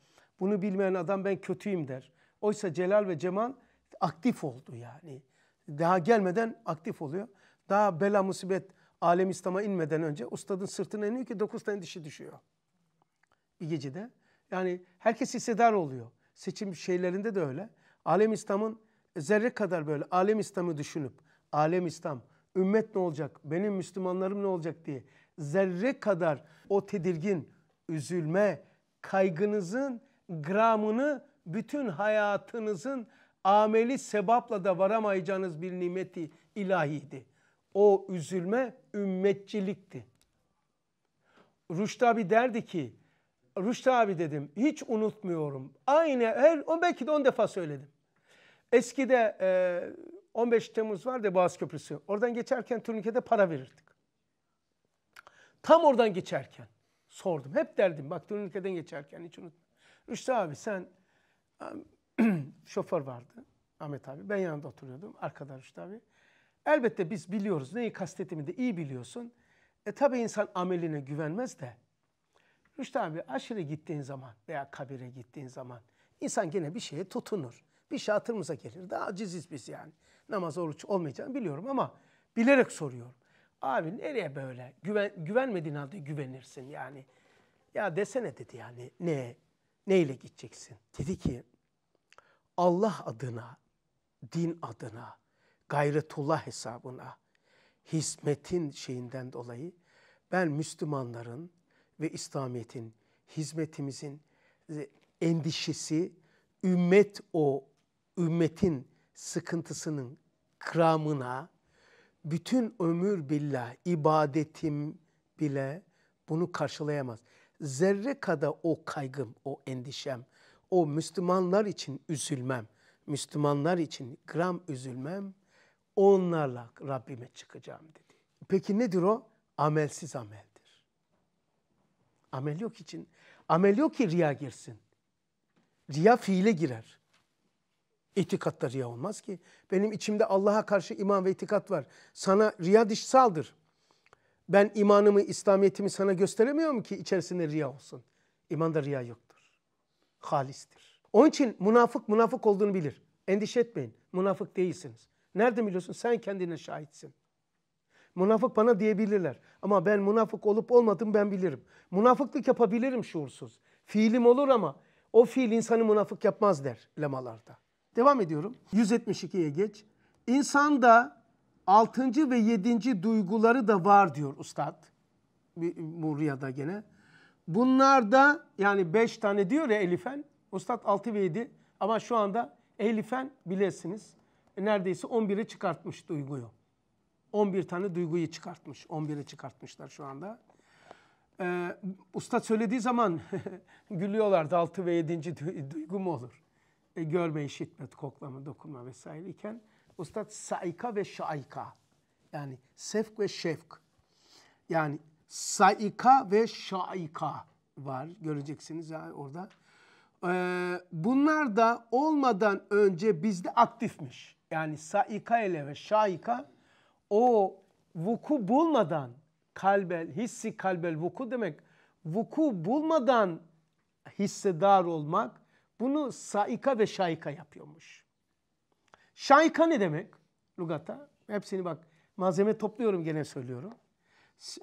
Bunu bilmeyen adam ben kötüyüm der. Oysa celal ve cemal aktif oldu yani. Daha gelmeden aktif oluyor. Daha bela musibet alem İslam'a inmeden önce ustadın sırtına iniyor ki dokuz tane dişi düşüyor. Bir gecede. Yani herkes hissedar oluyor. Seçim şeylerinde de öyle. Alem İslam'ın zerre kadar böyle alem İslam'ı düşünüp alem İslam, ümmet ne olacak, benim Müslümanlarım ne olacak diye zerre kadar o tedirgin, üzülme, kaygınızın gramını bütün hayatınızın ameli sebapla da varamayacağınız bir nimeti ilahiydi. O üzülme ümmetçilikti. Rüştü abi derdi ki, Rüştü abi dedim hiç unutmuyorum. Aynı her, o belki de on defa söyledim. Eskide e, 15 Temmuz var da Boğaz Köprüsü. Oradan geçerken turnikede para verirdik. Tam oradan geçerken sordum. Hep derdim bak turnikeden geçerken hiç unutma. Rüştü abi sen şoför vardı Ahmet abi. Ben yanında oturuyordum. Arkada Rüştü abi. Elbette biz biliyoruz neyi kastettiğimi de iyi biliyorsun. E tabi insan ameline güvenmez de. Rüştü abi aşırı gittiğin zaman veya kabire gittiğin zaman insan gene bir şeye tutunur. Bir şey hatırımıza gelir. Daha aciziz biz yani namaz oruç olmayacağını biliyorum ama bilerek soruyorum. Abi nereye böyle? Güven, güvenmediğin halde güvenirsin yani. Ya desene dedi yani ne? Neyle gideceksin? Dedi ki Allah adına, din adına, gayretullah hesabına, hizmetin şeyinden dolayı ben Müslümanların ve İslamiyet'in hizmetimizin endişesi ümmet o ümmetin sıkıntısının kramına bütün ömür billah ibadetim bile bunu karşılayamaz. Zerre kadar o kaygım, o endişem, o Müslümanlar için üzülmem, Müslümanlar için gram üzülmem, onlarla Rabbime çıkacağım dedi. Peki nedir o? Amelsiz ameldir. Amel yok için. Amel yok ki riya girsin. Riya fiile girer. İtikatta riya olmaz ki. Benim içimde Allah'a karşı iman ve itikat var. Sana riya dışsaldır. Ben imanımı, İslamiyetimi sana gösteremiyorum ki içerisinde riya olsun. İmanda riya yoktur. Halistir. Onun için münafık münafık olduğunu bilir. Endişe etmeyin. Münafık değilsiniz. Nereden biliyorsun? Sen kendine şahitsin. Münafık bana diyebilirler. Ama ben münafık olup olmadığımı ben bilirim. Münafıklık yapabilirim şuursuz. Fiilim olur ama o fiil insanı münafık yapmaz der lemalarda. Devam ediyorum. 172'ye geç. İnsanda altıncı ve yedinci duyguları da var diyor ustad. da gene. Bunlar da yani beş tane diyor ya Elifen. Ustad altı ve yedi. Ama şu anda Elifen bilesiniz. E, neredeyse on biri çıkartmış duyguyu. On bir tane duyguyu çıkartmış. On biri çıkartmışlar şu anda. Ee, ustad söylediği zaman gülüyorlardı. Altı ve yedinci duygu mu olur? e, görme, işitme, koklama, dokunma vesaire iken Ustad saika ve şaika yani sefk ve şefk yani saika ve şaika var göreceksiniz yani orada. Ee, bunlar da olmadan önce bizde aktifmiş. Yani saika ile ve şaika o vuku bulmadan kalbel, hissi kalbel vuku demek vuku bulmadan hissedar olmak bunu saika ve şaika yapıyormuş. Şaika ne demek lugata? Hepsini bak malzeme topluyorum gene söylüyorum.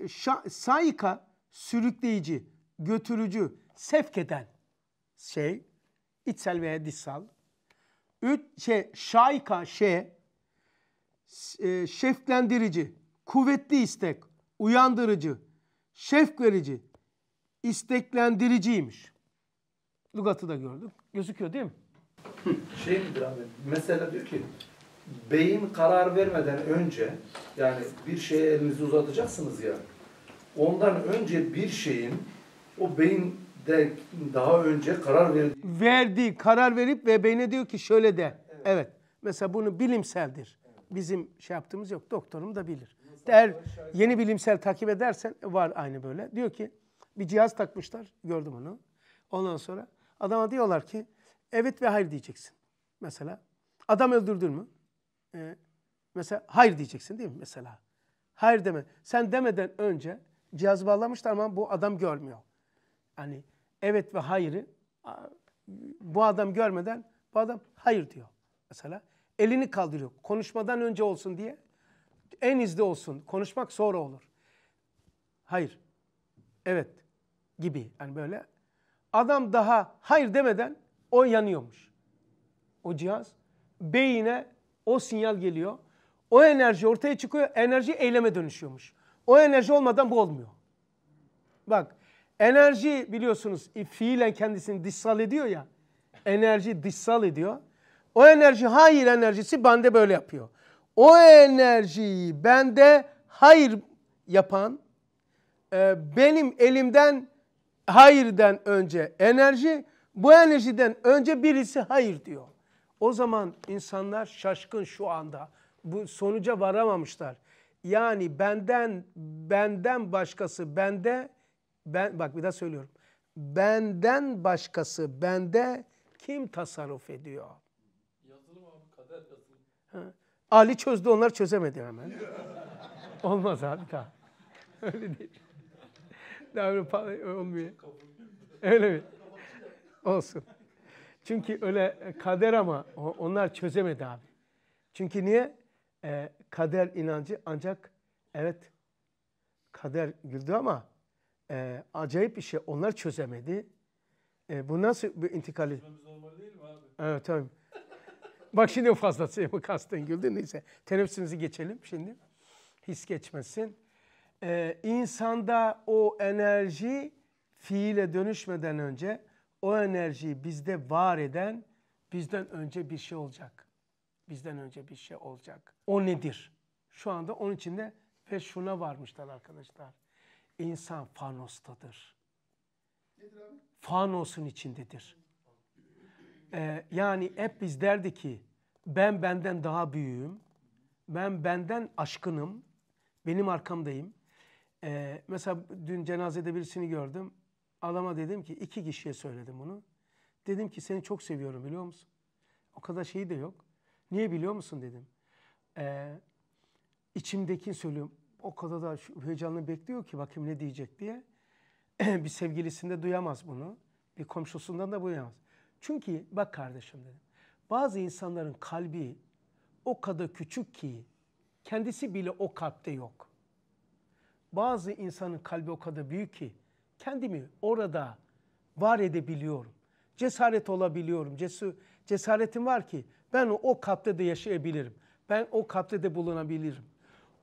Şa, saika sürükleyici, götürücü, sevk eden şey içsel veya dışsal. Üç, şey, şaika şey e, kuvvetli istek, uyandırıcı, şefk verici, isteklendiriciymiş. Lugatı da gördük gözüküyor değil mi? Şey midir abi? Mesela diyor ki beyin karar vermeden önce yani bir şeye elinizi uzatacaksınız ya ondan önce bir şeyin o beyin de daha önce karar verdi. Verdiği karar verip ve beyne diyor ki şöyle de. Evet. evet. Mesela bunu bilimseldir. Evet. Bizim şey yaptığımız yok. Doktorum da bilir. Eğer yeni bilimsel takip edersen var aynı böyle. Diyor ki bir cihaz takmışlar. Gördüm onu. Ondan sonra Adama diyorlar ki evet ve hayır diyeceksin. Mesela adam öldürdün mü? Ee, mesela hayır diyeceksin değil mi mesela? Hayır deme. Sen demeden önce cihazı bağlamışlar ama bu adam görmüyor. Yani evet ve hayırı bu adam görmeden bu adam hayır diyor mesela. Elini kaldırıyor. Konuşmadan önce olsun diye. En izde olsun. Konuşmak sonra olur. Hayır. Evet gibi. Yani böyle Adam daha hayır demeden o yanıyormuş. O cihaz beyine o sinyal geliyor. O enerji ortaya çıkıyor. Enerji eyleme dönüşüyormuş. O enerji olmadan bu olmuyor. Bak enerji biliyorsunuz fiilen kendisini dışsal ediyor ya. Enerji dışsal ediyor. O enerji hayır enerjisi bende böyle yapıyor. O enerjiyi bende hayır yapan e, benim elimden hayırden önce enerji, bu enerjiden önce birisi hayır diyor. O zaman insanlar şaşkın şu anda. Bu sonuca varamamışlar. Yani benden benden başkası bende ben bak bir daha söylüyorum. Benden başkası bende kim tasarruf ediyor? Yazılım abi kader yazılım. Ali çözdü onlar çözemedi hemen. Olmaz abi daha. Öyle değil. Daha öyle para olmuyor. Öyle mi? Olsun. Çünkü öyle e, kader ama onlar çözemedi abi. Çünkü niye? Ee, kader inancı ancak evet kader güldü ama e, acayip bir şey. Onlar çözemedi. E, bu nasıl bir intikali? Evet tabii. Bak şimdi o fazlası kasten güldü neyse. Teneffüsümüzü geçelim şimdi. His geçmesin e, insanda o enerji fiile dönüşmeden önce o enerjiyi bizde var eden bizden önce bir şey olacak. Bizden önce bir şey olacak. O nedir? Şu anda onun içinde ve şuna varmışlar arkadaşlar. İnsan fanostadır. Fanosun içindedir. Ee, yani hep biz derdi ki ben benden daha büyüğüm. Ben benden aşkınım. Benim arkamdayım. Ee, mesela dün cenazede birisini gördüm. Adama dedim ki iki kişiye söyledim bunu. Dedim ki seni çok seviyorum biliyor musun? O kadar şeyi de yok. Niye biliyor musun dedim. Ee, içimdekini söylüyorum. O kadar da heyecanlı bekliyor ki bakayım ne diyecek diye. bir sevgilisinde duyamaz bunu. Bir komşusundan da duyamaz. Çünkü bak kardeşim dedim. Bazı insanların kalbi o kadar küçük ki kendisi bile o kalpte yok bazı insanın kalbi o kadar büyük ki kendimi orada var edebiliyorum. Cesaret olabiliyorum. Cesur, cesaretim var ki ben o kapta de yaşayabilirim. Ben o kapta de bulunabilirim.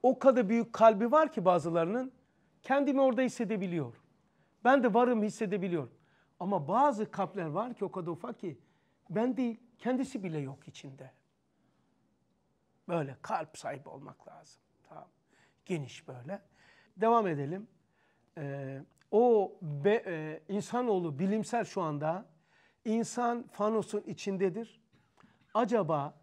O kadar büyük kalbi var ki bazılarının kendimi orada hissedebiliyorum. Ben de varım hissedebiliyorum. Ama bazı kalpler var ki o kadar ufak ki ben değil kendisi bile yok içinde. Böyle kalp sahibi olmak lazım. Tamam. Geniş böyle. Devam edelim. Ee, o be, e, insanoğlu bilimsel şu anda insan fanosun içindedir. Acaba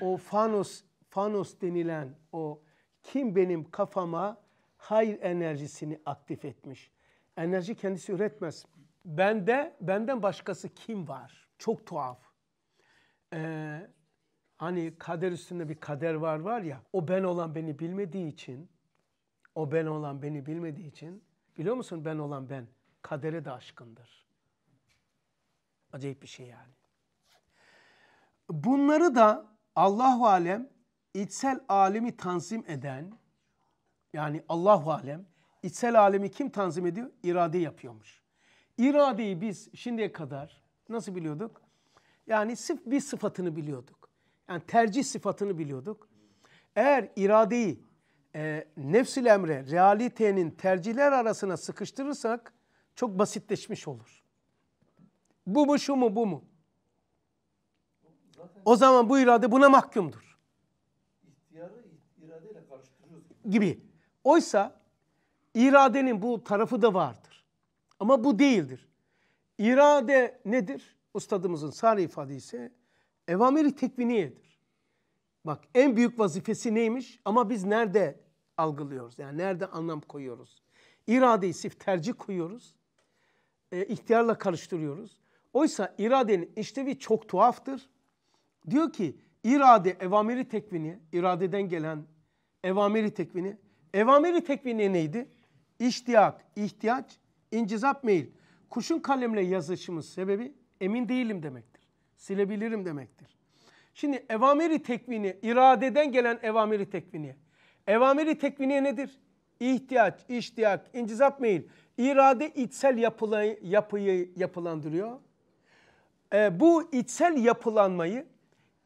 o fanos fanos denilen o kim benim kafama hayır enerjisini aktif etmiş? Enerji kendisi üretmez. Bende benden başkası kim var? Çok tuhaf. Ee, hani kader üstünde bir kader var var ya o ben olan beni bilmediği için o ben olan beni bilmediği için biliyor musun ben olan ben kadere de aşkındır. Acayip bir şey yani. Bunları da Allahu alem içsel alemi tanzim eden yani Allahu alem içsel alemi kim tanzim ediyor? İrade yapıyormuş. İradeyi biz şimdiye kadar nasıl biliyorduk? Yani sırf bir sıfatını biliyorduk. Yani tercih sıfatını biliyorduk. Eğer iradeyi e, nefsil emre, realitenin tercihler arasına sıkıştırırsak çok basitleşmiş olur. Bu mu şu mu bu mu? o zaman bu irade buna mahkumdur. İhtiyarı iradeyle karıştırıyoruz. Gibi. Oysa iradenin bu tarafı da vardır. Ama bu değildir. İrade nedir? Ustadımızın sari ifade ise evamiri tekviniyedir. Bak en büyük vazifesi neymiş ama biz nerede algılıyoruz? Yani nerede anlam koyuyoruz? İradeyi sif tercih koyuyoruz. E, ihtiyarla karıştırıyoruz. Oysa iradenin işlevi çok tuhaftır. Diyor ki irade evamiri tekvini, iradeden gelen evamiri tekvini. Evamiri tekvini neydi? İştiyak, ihtiyaç, incizap meyil. Kuşun kalemle yazışımız sebebi emin değilim demektir. Silebilirim demektir. Şimdi evamiri tekvini, iradeden gelen evamiri tekviniye. Evamiri tekviniye nedir? İhtiyaç, iştiyak, incizat meyil. İrade içsel yapıla, yapıyı yapılandırıyor. E, bu içsel yapılanmayı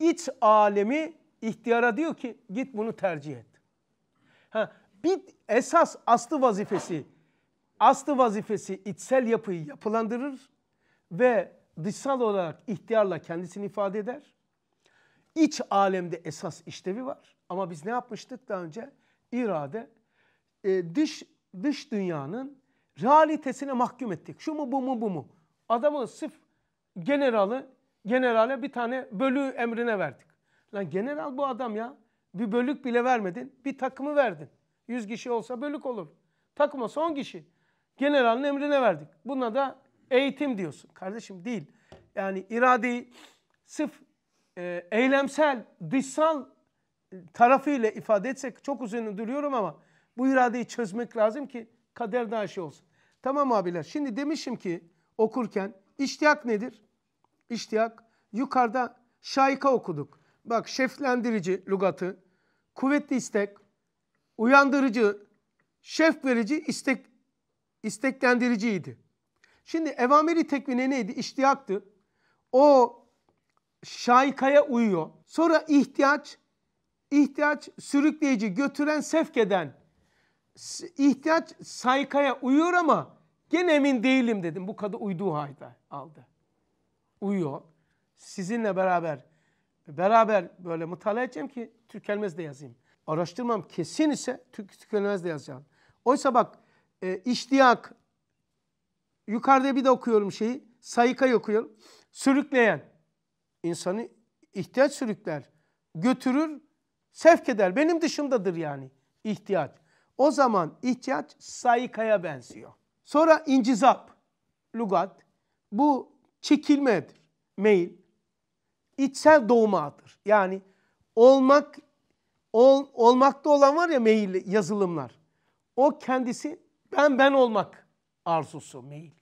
iç alemi ihtiyara diyor ki git bunu tercih et. Ha, bir esas aslı vazifesi, aslı vazifesi içsel yapıyı yapılandırır ve dışsal olarak ihtiyarla kendisini ifade eder iç alemde esas işlevi var. Ama biz ne yapmıştık daha önce? İrade e, dış dış dünyanın realitesine mahkum ettik. Şu mu bu mu bu mu? Adamı sırf generalı generale bir tane bölü emrine verdik. Lan general bu adam ya. Bir bölük bile vermedin. Bir takımı verdin. yüz kişi olsa bölük olur. Takıma son kişi. Generalin emrine verdik. Buna da eğitim diyorsun. Kardeşim değil. Yani iradeyi sıf e, eylemsel, dışsal e, tarafıyla ifade etsek çok uzun duruyorum ama bu iradeyi çözmek lazım ki kader naşi şey olsun. Tamam abiler şimdi demişim ki okurken iştiyak nedir? İştiyak yukarıda şayka okuduk. Bak şeflendirici lugatı, kuvvetli istek, uyandırıcı, şef verici, istek, isteklendiriciydi. Şimdi evamiri tekvine neydi? İştiyaktı. O şaykaya uyuyor. Sonra ihtiyaç, ihtiyaç sürükleyici götüren sefkeden, ihtiyaç saykaya uyuyor ama gene emin değilim dedim. Bu kadı uyduğu halde aldı. Uyuyor. Sizinle beraber beraber böyle mutala edeceğim ki tükenmez de yazayım. Araştırmam kesin ise tük de yazacağım. Oysa bak e, iştiyak yukarıda bir de okuyorum şeyi. Sayıka okuyorum. Sürükleyen insanı ihtiyaç sürükler, götürür, sevk eder. Benim dışımdadır yani ihtiyaç. O zaman ihtiyaç saykaya benziyor. Sonra incizap, lugat. Bu çekilmedir, meyil. İçsel doğmadır. Yani olmak ol, olmakta olan var ya meyil yazılımlar. O kendisi ben ben olmak arzusu meyil.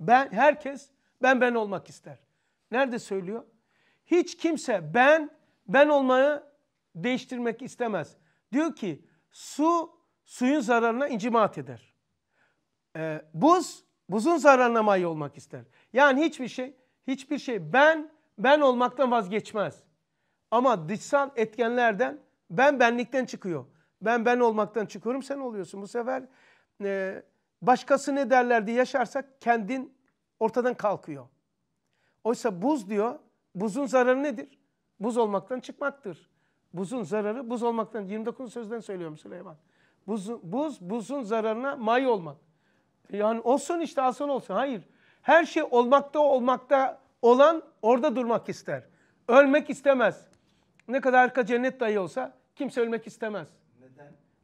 Ben herkes ben ben olmak ister. Nerede söylüyor? Hiç kimse ben, ben olmayı değiştirmek istemez. Diyor ki su suyun zararına incimat eder. Ee, buz, buzun zararına mayı olmak ister. Yani hiçbir şey, hiçbir şey ben, ben olmaktan vazgeçmez. Ama dışsal etkenlerden ben benlikten çıkıyor. Ben ben olmaktan çıkıyorum sen oluyorsun. Bu sefer e, başkası ne derlerdi yaşarsak kendin ortadan kalkıyor. Oysa buz diyor, buzun zararı nedir? Buz olmaktan çıkmaktır. Buzun zararı buz olmaktan, 29 sözden söylüyorum Süleyman. Buz, buz buzun zararına may olmak. Yani olsun işte asıl olsun. Hayır. Her şey olmakta olmakta olan orada durmak ister. Ölmek istemez. Ne kadar arka cennet dayı olsa kimse ölmek istemez.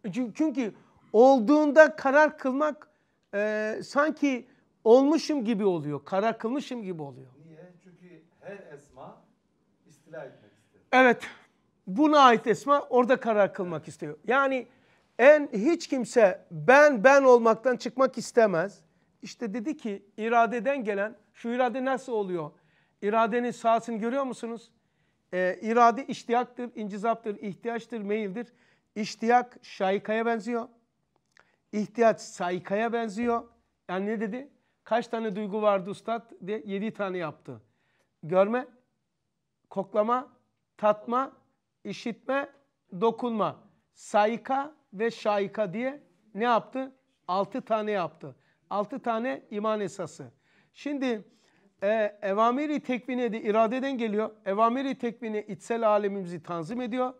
Neden? E, çünkü olduğunda karar kılmak e, sanki olmuşum gibi oluyor. Karar kılmışım gibi oluyor esma istila etmek istiyor. Evet. Buna ait esma orada karar kılmak evet. istiyor. Yani en hiç kimse ben ben olmaktan çıkmak istemez. İşte dedi ki iradeden gelen şu irade nasıl oluyor? İradenin sahasını görüyor musunuz? Ee, irade iştiyaktır, incizaptır, ihtiyaçtır, meyildir. İştiyak şaykaya benziyor. İhtiyaç saikaya benziyor. Yani ne dedi? Kaç tane duygu vardı ustad? De, yedi tane yaptı görme, koklama, tatma, işitme, dokunma. Sayka ve şayka diye ne yaptı? Altı tane yaptı. Altı tane iman esası. Şimdi e, evamiri tekvine de iradeden geliyor. Evamiri tekvine içsel alemimizi tanzim ediyor.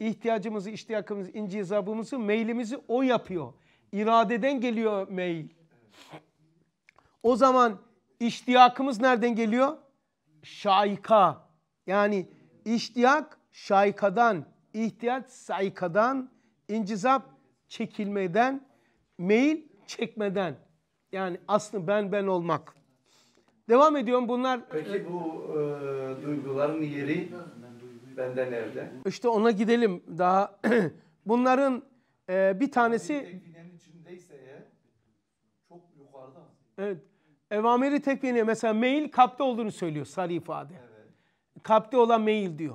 İhtiyacımızı, iştiyakımızı, incizabımızı, meylimizi o yapıyor. İradeden geliyor meyil. O zaman iştiyakımız nereden geliyor? şayka yani iştiyak şaykadan, ihtiyaç saykadan, incizap çekilmeden, meyil çekmeden. Yani aslı ben ben olmak. Devam ediyorum bunlar. Peki e, bu e, duyguların yeri benden nerede? İşte ona gidelim daha. Bunların e, bir tanesi... içindeyse çok Evet. Evamiri tekviniye mesela meyil kapte olduğunu söylüyor sarı ifade. Evet. Kapte olan meyil diyor.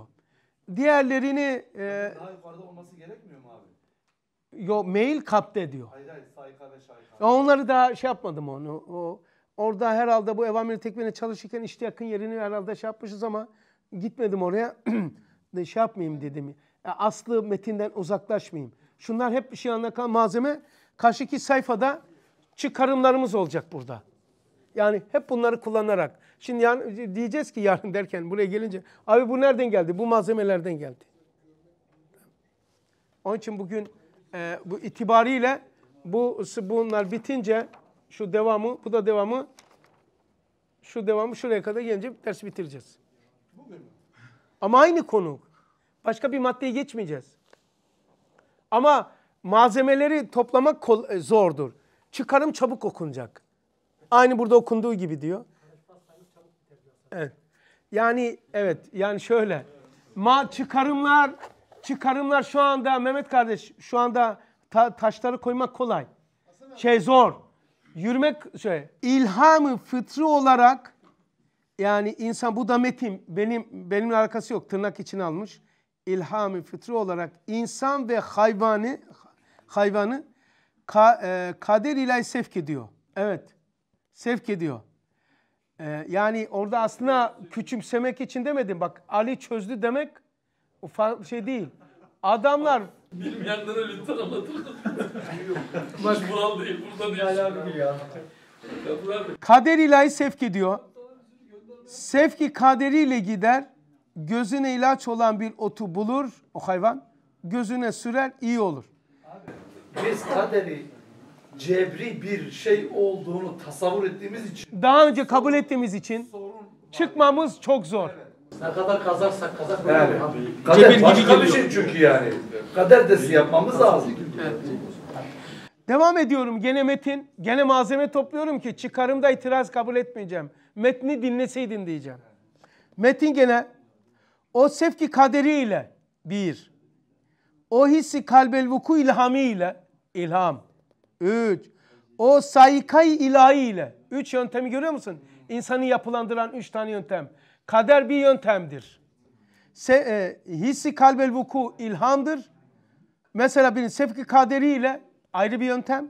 Diğerlerini... E, Daha yukarıda olması gerekmiyor mu abi? Yo meyil kapte diyor. Hayır hayır sayka ve şayka. Onları daha şey yapmadım onu. O, orada herhalde bu evamiri tekviniye çalışırken işte yakın yerini herhalde şey yapmışız ama gitmedim oraya. de şey yapmayayım dedim. Aslı metinden uzaklaşmayayım. Şunlar hep bir şey anlatan malzeme. Karşıki sayfada çıkarımlarımız olacak burada. Yani hep bunları kullanarak. Şimdi yani diyeceğiz ki yarın derken buraya gelince abi bu nereden geldi? Bu malzemelerden geldi. Onun için bugün e, bu itibariyle bu bunlar bitince şu devamı, bu da devamı şu devamı şuraya kadar gelince ders bitireceğiz. Ama aynı konu. Başka bir maddeye geçmeyeceğiz. Ama malzemeleri toplamak e, zordur. Çıkarım çabuk okunacak. Aynı burada okunduğu gibi diyor. Evet. Yani evet yani şöyle. Ma çıkarımlar çıkarımlar şu anda Mehmet kardeş şu anda ta taşları koymak kolay. Şey zor. Yürümek şey ilhamı fıtrı olarak yani insan bu da metin benim benimle alakası yok tırnak için almış. İlhamı fıtrı olarak insan ve hayvanı hayvanı ka, e, kader ile sevk ediyor. Evet sevk ediyor. Ee, yani orada aslında küçümsemek için demedim. Bak Ali çözdü demek ufak şey değil. Adamlar Bilmeyenlere lütfen anlatın. Bak Bural değil, burada değil. Hala Kader ilahi sevk ediyor. Sevki kaderiyle gider. Gözüne ilaç olan bir otu bulur o hayvan. Gözüne sürer iyi olur. Abi, biz kaderi cebri bir şey olduğunu tasavvur ettiğimiz için Daha önce kabul ettiğimiz için sorun çıkmamız çok zor. ne kadar kazarsak kazak yani. Kader Cebir gibi başka bir şey çünkü yani. Kader desi yapmamız lazım. Devam ediyorum gene metin, gene malzeme topluyorum ki çıkarımda itiraz kabul etmeyeceğim. Metni dinleseydin diyeceğim. Metin gene o sevki kaderiyle bir, o hissi kalbel vuku ilhamı ile ilham. Üç. O saykay ilahi ile. Üç yöntemi görüyor musun? İnsanı yapılandıran üç tane yöntem. Kader bir yöntemdir. Se, e, hissi kalbel vuku ilhamdır. Mesela bir sefki kaderi ile ayrı bir yöntem.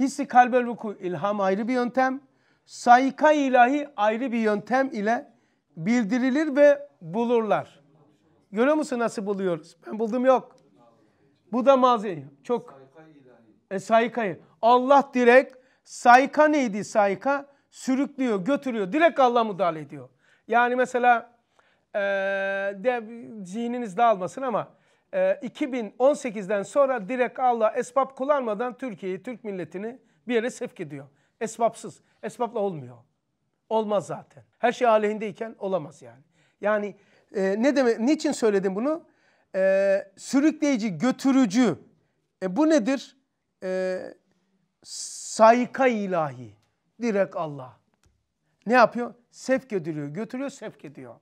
Hissi kalbel vuku ilham ayrı bir yöntem. Sayka ilahi ayrı bir yöntem ile bildirilir ve bulurlar. Görüyor musun nasıl buluyoruz? Ben buldum yok. Bu da mazi. Çok e, saykayı. Allah direkt sayka neydi sayka? Sürüklüyor, götürüyor. Direkt Allah müdahale ediyor. Yani mesela e, de, zihniniz dağılmasın ama e, 2018'den sonra direkt Allah esbab kullanmadan Türkiye'yi, Türk milletini bir yere sevk ediyor. Esbapsız. Esbapla olmuyor. Olmaz zaten. Her şey aleyhindeyken olamaz yani. Yani e, ne demek? Niçin söyledim bunu? E, sürükleyici, götürücü. E, bu nedir? e, sayka ilahi. Direkt Allah. Ne yapıyor? Sevk ediliyor. Götürüyor, sevk ediyor.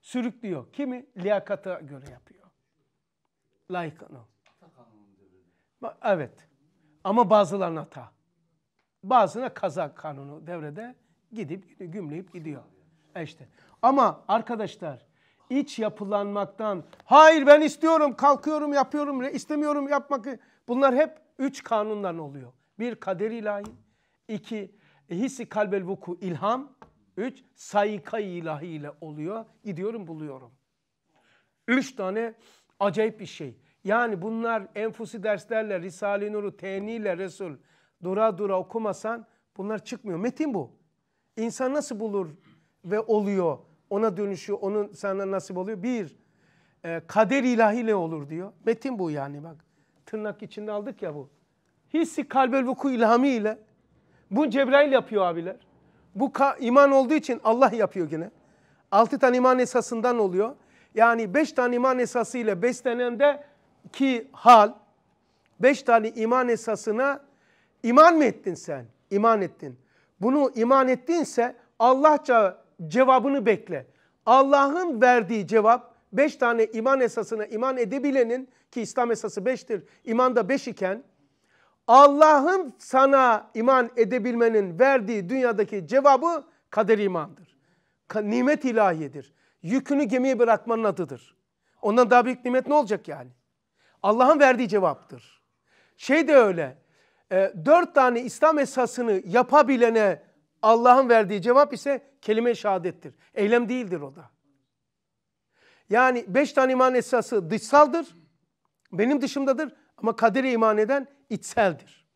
Sürüklüyor. Kimi? Liyakata göre yapıyor. Layıkını. Evet. Ama bazılarına hata. Bazına kaza kanunu devrede gidip gümleyip gidiyor. E işte. Ama arkadaşlar iç yapılanmaktan hayır ben istiyorum, kalkıyorum, yapıyorum, istemiyorum yapmak bunlar hep üç kanundan oluyor. Bir kader ilahi, iki hissi kalbel vuku ilham, üç sayika ilahi ile oluyor. Gidiyorum buluyorum. Üç tane acayip bir şey. Yani bunlar enfusi derslerle, Risale-i Nur'u, teniyle Resul dura dura okumasan bunlar çıkmıyor. Metin bu. İnsan nasıl bulur ve oluyor? Ona dönüşüyor, onun sana nasip oluyor. Bir, e, kader ilahiyle olur diyor. Metin bu yani bak tırnak içinde aldık ya bu. Hissi kalbel vuku ilhami ile bu Cebrail yapıyor abiler. Bu iman olduğu için Allah yapıyor yine. Altı tane iman esasından oluyor. Yani beş tane iman esası ile beslenen de ki hal, beş tane iman esasına iman mı ettin sen? İman ettin. Bunu iman ettinse Allahça cevabını bekle. Allah'ın verdiği cevap beş tane iman esasına iman edebilenin ki İslam esası beştir, iman da beş iken Allah'ın sana iman edebilmenin verdiği dünyadaki cevabı kader imandır. Nimet ilahiyedir. Yükünü gemiye bırakmanın adıdır. Ondan daha büyük nimet ne olacak yani? Allah'ın verdiği cevaptır. Şey de öyle. E, dört tane İslam esasını yapabilene Allah'ın verdiği cevap ise kelime şahadettir, Eylem değildir o da. Yani beş tane iman esası dışsaldır. Benim dışımdadır ama kadere iman eden içseldir.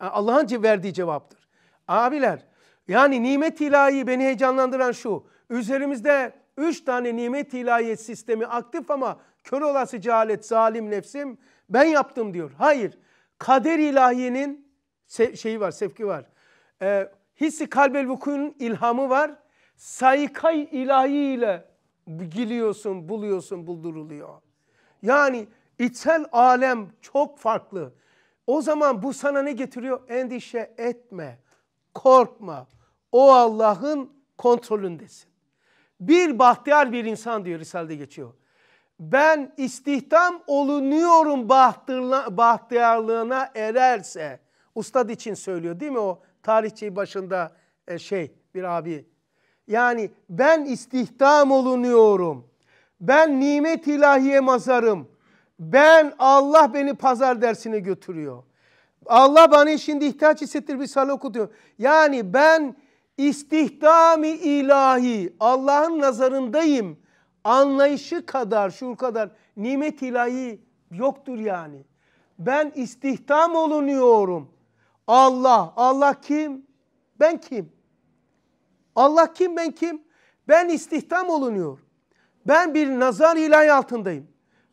Yani Allah'ın verdiği cevaptır. Abiler yani nimet ilahi beni heyecanlandıran şu. Üzerimizde üç tane nimet ilahiyet sistemi aktif ama kör olası cehalet zalim nefsim ben yaptım diyor. Hayır kader ilahiyenin şeyi var sevki var. Ee, hissi kalbel vukuyunun ilhamı var. Saykay ile giliyorsun, buluyorsun, bulduruluyor. Yani İçsel alem çok farklı. O zaman bu sana ne getiriyor? Endişe etme, korkma. O Allah'ın kontrolündesin. Bir bahtiyar bir insan diyor Risale'de geçiyor. Ben istihdam olunuyorum bahtiyarlığına ererse. Ustad için söylüyor değil mi o tarihçi başında e, şey bir abi. Yani ben istihdam olunuyorum. Ben nimet ilahiye mazarım. Ben Allah beni pazar dersine götürüyor. Allah bana şimdi ihtiyaç hissettir bir sana okutuyor. Yani ben istihdami ilahi Allah'ın nazarındayım anlayışı kadar şu kadar nimet ilahi yoktur yani. Ben istihdam olunuyorum. Allah, Allah kim? Ben kim? Allah kim ben kim? Ben istihdam olunuyor. Ben bir nazar ilahi altındayım.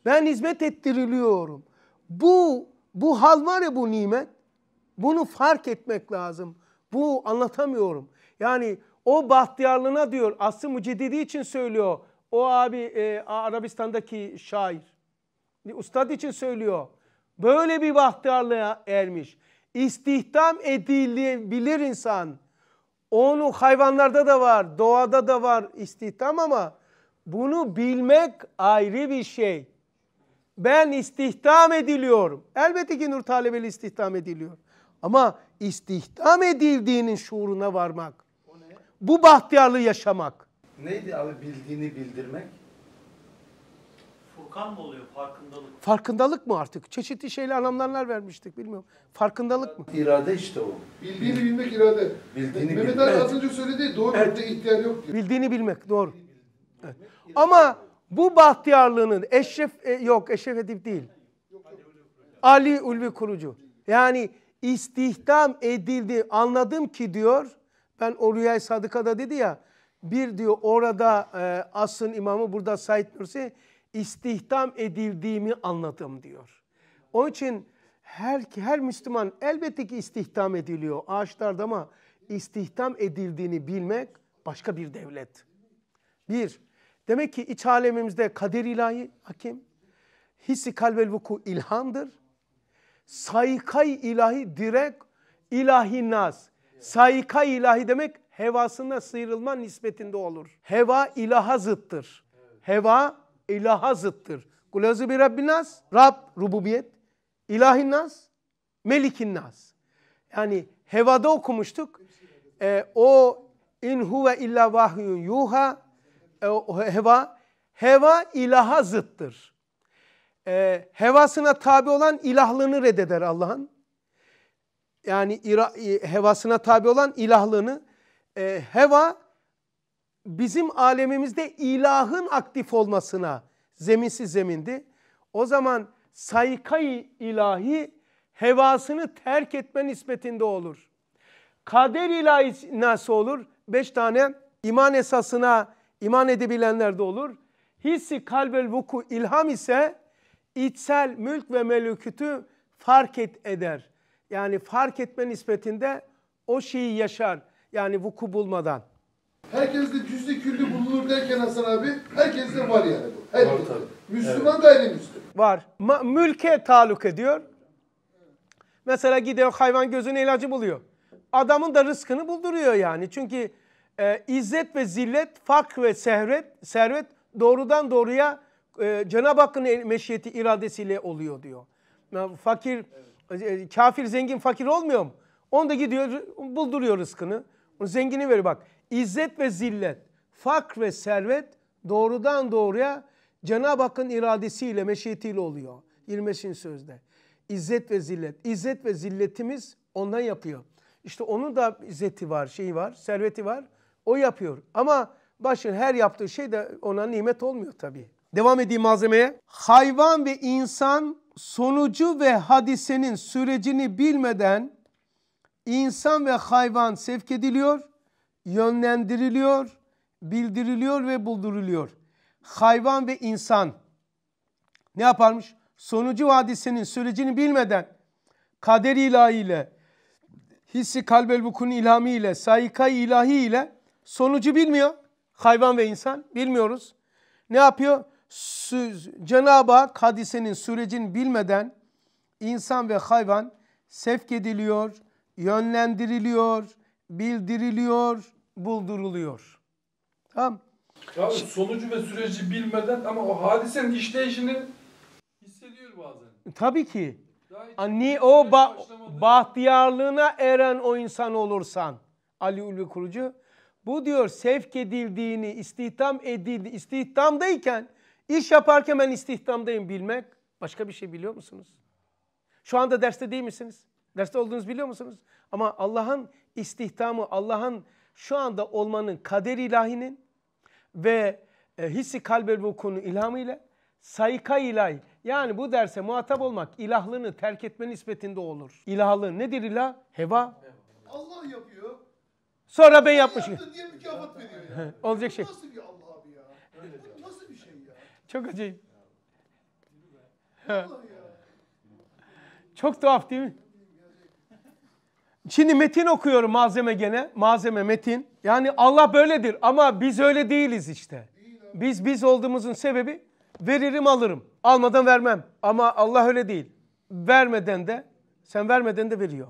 Ben hizmet ettiriliyorum. Bu bu hal var ya bu nimet. Bunu fark etmek lazım. Bu anlatamıyorum. Yani o bahtiyarlığına diyor Aslı Mucididi için söylüyor. O abi e, Arabistan'daki şair. Ustad için söylüyor. Böyle bir bahtiyarlığa ermiş. İstihdam edilebilir insan. Onu hayvanlarda da var, doğada da var istihdam ama bunu bilmek ayrı bir şey. Ben istihdam ediliyorum. Elbette ki nur talebeli istihdam ediliyor. Ama istihdam edildiğinin şuuruna varmak. Bu bahtiyarlı yaşamak. Neydi abi bildiğini bildirmek? Furkan mı oluyor farkındalık? Farkındalık mı artık? Çeşitli şeyle anlamlar vermiştik bilmiyorum. Farkındalık mı? İrade işte o. Bildiğini bilmek irade. Bildiğini Mehmet Ali az önce söyledi doğru evet. ihtiyar yok diyor. Bildiğini bilmek doğru. Bildiğini bilmek, evet. Ama bu bahtiyarlığının Eşref e, yok Eşref Edip değil. Ali Ulvi Kurucu. Yani istihdam edildi. Anladım ki diyor ben o Sadıka'da dedi ya bir diyor orada e, As'ın imamı burada Said Nursi istihdam edildiğimi anladım diyor. Onun için her her Müslüman elbette ki istihdam ediliyor ağaçlarda ama istihdam edildiğini bilmek başka bir devlet. Bir, Demek ki iç alemimizde kader ilahi hakim. Hissi kalbel vuku ilhamdır. Saykay ilahi direkt ilahi naz. Saykay ilahi demek hevasına sıyrılma nispetinde olur. Heva ilaha zıttır. Heva ilaha zıttır. Kulazı bir Rabbin nas, Rab rububiyet, ilahin nas, melikin nas. Yani hevada okumuştuk. Ee, o in huve illa vahyun yuha e, heva, heva ilaha zıttır. E, hevasına tabi olan ilahlığını reddeder Allah'ın. Yani ira, e, hevasına tabi olan ilahlığını. E, heva bizim alemimizde ilahın aktif olmasına zeminsiz zemindi. O zaman saykay ilahi hevasını terk etme nispetinde olur. Kader ilahi nasıl olur? Beş tane iman esasına iman edebilenler de olur. Hissi kalbel vuku ilham ise içsel mülk ve melekütü fark et eder. Yani fark etme nispetinde o şeyi yaşar. Yani vuku bulmadan. Herkes de cüzdi küllü bulunur derken Hasan abi herkes de var yani bu. Herkes. Var tabii. Müslüman evet. gayrimüslim. Var. Ma mülke taluk ediyor. Mesela gidiyor hayvan gözüne ilacı buluyor. Adamın da rızkını bulduruyor yani. Çünkü e, izzet ve zillet, fakr ve servet, servet doğrudan doğruya e, Cenab-ı Hakk'ın meşiyeti iradesiyle oluyor diyor. fakir, evet. e, kafir zengin fakir olmuyor mu? da gidiyor bulduruyor rızkını. Zengini veriyor bak. İzzet ve zillet, fakr ve servet doğrudan doğruya Cenab-ı Hakk'ın iradesiyle, meşiyetiyle oluyor. 25. sözde. İzzet ve zillet. İzzet ve zilletimiz ondan yapıyor. İşte onun da izzeti var, şeyi var, serveti var. O yapıyor. Ama başın her yaptığı şey de ona nimet olmuyor tabii. Devam edeyim malzemeye. Hayvan ve insan sonucu ve hadisenin sürecini bilmeden insan ve hayvan sevk ediliyor, yönlendiriliyor, bildiriliyor ve bulduruluyor. Hayvan ve insan ne yaparmış? Sonucu hadisenin sürecini bilmeden kader ilahiyle, hissi kalbel vukun ilhamiyle, sayika ilahiyle Sonucu bilmiyor. Hayvan ve insan bilmiyoruz. Ne yapıyor? Cenab-ı Hak hadisenin sürecini bilmeden insan ve hayvan sevk ediliyor, yönlendiriliyor, bildiriliyor, bulduruluyor. Tamam ya sonucu ve süreci bilmeden ama o hadisenin işleyişini hissediyor bazen. Tabii ki. Ani o ba bahtiyarlığına eren o insan olursan Ali Ulvi Kurucu bu diyor sevk edildiğini, istihdam edildi, istihdamdayken iş yaparken ben istihdamdayım bilmek başka bir şey biliyor musunuz? Şu anda derste değil misiniz? Derste olduğunuzu biliyor musunuz? Ama Allah'ın istihdamı, Allah'ın şu anda olmanın kader ilahinin ve e, hissi kalbel vukunun ilhamı ile sayka ilay yani bu derse muhatap olmak ilahlığını terk etme nispetinde olur. İlahlığın nedir ilah? Heva. Allah yapıyor. Sonra ben yapmışım. diye mükafat veriyor ya. Olacak şey. Nasıl bir Allah abi ya? Şey. Bu nasıl bir şey ya? Çok acayip. Çok tuhaf değil mi? Şimdi metin okuyorum malzeme gene. Malzeme metin. Yani Allah böyledir ama biz öyle değiliz işte. Biz biz olduğumuzun sebebi veririm alırım. Almadan vermem. Ama Allah öyle değil. Vermeden de sen vermeden de veriyor.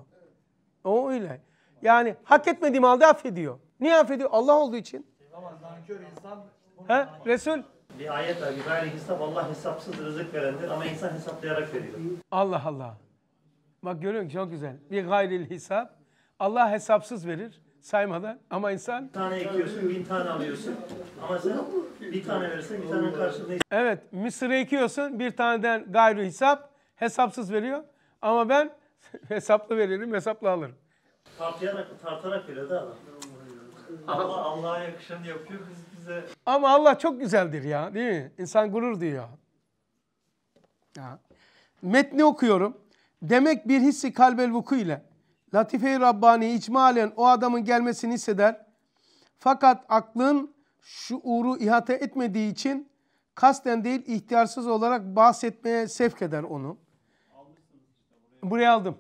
O öyle. Yani hak etmediğim halde affediyor. Niye affediyor? Allah olduğu için. Ama nankör insan... He? Resul? Nihayet abi gayri hesap Allah hesapsız rızık verendir ama insan hesaplayarak veriyor. Allah Allah. Bak görüyor musun? Çok güzel. Bir gayril hesap. Allah hesapsız verir saymadan ama insan... Bir tane ekiyorsun, bin tane alıyorsun. Ama sen bir tane verirsen bir tane karşılığında... Evet, mısırı ekiyorsun, bir taneden gayri hesap, hesapsız veriyor. Ama ben hesaplı veririm, hesaplı alırım. Tartarak, tartarak bile de adam. Allah Allah'a yakışan yapıyor biz bize. Ama Allah çok güzeldir ya değil mi? İnsan gurur duyuyor. Ya. Metni okuyorum. Demek bir hissi kalbel vuku ile Latife-i Rabbani icmalen o adamın gelmesini hisseder. Fakat aklın şuuru ihate etmediği için kasten değil ihtiyarsız olarak bahsetmeye sevk eder onu. Buraya aldım.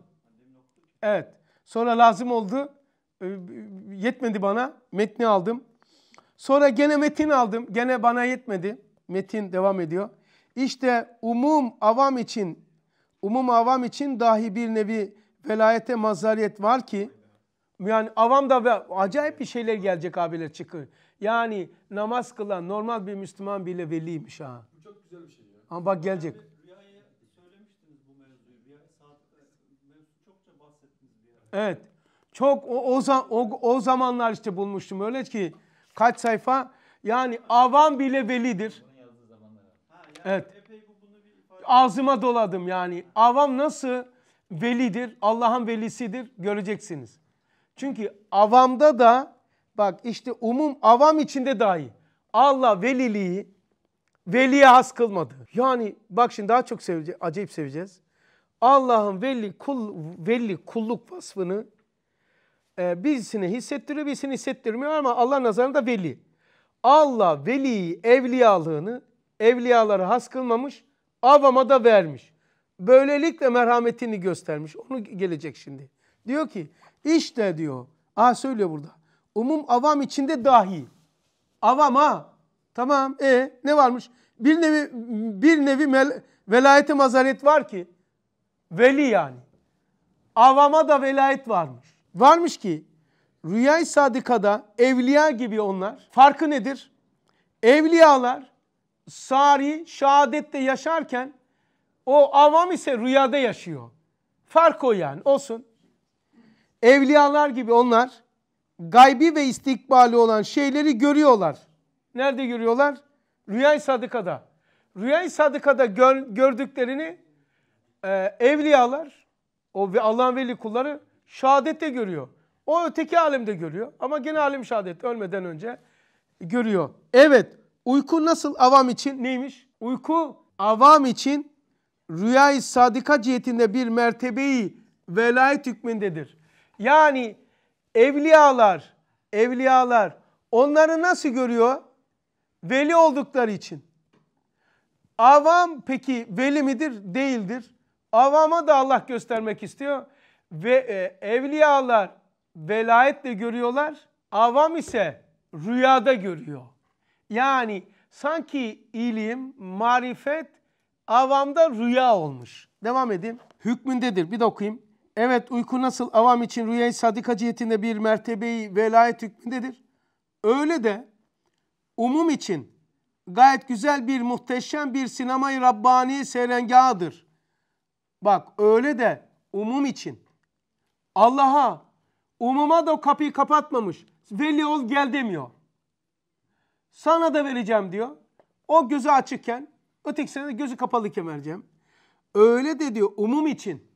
Evet. Sonra lazım oldu. Ee, yetmedi bana. Metni aldım. Sonra gene metin aldım. Gene bana yetmedi. Metin devam ediyor. İşte umum avam için umum avam için dahi bir nevi velayete mazariyet var ki yani avam da acayip bir şeyler gelecek abiler çıkıyor. Yani namaz kılan normal bir Müslüman bile veliymiş ha. Bu çok güzel bir şey ya. Ama bak gelecek. Evet. Çok o, o, o, o zamanlar işte bulmuştum. Öyle ki kaç sayfa? Yani avam bile velidir. Evet. Ağzıma doladım yani. Avam nasıl velidir, Allah'ın velisidir göreceksiniz. Çünkü avamda da bak işte umum avam içinde dahi Allah veliliği veliye has kılmadı. Yani bak şimdi daha çok seveceğiz, acayip seveceğiz. Allah'ın veli, kul, veli kulluk vasfını e, birisine hissettiriyor, birisini hissettirmiyor ama Allah nazarında veli. Allah veli evliyalığını evliyaları has kılmamış, avama da vermiş. Böylelikle merhametini göstermiş. Onu gelecek şimdi. Diyor ki işte diyor, ah söylüyor burada. Umum avam içinde dahi. Avam ha. Tamam e ne varmış? Bir nevi, bir nevi mel, velayete mazaret var ki Veli yani. Avama da velayet varmış. Varmış ki Rüyay Sadika'da evliya gibi onlar. Farkı nedir? Evliyalar sari şehadette yaşarken o avam ise rüyada yaşıyor. Fark o yani olsun. Evliyalar gibi onlar gaybi ve istikbali olan şeyleri görüyorlar. Nerede görüyorlar? Rüyay Sadıka'da. Rüyay Sadıka'da gör, gördüklerini e, evliyalar o ve Allah'ın veli kulları şehadette görüyor. O öteki alemde görüyor ama gene alim şehadet ölmeden önce görüyor. Evet uyku nasıl avam için neymiş? Uyku avam için rüyayı sadika cihetinde bir mertebeyi velayet hükmündedir. Yani evliyalar, evliyalar onları nasıl görüyor? Veli oldukları için. Avam peki veli midir? Değildir. Avama da Allah göstermek istiyor. Ve e, evliyalar velayetle görüyorlar. Avam ise rüyada görüyor. Yani sanki ilim, marifet avamda rüya olmuş. Devam edeyim. Hükmündedir. Bir de okuyayım. Evet uyku nasıl avam için rüyayı sadika cihetinde bir mertebeyi velayet hükmündedir. Öyle de umum için gayet güzel bir muhteşem bir sinemayı Rabbani serengahıdır. Bak öyle de umum için. Allah'a umuma da o kapıyı kapatmamış. Veli ol gel demiyor. Sana da vereceğim diyor. O gözü açıkken ötekisine de gözü kapalıyken vereceğim. Öyle de diyor umum için.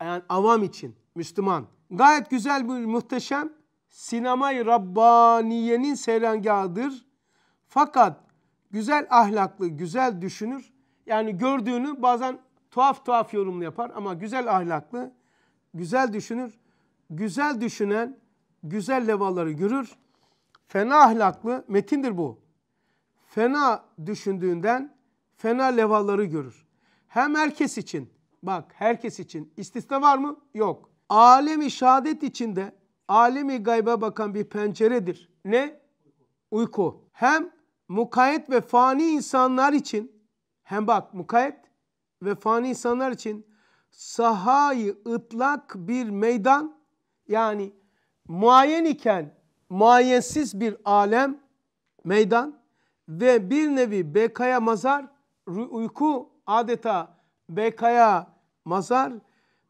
Yani avam için. Müslüman. Gayet güzel bir muhteşem sinemayı Rabbaniye'nin seyrengahıdır. Fakat güzel ahlaklı, güzel düşünür. Yani gördüğünü bazen Tuhaf tuhaf yorumlu yapar ama güzel ahlaklı, güzel düşünür. Güzel düşünen güzel levaları görür. Fena ahlaklı, metindir bu. Fena düşündüğünden fena levaları görür. Hem herkes için, bak herkes için istisna var mı? Yok. Alemi şahadet içinde alemi gayba bakan bir penceredir. Ne? Uyku. Hem mukayet ve fani insanlar için hem bak mukayet ve fani insanlar için sahayı ıtlak bir meydan yani muayen iken muayensiz bir alem meydan ve bir nevi bekaya mazar uyku adeta bekaya mazar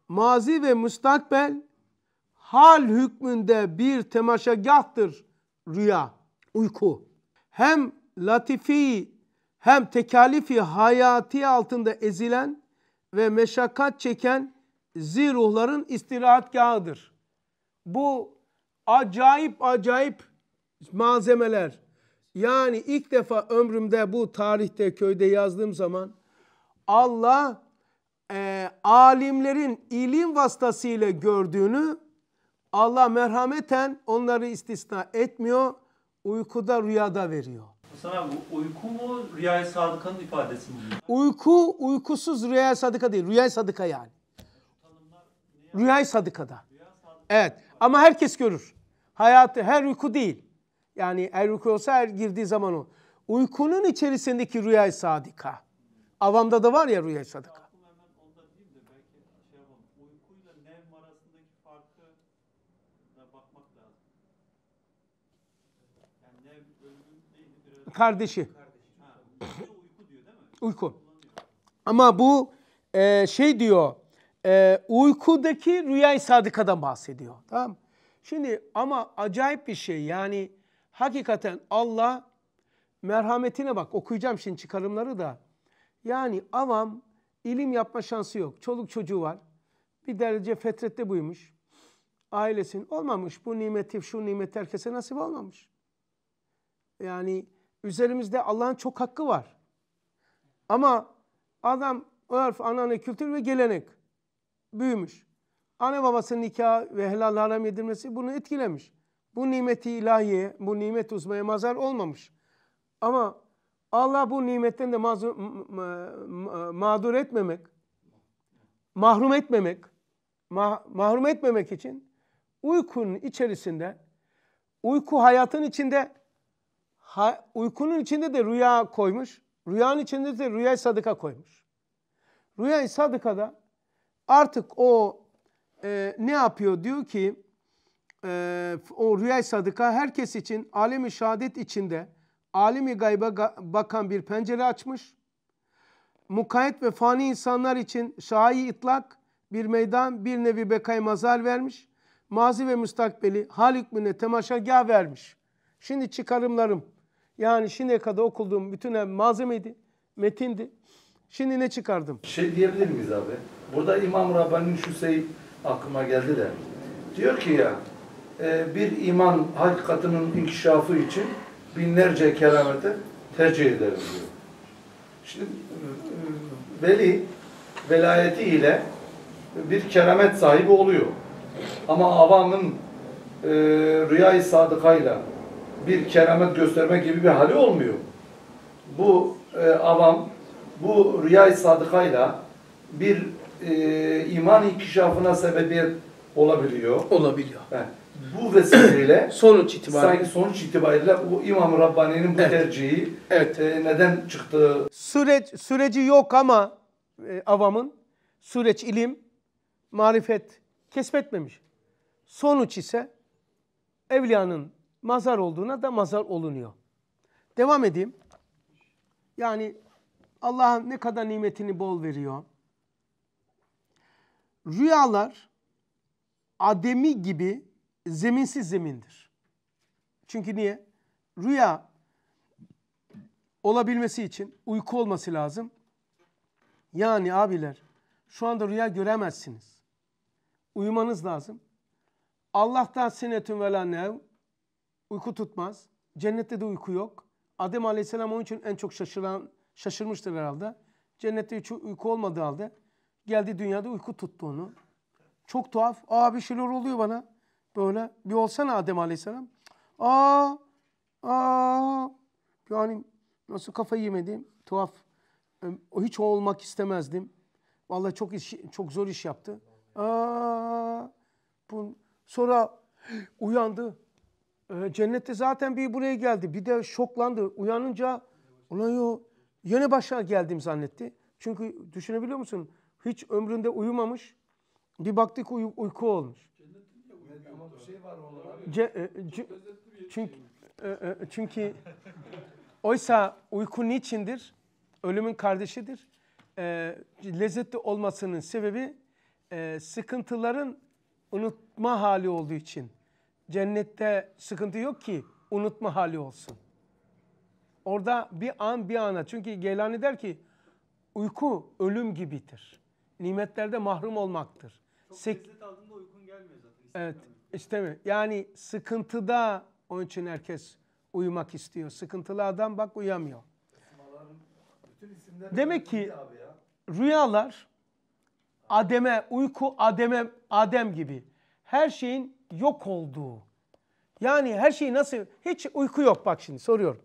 mazi ve müstakbel hal hükmünde bir temaşagahtır rüya uyku hem latifi hem tekalifi hayati altında ezilen ve meşakkat çeken ziruhların istirahatgahıdır. Bu acayip acayip malzemeler. Yani ilk defa ömrümde bu tarihte köyde yazdığım zaman Allah e, alimlerin ilim vasıtasıyla gördüğünü Allah merhameten onları istisna etmiyor. Uykuda rüyada veriyor. Hasan abi uyku mu rüyayı sadıkanın ifadesi mi? Uyku uykusuz rüyayı sadıka değil. Rüyayı sadıka yani. Rüyayı sadıkada. Evet ama herkes görür. Hayatı her uyku değil. Yani her uyku olsa her girdiği zaman o. Uykunun içerisindeki rüyayı sadıka. Avamda da var ya rüyayı sadıka. kardeşi. Uyku. Ama bu e, şey diyor, e, uykudaki rüyayı sadıkadan bahsediyor. Tamam Şimdi ama acayip bir şey yani hakikaten Allah merhametine bak okuyacağım şimdi çıkarımları da. Yani avam ilim yapma şansı yok. Çoluk çocuğu var. Bir derece fetrette buymuş. Ailesin olmamış. Bu nimeti şu nimet herkese nasip olmamış. Yani Üzerimizde Allah'ın çok hakkı var. Ama adam örf, anane, kültür ve gelenek büyümüş. Anne babasının nikah ve helal haram edilmesi bunu etkilemiş. Bu nimeti ilahiye, bu nimet uzmaya mazar olmamış. Ama Allah bu nimetten de mazur, mağdur etmemek, mahrum etmemek, ma mahrum etmemek için uykunun içerisinde, uyku hayatın içinde Ha, uykunun içinde de rüya koymuş. Rüyanın içinde de rüya sadıka koymuş. rüya da artık o e, ne yapıyor? Diyor ki e, o rüya sadıka herkes için alemi şehadet içinde alemi gayba bakan bir pencere açmış. mukayet ve fani insanlar için şahi itlak bir meydan bir nevi bekay mazar vermiş. Mazi ve müstakbeli hal hükmüne temaşagah vermiş. Şimdi çıkarımlarım yani şimdiye kadar okuduğum bütün malzemeydi, metindi. Şimdi ne çıkardım? Şey diyebilir miyiz abi? Burada İmam Rabbani şey aklıma geldi de. Diyor ki ya e, bir iman hakikatının inkişafı için binlerce kerameti tercih ederim diyor. Şimdi e, e, veli velayeti ile bir keramet sahibi oluyor. Ama avamın e, rüyayı sadıkayla bir keramet gösterme gibi bir hali olmuyor. Bu e, avam, bu rüya-i sadıkayla bir e, iman inkişafına sebebiyet olabiliyor. Olabiliyor. Evet. Bu vesileyle sonuç itibariyle sanki sonuç itibariyle bu İmam Rabbani'nin bu evet. tercihi evet. E, neden çıktı? Süreç süreci yok ama e, avamın süreç ilim, marifet kesbetmemiş. Sonuç ise evliyanın mazar olduğuna da mazar olunuyor. Devam edeyim. Yani Allah ne kadar nimetini bol veriyor. Rüyalar ademi gibi zeminsiz zemindir. Çünkü niye? Rüya olabilmesi için uyku olması lazım. Yani abiler şu anda rüya göremezsiniz. Uyumanız lazım. Allah'tan senetün vela nev Uyku tutmaz. Cennette de uyku yok. Adem Aleyhisselam onun için en çok şaşıran, şaşırmıştır herhalde. Cennette hiç uyku olmadığı halde geldi dünyada uyku tuttu onu. Çok tuhaf. Aa bir şeyler oluyor bana. Böyle bir olsana Adem Aleyhisselam. Aa, aa. Yani nasıl kafayı yemedim. Tuhaf. O hiç olmak istemezdim. Vallahi çok iş, çok zor iş yaptı. Aa, bu, sonra uyandı. Ee, cennette zaten bir buraya geldi. Bir de şoklandı. Uyanınca ulan yo yeni başa geldim zannetti. Çünkü düşünebiliyor musun? Hiç ömründe uyumamış. Bir baktık uy- uyku olmuş. Ce, e, c- çünkü e, e, çünkü oysa uyku niçindir? Ölümün kardeşidir. E, lezzetli olmasının sebebi e, sıkıntıların unutma hali olduğu için. Cennette sıkıntı yok ki unutma hali olsun. Orada bir an bir ana çünkü Geylani der ki uyku ölüm gibidir. Nimetlerde mahrum olmaktır. Çok Sek lezzet aldığında uykun gelmiyor zaten. İstemiyor evet istemiyor. Yani sıkıntıda onun için herkes uyumak istiyor. Sıkıntılı adam bak uyamıyor. Demek ki rüyalar Adem'e, uyku Adem'e, Adem gibi her şeyin yok olduğu. Yani her şeyi nasıl, hiç uyku yok bak şimdi soruyorum.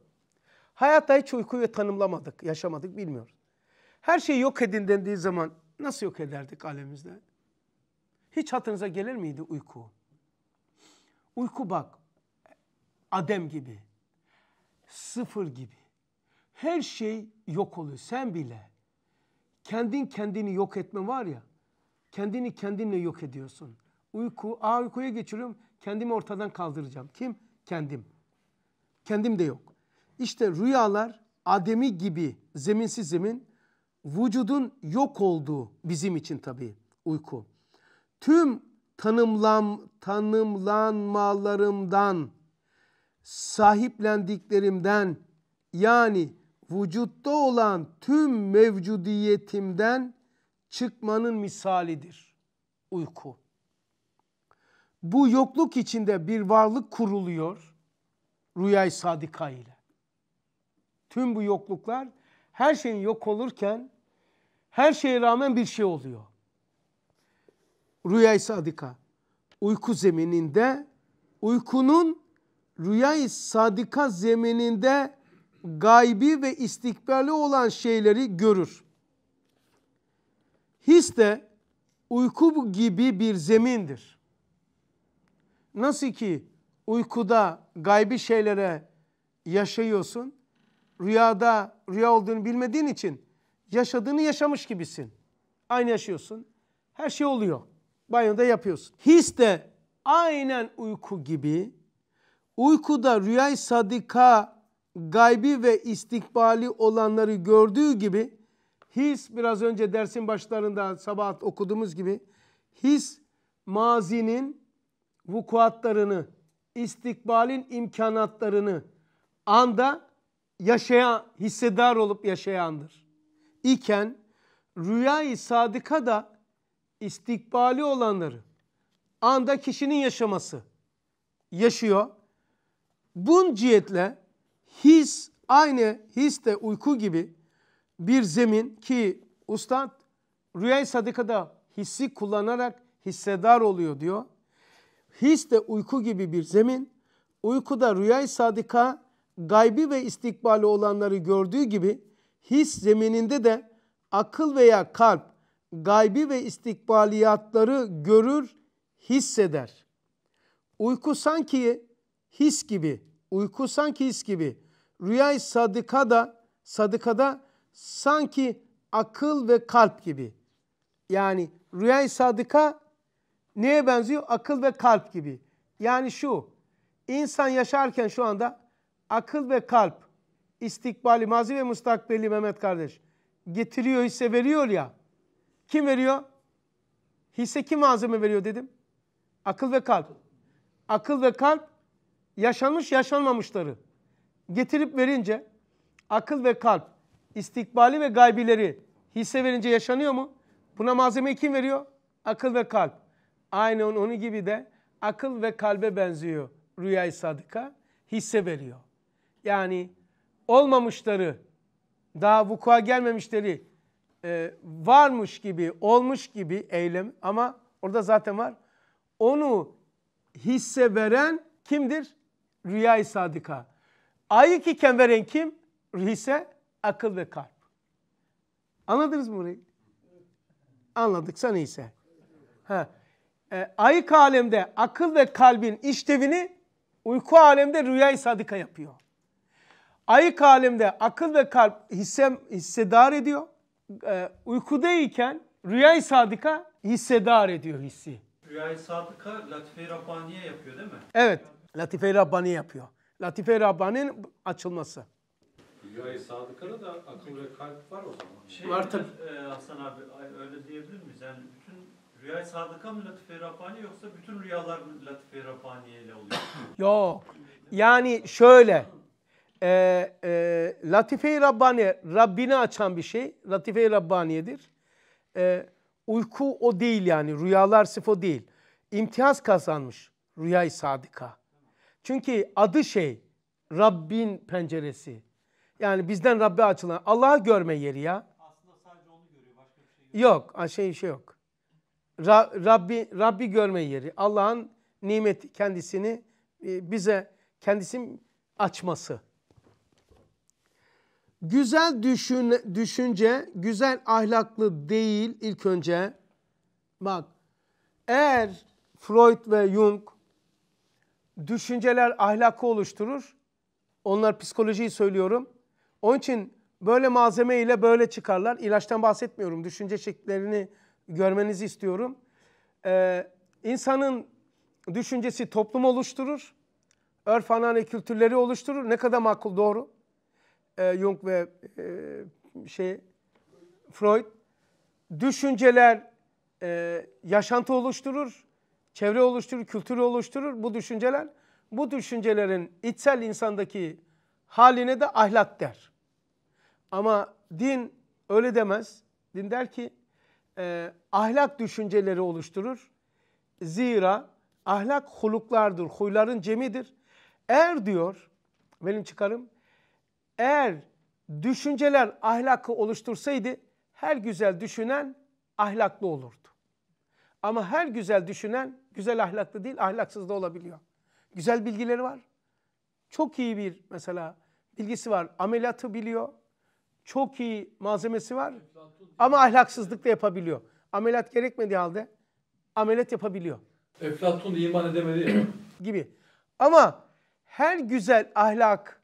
Hayatta hiç uykuyu tanımlamadık, yaşamadık bilmiyoruz. Her şey yok edin dendiği zaman nasıl yok ederdik alemimizde? Hiç hatırınıza gelir miydi uyku? Uyku bak, Adem gibi, sıfır gibi. Her şey yok oluyor, sen bile. Kendin kendini yok etme var ya, kendini kendinle yok ediyorsun. Uyku, a uykuya geçiriyorum. Kendimi ortadan kaldıracağım. Kim? Kendim. Kendim de yok. İşte rüyalar Adem'i gibi zeminsiz zemin vücudun yok olduğu bizim için tabii uyku. Tüm tanımlam tanımlanmalarımdan sahiplendiklerimden yani vücutta olan tüm mevcudiyetimden çıkmanın misalidir uyku bu yokluk içinde bir varlık kuruluyor rüyay sadika ile. Tüm bu yokluklar her şeyin yok olurken her şeye rağmen bir şey oluyor. Rüyay sadika uyku zemininde uykunun rüyayı sadika zemininde gaybi ve istikbali olan şeyleri görür. His de uyku gibi bir zemindir. Nasıl ki uykuda gaybi şeylere yaşıyorsun. Rüyada rüya olduğunu bilmediğin için yaşadığını yaşamış gibisin. Aynı yaşıyorsun. Her şey oluyor. Banyoda yapıyorsun. His de aynen uyku gibi uykuda rüyay sadika gaybi ve istikbali olanları gördüğü gibi his biraz önce dersin başlarında sabah okuduğumuz gibi his mazinin vukuatlarını, istikbalin imkanatlarını anda yaşayan, hissedar olup yaşayandır. İken rüyayı sadika da istikbali olanları anda kişinin yaşaması yaşıyor. Bun cihetle his aynı his de uyku gibi bir zemin ki ustad rüyayı sadika da hissi kullanarak hissedar oluyor diyor. His de uyku gibi bir zemin. Uykuda rüyay sadika gaybi ve istikbali olanları gördüğü gibi his zemininde de akıl veya kalp gaybi ve istikbaliyatları görür, hisseder. Uyku sanki his gibi, uyku sanki his gibi. Rüyay sadika sadikada, sadikada sanki akıl ve kalp gibi. Yani rüyay sadika Neye benziyor? Akıl ve kalp gibi. Yani şu, insan yaşarken şu anda akıl ve kalp, istikbali, mazi ve mustakbeli Mehmet kardeş getiriyor, hisse veriyor ya. Kim veriyor? Hisse kim malzeme veriyor dedim? Akıl ve kalp. Akıl ve kalp yaşanmış yaşanmamışları getirip verince akıl ve kalp istikbali ve gaybileri hisse verince yaşanıyor mu? Buna malzemeyi kim veriyor? Akıl ve kalp. Aynı onun gibi de akıl ve kalbe benziyor rüyayı sadıka. Hisse veriyor. Yani olmamışları, daha vuku'a gelmemişleri e, varmış gibi, olmuş gibi eylem ama orada zaten var. Onu hisse veren kimdir? Rüyayı sadıka. Ayık iken veren kim? Hisse, akıl ve kalp. Anladınız mı burayı? Anladık sen iyiyse. Ha e, ayık alemde akıl ve kalbin işlevini uyku alemde rüyayı sadika yapıyor. Ayık alemde akıl ve kalp hissem, hissedar ediyor. E, uykudayken rüyayı sadika hissedar ediyor hissi. Rüyayı sadika Latife-i Rabbaniye yapıyor değil mi? Evet. Latife-i Rabbani yapıyor. Latife-i Rabbani'nin açılması. Rüyayı sadıkada da akıl ve kalp var o zaman. Şey, var tabii. E, Hasan abi öyle diyebilir miyiz? Yani Rüyayı sadıka mı latife rabbani yoksa bütün rüyalar mı latife rabbaniye ile oluyor? Yok. Yani şöyle. E, e, Latife-i Rabbaniye, Rabbini açan bir şey. Latife-i Rabbaniye'dir. E, uyku o değil yani. Rüyalar sıfı değil. İmtiyaz kazanmış rüyayı sadıka. Çünkü adı şey Rabbin penceresi. Yani bizden Rabbe açılan Allah'ı görme yeri ya. Aslında sadece onu görüyor başka bir şey yok. Yok, şey şey yok. Rabbi Rabbi görme yeri. Allah'ın nimet kendisini e, bize kendisini açması. Güzel düşün, düşünce, güzel ahlaklı değil ilk önce. Bak eğer Freud ve Jung düşünceler ahlakı oluşturur. Onlar psikolojiyi söylüyorum. Onun için böyle malzeme ile böyle çıkarlar. İlaçtan bahsetmiyorum. Düşünce şekillerini görmenizi istiyorum. Ee, insanın düşüncesi toplum oluşturur. Örf, anane, kültürleri oluşturur. Ne kadar makul, doğru. Ee, Jung ve e, şey Freud. Düşünceler e, yaşantı oluşturur. Çevre oluşturur, kültürü oluşturur. Bu düşünceler, bu düşüncelerin içsel insandaki haline de ahlak der. Ama din öyle demez. Din der ki e, ahlak düşünceleri oluşturur. Zira ahlak huluklardır, huyların cemidir. Eğer diyor, benim çıkarım, eğer düşünceler ahlakı oluştursaydı her güzel düşünen ahlaklı olurdu. Ama her güzel düşünen güzel ahlaklı değil, ahlaksız da olabiliyor. Güzel bilgileri var. Çok iyi bir mesela bilgisi var, ameliyatı biliyor, çok iyi malzemesi var ama ahlaksızlık da yapabiliyor. Ameliyat gerekmediği halde ameliyat yapabiliyor. Eflatun da iman edemedi. gibi. Ama her güzel ahlak,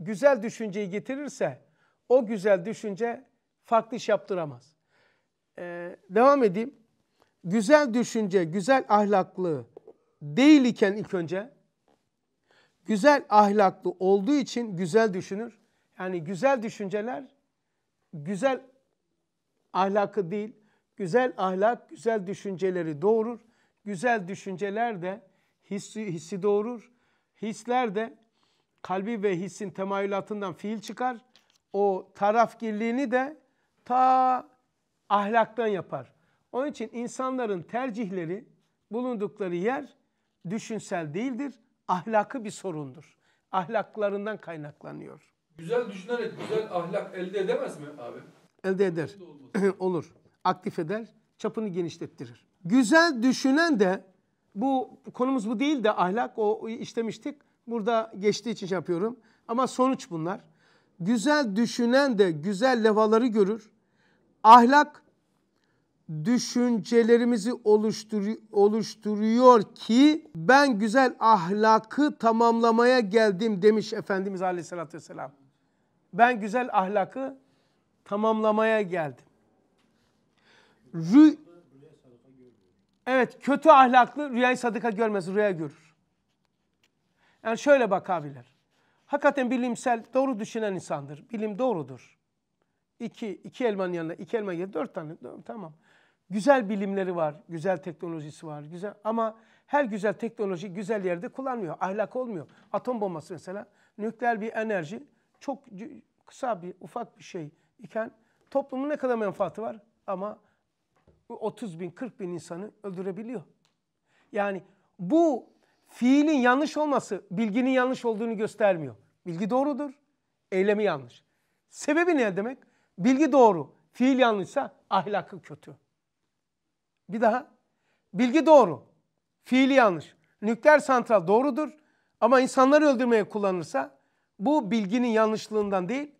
güzel düşünceyi getirirse o güzel düşünce farklı iş yaptıramaz. Ee, devam edeyim. Güzel düşünce, güzel ahlaklı değil iken ilk önce güzel ahlaklı olduğu için güzel düşünür. Yani güzel düşünceler güzel ahlakı değil, güzel ahlak güzel düşünceleri doğurur. Güzel düşünceler de hissi, hissi doğurur. Hisler de kalbi ve hissin temayülatından fiil çıkar. O tarafgirliğini de ta ahlaktan yapar. Onun için insanların tercihleri bulundukları yer düşünsel değildir. Ahlakı bir sorundur. Ahlaklarından kaynaklanıyor güzel düşünerek güzel ahlak elde edemez mi abi? Elde eder. Olur. Aktif eder. Çapını genişlettirir. Güzel düşünen de bu konumuz bu değil de ahlak o işlemiştik. Burada geçtiği için şey yapıyorum. Ama sonuç bunlar. Güzel düşünen de güzel levaları görür. Ahlak düşüncelerimizi oluşturu oluşturuyor ki ben güzel ahlakı tamamlamaya geldim demiş Efendimiz Aleyhisselatü Vesselam. Ben güzel ahlakı tamamlamaya geldim. Rü Evet kötü ahlaklı rüyayı sadıka görmez, rüya görür. Yani şöyle bak abiler. Hakikaten bilimsel, doğru düşünen insandır. Bilim doğrudur. İki, iki elmanın yanına, iki elma yedi, dört tane, dört, tamam. Güzel bilimleri var, güzel teknolojisi var, güzel ama her güzel teknoloji güzel yerde kullanmıyor. Ahlak olmuyor. Atom bombası mesela nükleer bir enerji çok kısa bir ufak bir şey iken toplumun ne kadar menfaati var ama 30 bin 40 bin insanı öldürebiliyor. Yani bu fiilin yanlış olması bilginin yanlış olduğunu göstermiyor. Bilgi doğrudur, eylemi yanlış. Sebebi ne demek? Bilgi doğru, fiil yanlışsa ahlakı kötü. Bir daha. Bilgi doğru, fiili yanlış. Nükleer santral doğrudur ama insanları öldürmeye kullanırsa bu bilginin yanlışlığından değil,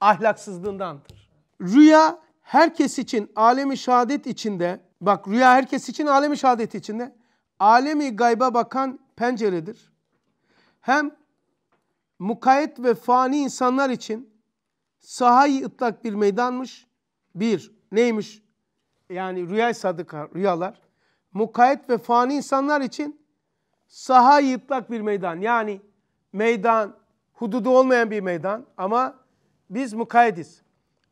ahlaksızlığındandır. Rüya herkes için alemi şehadet içinde, bak rüya herkes için alemi şehadet içinde, alemi gayba bakan penceredir. Hem mukayet ve fani insanlar için sahayı ıtlak bir meydanmış. Bir, neymiş? Yani rüya sadıka, rüyalar. Mukayet ve fani insanlar için sahayı ıtlak bir meydan. Yani meydan, hududu olmayan bir meydan ama biz mukayediz.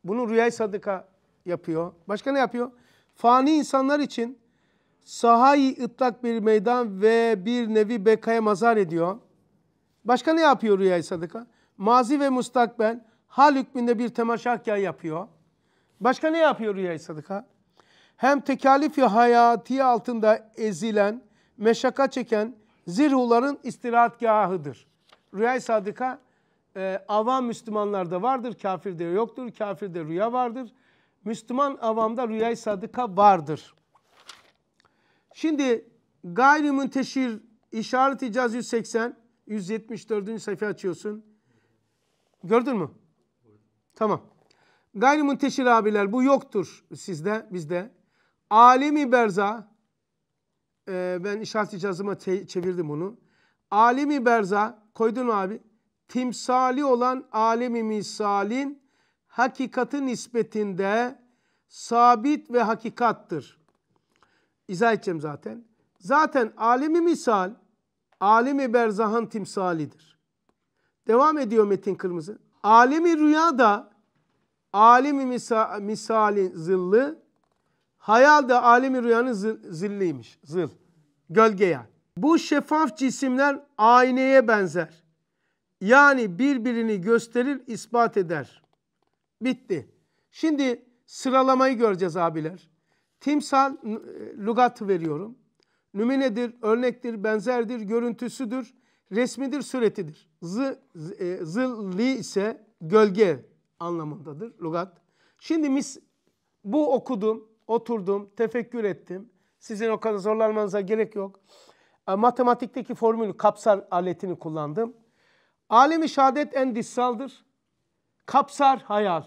Bunu Rüyay Sadık'a yapıyor. Başka ne yapıyor? Fani insanlar için sahayı ıtlak bir meydan ve bir nevi bekaya mazar ediyor. Başka ne yapıyor Rüyay Sadık'a? Mazi ve mustakben hal hükmünde bir temaşakya yapıyor. Başka ne yapıyor Rüyay Sadık'a? Hem tekalifi hayati altında ezilen, meşaka çeken zirhuların istirahatgahıdır. Rüyay sadıka e, avam Müslümanlarda vardır, kafirde yoktur. Kafirde rüya vardır. Müslüman avamda rüyay sadıka vardır. Şimdi Gayrimünteşir münteşir işaret icaz 180, 174. sayfa açıyorsun. Gördün mü? Tamam. Gayrimünteşir abiler bu yoktur sizde, bizde. Alemi berza, e, ben işaret icazıma çevirdim onu. Alimi berza koydun mu abi? Timsali olan alimi misalin hakikati nispetinde sabit ve hakikattır. İzah edeceğim zaten. Zaten alimi misal alimi berzahın timsalidir. Devam ediyor Metin Kırmızı. alimi rüya da alimi misa, misalin zıllı hayal de alimi rüyanın zilliymiş. Zil. Gölge yani. Bu şeffaf cisimler aynaya benzer. Yani birbirini gösterir, ispat eder. Bitti. Şimdi sıralamayı göreceğiz abiler. Timsal e, lugat veriyorum. Nüminedir, örnektir, benzerdir, görüntüsüdür, resmidir, suretidir. Zı, e, ise gölge anlamındadır lugat. Şimdi mis, bu okudum, oturdum, tefekkür ettim. Sizin o kadar zorlanmanıza gerek yok. E, matematikteki formülü kapsar aletini kullandım. Alemi şehadet en dissaldır. Kapsar hayal.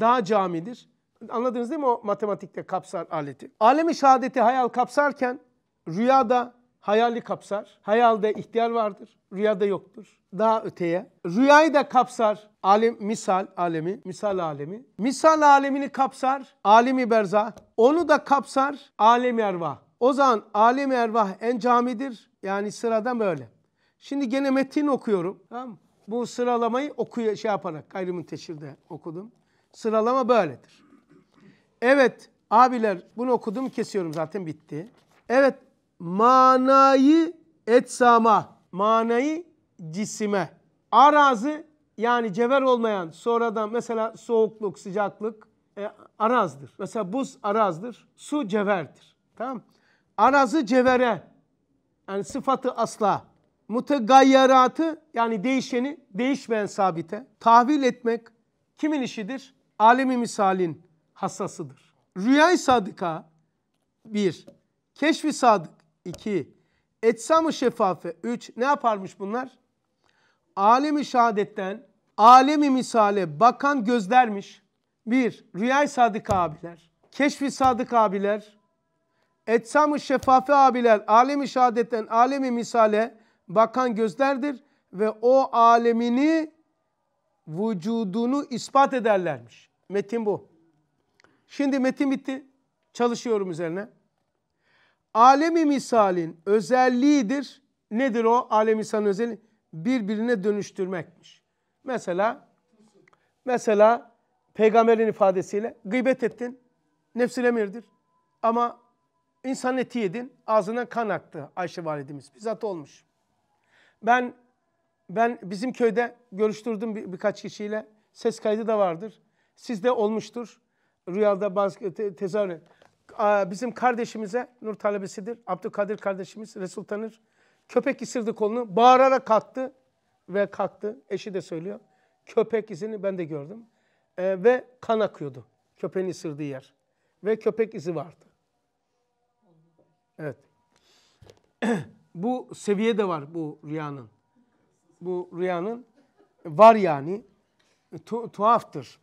Daha camidir. Anladınız değil mi o matematikte kapsar aleti? Alemi şehadeti hayal kapsarken rüyada hayali kapsar. Hayalde ihtiyar vardır, rüyada yoktur. Daha öteye. Rüyayı da kapsar alem misal alemi, misal alemi. Misal alemini kapsar alemi berza. Onu da kapsar alemi erva. O zaman alem ervah en camidir. Yani sırada böyle. Şimdi gene metin okuyorum. Tamam mı? Bu sıralamayı okuya şey yaparak gayrı teşirde okudum. Sıralama böyledir. Evet abiler bunu okudum kesiyorum zaten bitti. Evet manayı etsama, manayı cisime. Arazi yani cevher olmayan sonradan mesela soğukluk, sıcaklık e, arazdır. Mesela buz arazdır, su cevherdir. Tamam arazı cevere yani sıfatı asla mutegayyaratı yani değişeni değişmeyen sabite tahvil etmek kimin işidir? Alemi misalin hassasıdır. Rüyay sadıka bir, Keşfi sadık iki. Etsamı şeffafe üç. Ne yaparmış bunlar? Alemi şahadetten alemi misale bakan gözlermiş. bir Rüyay sadık abiler. Keşfi sadık abiler. Etsam-ı şeffafi abiler alemi şehadetten alemi misale bakan gözlerdir ve o alemini vücudunu ispat ederlermiş. Metin bu. Şimdi metin bitti. Çalışıyorum üzerine. Alemi misalin özelliğidir. Nedir o alemi misalin özelliği? Birbirine dönüştürmekmiş. Mesela mesela peygamberin ifadesiyle gıybet ettin. Nefsül emirdir. Ama İnsan eti yedin, ağzına kan aktı Ayşe validemiz. Bizzat olmuş. Ben ben bizim köyde görüştürdüm bir, birkaç kişiyle. Ses kaydı da vardır. Sizde olmuştur. Rüyada bazı te, tezahür. Bizim kardeşimize, Nur talebesidir, Abdülkadir kardeşimiz, Resul Tanır. Köpek ısırdı kolunu, bağırarak kalktı ve kalktı. Eşi de söylüyor. Köpek izini ben de gördüm. Ee, ve kan akıyordu köpeğin ısırdığı yer. Ve köpek izi vardı. Evet. bu seviye de var bu rüyanın. Bu rüyanın var yani. E, tu, tuhaftır.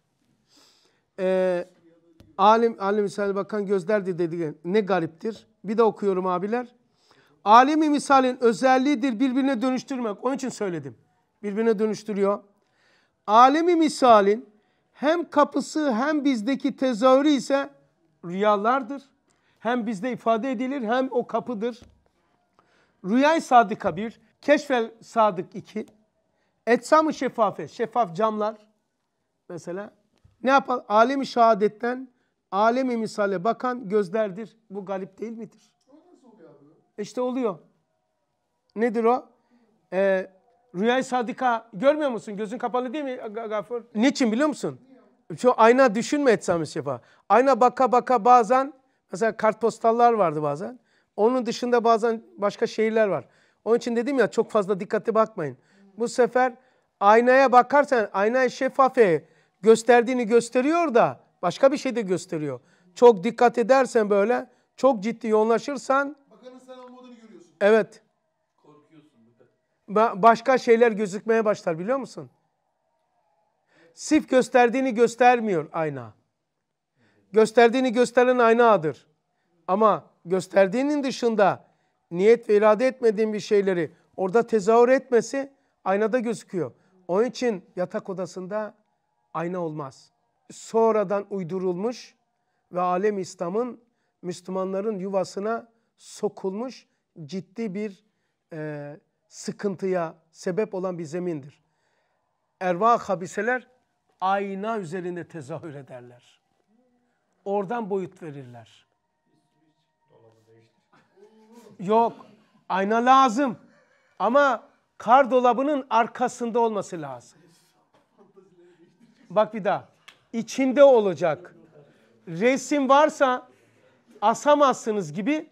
Ee, alim alim misali bakan gözlerdi dedi. Ne gariptir. Bir de okuyorum abiler. Alimi misalin özelliğidir birbirine dönüştürmek. Onun için söyledim. Birbirine dönüştürüyor. Alemi misalin hem kapısı hem bizdeki tezahürü ise rüyalardır hem bizde ifade edilir hem o kapıdır. Rüyay Sadık'a bir, Keşfel Sadık iki, Etsam-ı Şeffafe, şeffaf camlar mesela. Ne yapar? Alemi şehadetten alemi misale bakan gözlerdir. Bu galip değil midir? İşte oluyor. Nedir o? Ee, Rüyay Sadika görmüyor musun? Gözün kapalı değil mi Gafur? Niçin biliyor musun? Şu ayna düşünme etsam şeffaf Ayna baka baka bazen Mesela kartpostallar vardı bazen. Onun dışında bazen başka şehirler var. Onun için dedim ya çok fazla dikkatli bakmayın. Bu sefer aynaya bakarsan aynaya şeffafe gösterdiğini gösteriyor da başka bir şey de gösteriyor. Çok dikkat edersen böyle çok ciddi yoğunlaşırsan. Bakanın sen olmadığını görüyorsun. Evet. Korkuyorsun. başka şeyler gözükmeye başlar biliyor musun? Sif gösterdiğini göstermiyor ayna gösterdiğini gösteren aynadır. Ama gösterdiğinin dışında niyet ve irade etmediğin bir şeyleri orada tezahür etmesi aynada gözüküyor. Onun için yatak odasında ayna olmaz. Sonradan uydurulmuş ve alem İslam'ın Müslümanların yuvasına sokulmuş ciddi bir e, sıkıntıya sebep olan bir zemindir. Erva habiseler ayna üzerinde tezahür ederler. Oradan boyut verirler. Yok. Ayna lazım. Ama kar dolabının arkasında olması lazım. Bak bir daha. İçinde olacak. Resim varsa asamazsınız gibi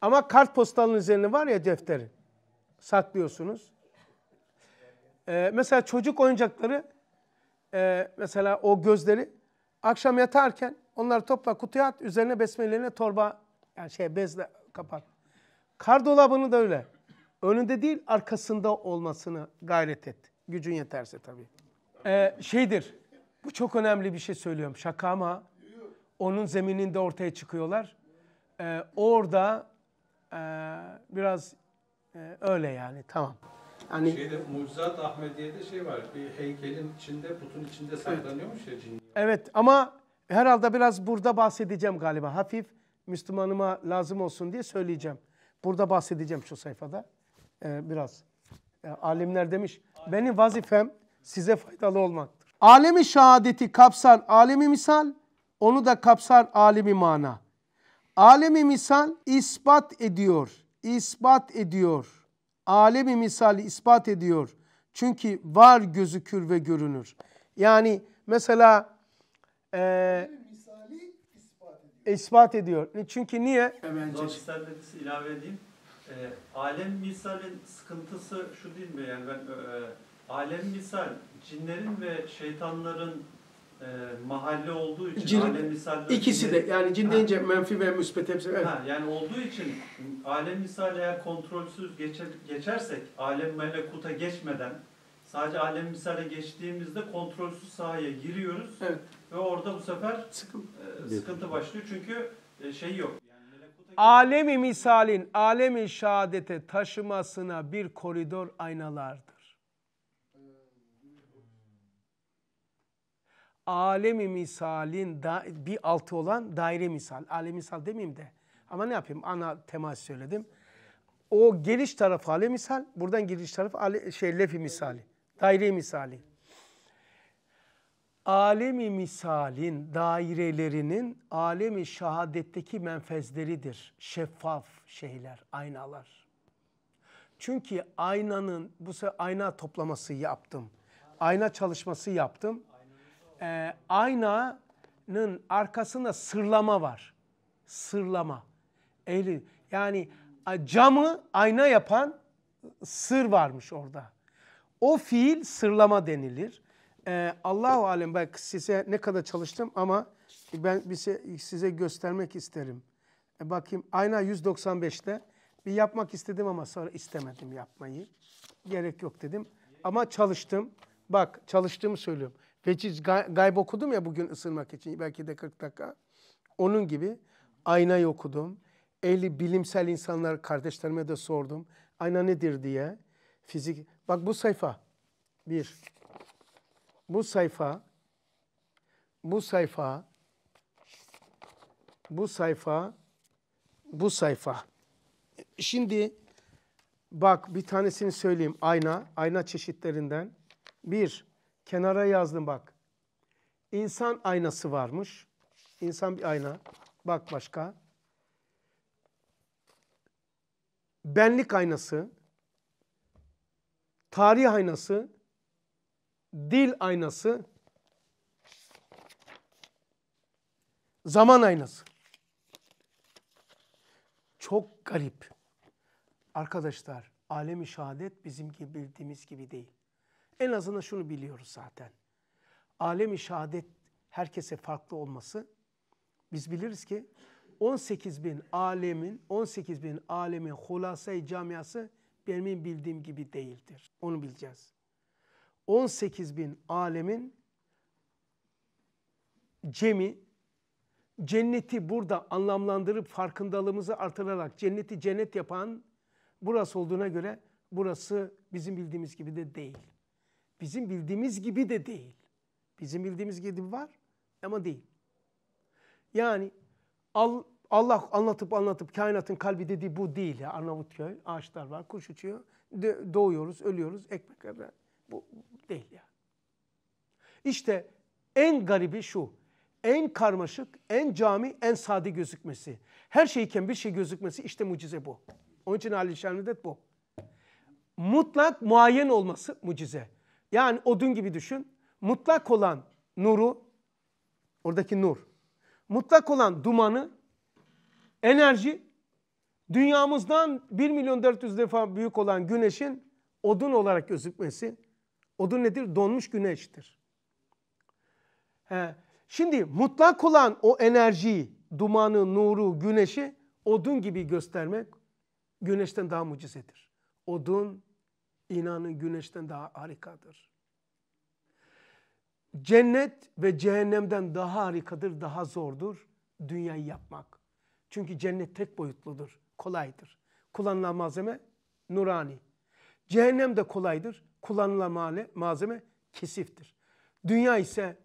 ama kartpostalın üzerine var ya defteri. Saklıyorsunuz. Ee, mesela çocuk oyuncakları e, mesela o gözleri akşam yatarken Onları topla kutuya at. Üzerine besmelerini torba yani şey bezle kapat. Kar dolabını da öyle. Önünde değil arkasında olmasını gayret et. Gücün yeterse tabii. Ee, şeydir. Bu çok önemli bir şey söylüyorum. Şaka ama onun zemininde ortaya çıkıyorlar. Ee, orada e, biraz e, öyle yani tamam. Hani... Şeyde Mucizat Ahmediye'de şey var. Bir heykelin içinde, putun içinde saklanıyormuş evet. ya cin. Evet ama Herhalde biraz burada bahsedeceğim galiba. Hafif Müslümanıma lazım olsun diye söyleyeceğim. Burada bahsedeceğim şu sayfada. Ee, biraz. Ee, alimler demiş. Benim vazifem size faydalı olmaktır. Alemi şehadeti kapsar alemi misal. Onu da kapsar alemi mana. Alemi misal ispat ediyor. İspat ediyor. Alemi misal ispat ediyor. Çünkü var gözükür ve görünür. Yani mesela e, misali ispat ediyor. ispat ediyor. E, çünkü niye? Hemen ilave edeyim. E, alem misalin sıkıntısı şu değil mi? Yani ben e, alem misal cinlerin ve şeytanların e, mahalle olduğu için Cin, alem misal ikisi cinlerin, de yani cin deyince ha, menfi ve müspet hepsi. Evet. Ha, yani olduğu için alem misal eğer kontrolsüz geçer, geçersek alem melekuta geçmeden sadece alem misale geçtiğimizde kontrolsüz sahaya giriyoruz. Evet. Ve orada bu sefer e, sıkıntı, e, sıkıntı başlıyor. Çünkü e, şey yok. alemi misalin, alemi şehadete taşımasına bir koridor aynalardır. Alemi misalin da, bir altı olan daire misal. Alemi misal demeyeyim de. Ama ne yapayım? Ana temas söyledim. O geliş tarafı alemi misal, buradan giriş tarafı ale, şey lefi misali, daire misali alemi misalin dairelerinin alemi şahadetteki menfezleridir. Şeffaf şeyler, aynalar. Çünkü aynanın, bu sefer ayna toplaması yaptım. Ayna çalışması yaptım. Ee, aynanın arkasında sırlama var. Sırlama. Ehli, yani camı ayna yapan sır varmış orada. O fiil sırlama denilir. Ee, Allahu alem bak size ne kadar çalıştım ama ben bir size göstermek isterim. E bakayım ayna 195'te bir yapmak istedim ama sonra istemedim yapmayı. Gerek yok dedim. Ama çalıştım. Bak çalıştığımı söylüyorum. Veciz gay gayb okudum ya bugün ısınmak için belki de 40 dakika. Onun gibi aynayı okudum. Ehli bilimsel insanlar kardeşlerime de sordum. Ayna nedir diye. Fizik. Bak bu sayfa. Bir bu sayfa bu sayfa bu sayfa bu sayfa. Şimdi bak bir tanesini söyleyeyim. Ayna, ayna çeşitlerinden. Bir, kenara yazdım bak. İnsan aynası varmış. İnsan bir ayna. Bak başka. Benlik aynası. Tarih aynası dil aynası, zaman aynası. Çok garip. Arkadaşlar, alemi şehadet bizimki bildiğimiz gibi değil. En azından şunu biliyoruz zaten. Alemi şehadet herkese farklı olması biz biliriz ki 18 bin alemin 18 bin alemin hulasay camiası benim bildiğim gibi değildir. Onu bileceğiz. 18 bin alemin cemi cenneti burada anlamlandırıp farkındalığımızı artırarak cenneti cennet yapan burası olduğuna göre burası bizim bildiğimiz gibi de değil. Bizim bildiğimiz gibi de değil. Bizim bildiğimiz gibi var ama değil. Yani Allah anlatıp anlatıp kainatın kalbi dediği bu değil. Arnavutköy, ağaçlar var, kuş uçuyor. doğuyoruz, ölüyoruz, ekmek var. Bu, değil ya. İşte en garibi şu. En karmaşık, en cami, en sade gözükmesi. Her şeyken bir şey gözükmesi işte mucize bu. Onun için Ali Şermidet bu. Mutlak muayyen olması mucize. Yani odun gibi düşün. Mutlak olan nuru, oradaki nur. Mutlak olan dumanı, enerji, dünyamızdan 1 milyon 400 defa büyük olan güneşin odun olarak gözükmesi Odun nedir? Donmuş güneştir. He. Şimdi mutlak olan o enerjiyi, dumanı, nuru, güneşi odun gibi göstermek güneşten daha mucizedir. Odun inanın güneşten daha harikadır. Cennet ve cehennemden daha harikadır, daha zordur dünyayı yapmak. Çünkü cennet tek boyutludur, kolaydır. Kullanılan malzeme nurani. Cehennem de kolaydır kullanılan male, malzeme kesiftir. Dünya ise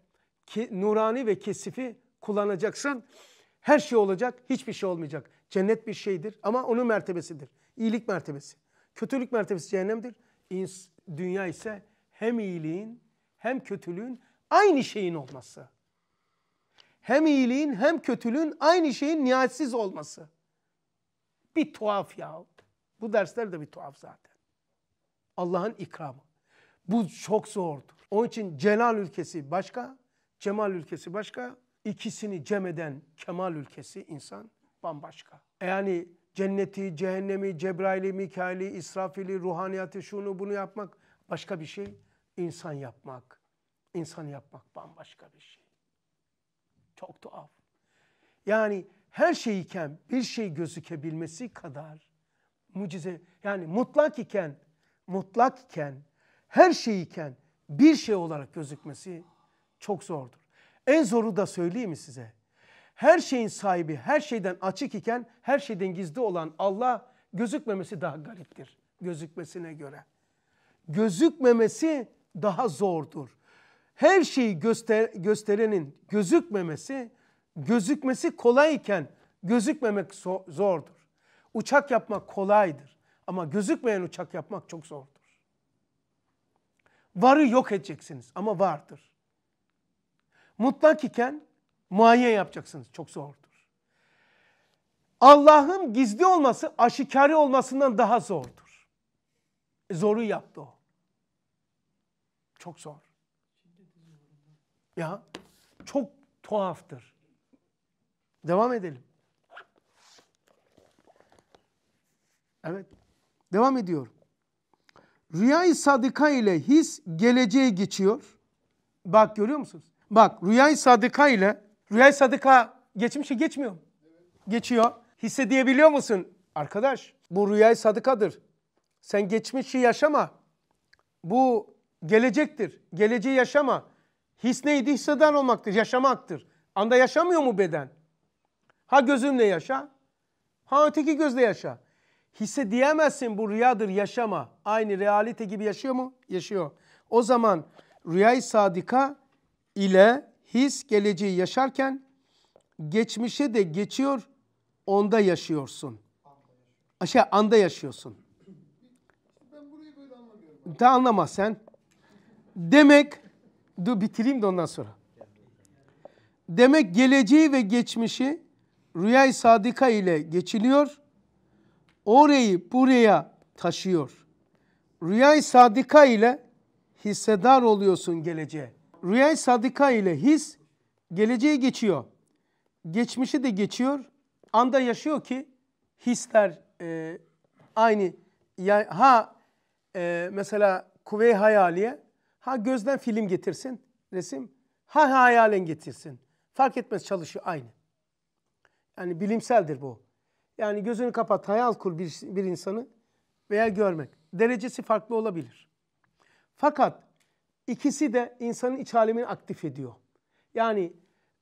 ki, nurani ve kesifi kullanacaksan her şey olacak, hiçbir şey olmayacak. Cennet bir şeydir ama onun mertebesidir. İyilik mertebesi. Kötülük mertebesi cehennemdir. İns, dünya ise hem iyiliğin hem kötülüğün aynı şeyin olması. Hem iyiliğin hem kötülüğün aynı şeyin nihayetsiz olması. Bir tuhaf ya. Bu dersler de bir tuhaf zaten. Allah'ın ikramı. Bu çok zordur. Onun için celal ülkesi başka, cemal ülkesi başka. İkisini cem eden kemal ülkesi insan bambaşka. E yani cenneti, cehennemi, Cebrail'i, Mikail'i, İsrafil'i, ruhaniyatı, şunu bunu yapmak başka bir şey. İnsan yapmak, insan yapmak bambaşka bir şey. Çok tuhaf. Yani her şey iken bir şey gözükebilmesi kadar mucize yani mutlak iken mutlak iken her şeyiken bir şey olarak gözükmesi çok zordur. En zoru da söyleyeyim mi size? Her şeyin sahibi, her şeyden açık iken her şeyden gizli olan Allah gözükmemesi daha gariptir gözükmesine göre. Gözükmemesi daha zordur. Her şeyi göster gösterenin gözükmemesi, gözükmesi kolay iken gözükmemek zordur. Uçak yapmak kolaydır ama gözükmeyen uçak yapmak çok zordur varı yok edeceksiniz ama vardır. Mutlak iken muayye yapacaksınız. Çok zordur. Allah'ın gizli olması aşikari olmasından daha zordur. E, zoru yaptı o. Çok zor. Ya çok tuhaftır. Devam edelim. Evet. Devam ediyorum. Rüyayı sadika ile his geleceğe geçiyor. Bak görüyor musunuz? Bak rüyayı sadika ile rüyayı sadika geçmişe geçmiyor mu? Geçiyor. Hissediyebiliyor musun? Arkadaş bu rüyayı sadikadır. Sen geçmişi yaşama. Bu gelecektir. Geleceği yaşama. His neydi? Hisseden olmaktır, yaşamaktır. Anda yaşamıyor mu beden? Ha gözümle yaşa, ha öteki gözle yaşa. Hisse diyemezsin bu rüyadır yaşama. Aynı realite gibi yaşıyor mu? Yaşıyor. O zaman rüyayı sadika ile his geleceği yaşarken geçmişe de geçiyor onda yaşıyorsun. Aşağı şey, anda yaşıyorsun. Ben burayı anlama sen. Demek dur bitireyim de ondan sonra. Demek geleceği ve geçmişi rüyayı sadika ile geçiliyor orayı buraya taşıyor. Rüyay sadika ile hissedar oluyorsun geleceğe. Rüyay sadika ile his geleceği geçiyor. Geçmişi de geçiyor. Anda yaşıyor ki hisler e, aynı. Ya, ha e, mesela kuvve hayaliye ha gözden film getirsin resim ha hayalen getirsin. Fark etmez çalışıyor aynı. Yani bilimseldir bu. Yani gözünü kapat, hayal kur bir, bir insanı veya görmek. Derecesi farklı olabilir. Fakat ikisi de insanın iç alemini aktif ediyor. Yani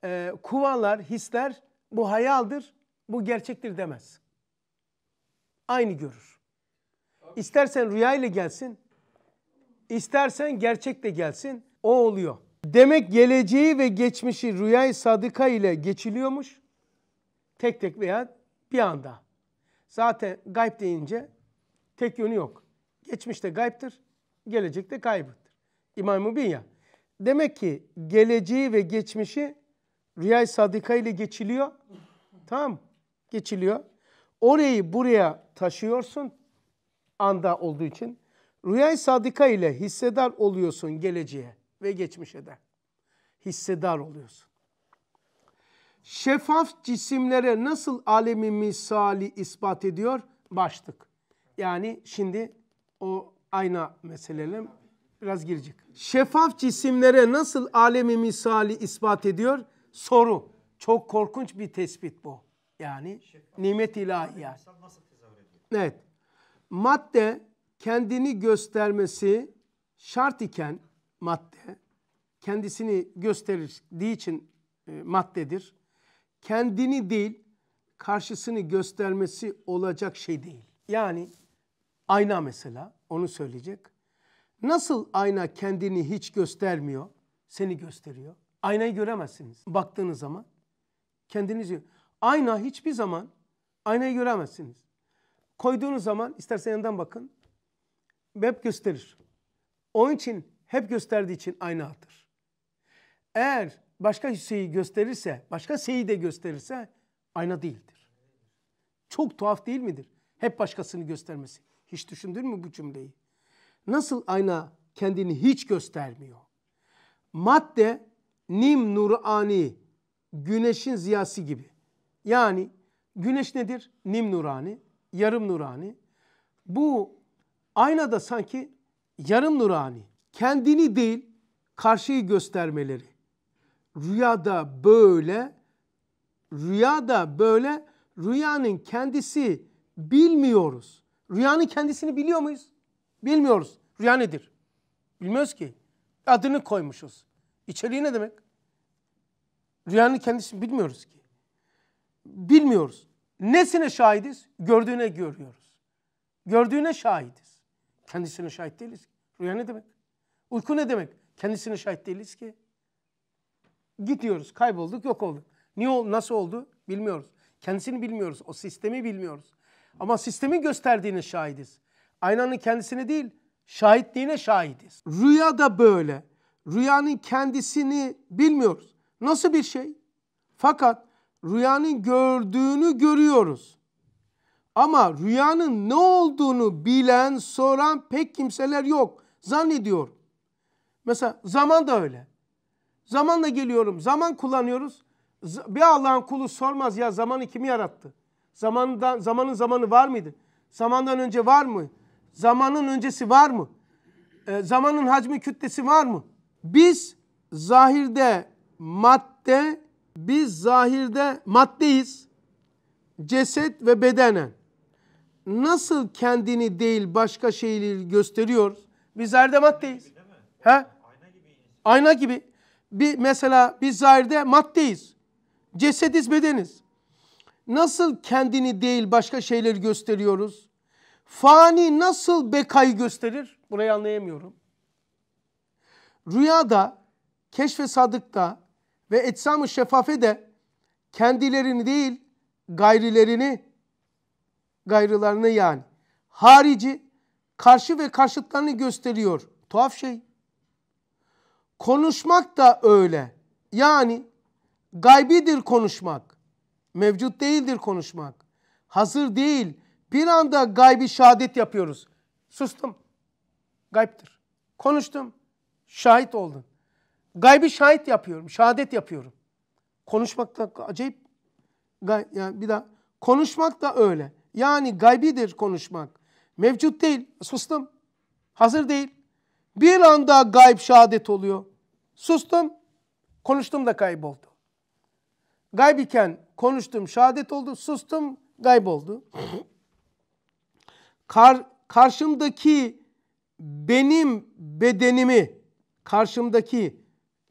e, kuvalar, hisler bu hayaldir, bu gerçektir demez. Aynı görür. İstersen rüyayla gelsin, istersen gerçekle gelsin, o oluyor. Demek geleceği ve geçmişi rüyayı sadıka ile geçiliyormuş. Tek tek veya bir anda. Zaten gayb deyince tek yönü yok. Geçmişte gaybtır, gelecekte kaybıttır. İmam Mubin ya. Demek ki geleceği ve geçmişi Rüyay Sadika ile geçiliyor. Tamam Geçiliyor. Orayı buraya taşıyorsun anda olduğu için. Rüyay Sadika ile hissedar oluyorsun geleceğe ve geçmişe de. Hissedar oluyorsun şeffaf cisimlere nasıl alemi misali ispat ediyor? Başlık. Yani şimdi o ayna meseleleri biraz girecek. Şeffaf cisimlere nasıl alemi misali ispat ediyor? Soru. Çok korkunç bir tespit bu. Yani şeffaf. nimet ilahi yani. Evet. Madde kendini göstermesi şart iken madde kendisini gösterildiği için e, maddedir kendini değil karşısını göstermesi olacak şey değil. Yani ayna mesela onu söyleyecek. Nasıl ayna kendini hiç göstermiyor, seni gösteriyor. Aynayı göremezsiniz baktığınız zaman. Kendinizi ayna hiçbir zaman aynayı göremezsiniz. Koyduğunuz zaman istersen yandan bakın hep gösterir. Onun için hep gösterdiği için ayna Eğer başka şeyi gösterirse, başka şeyi de gösterirse ayna değildir. Çok tuhaf değil midir? Hep başkasını göstermesi. Hiç düşündün mü bu cümleyi? Nasıl ayna kendini hiç göstermiyor? Madde nim nurani, güneşin ziyası gibi. Yani güneş nedir? Nim nurani, yarım nurani. Bu aynada sanki yarım nurani. Kendini değil, karşıyı göstermeleri rüyada böyle rüyada böyle rüyanın kendisi bilmiyoruz. Rüyanın kendisini biliyor muyuz? Bilmiyoruz. Rüya nedir? Bilmiyoruz ki. Adını koymuşuz. İçeriği ne demek? Rüyanın kendisini bilmiyoruz ki. Bilmiyoruz. Nesine şahidiz? Gördüğüne görüyoruz. Gördüğüne şahidiz. Kendisine şahit değiliz Rüya ne demek? Uyku ne demek? Kendisine şahit değiliz ki. Gidiyoruz, kaybolduk, yok olduk. Niye oldu, nasıl oldu bilmiyoruz. Kendisini bilmiyoruz, o sistemi bilmiyoruz. Ama sistemin gösterdiğine şahidiz. Aynanın kendisini değil, şahitliğine şahidiz. Rüya da böyle. Rüyanın kendisini bilmiyoruz. Nasıl bir şey? Fakat rüyanın gördüğünü görüyoruz. Ama rüyanın ne olduğunu bilen, soran pek kimseler yok. Zannediyor. Mesela zaman da öyle. Zamanla geliyorum. Zaman kullanıyoruz. Bir Allah'ın kulu sormaz ya zamanı kimi yarattı? Zamandan, zamanın zamanı var mıydı? Zamandan önce var mı? Zamanın öncesi var mı? E, zamanın hacmi kütlesi var mı? Biz zahirde madde, biz zahirde maddeyiz. Ceset ve bedenen. Nasıl kendini değil başka şeyleri gösteriyoruz? Biz zahirde maddeyiz. Ha? Ayna gibi. Ayna gibi bir, mesela biz zahirde maddeyiz. Cesediz, bedeniz. Nasıl kendini değil başka şeyleri gösteriyoruz? Fani nasıl bekayı gösterir? Burayı anlayamıyorum. Rüyada, keşfe sadıkta ve etsam-ı de kendilerini değil gayrilerini, gayrılarını yani harici karşı ve karşıtlarını gösteriyor. Tuhaf şey. Konuşmak da öyle. Yani gaybidir konuşmak. Mevcut değildir konuşmak. Hazır değil. Bir anda gaybi şehadet yapıyoruz. Sustum. Gayiptir. Konuştum. Şahit oldun. Gaybi şahit yapıyorum. Şehadet yapıyorum. Konuşmak da acayip. Gay, yani bir daha. Konuşmak da öyle. Yani gaybidir konuşmak. Mevcut değil. Sustum. Hazır değil. Bir anda gayb şehadet oluyor. Sustum, konuştum da kayboldu. Gayb iken konuştum, şehadet oldu, sustum, kayboldu. Kar, karşımdaki benim bedenimi, karşımdaki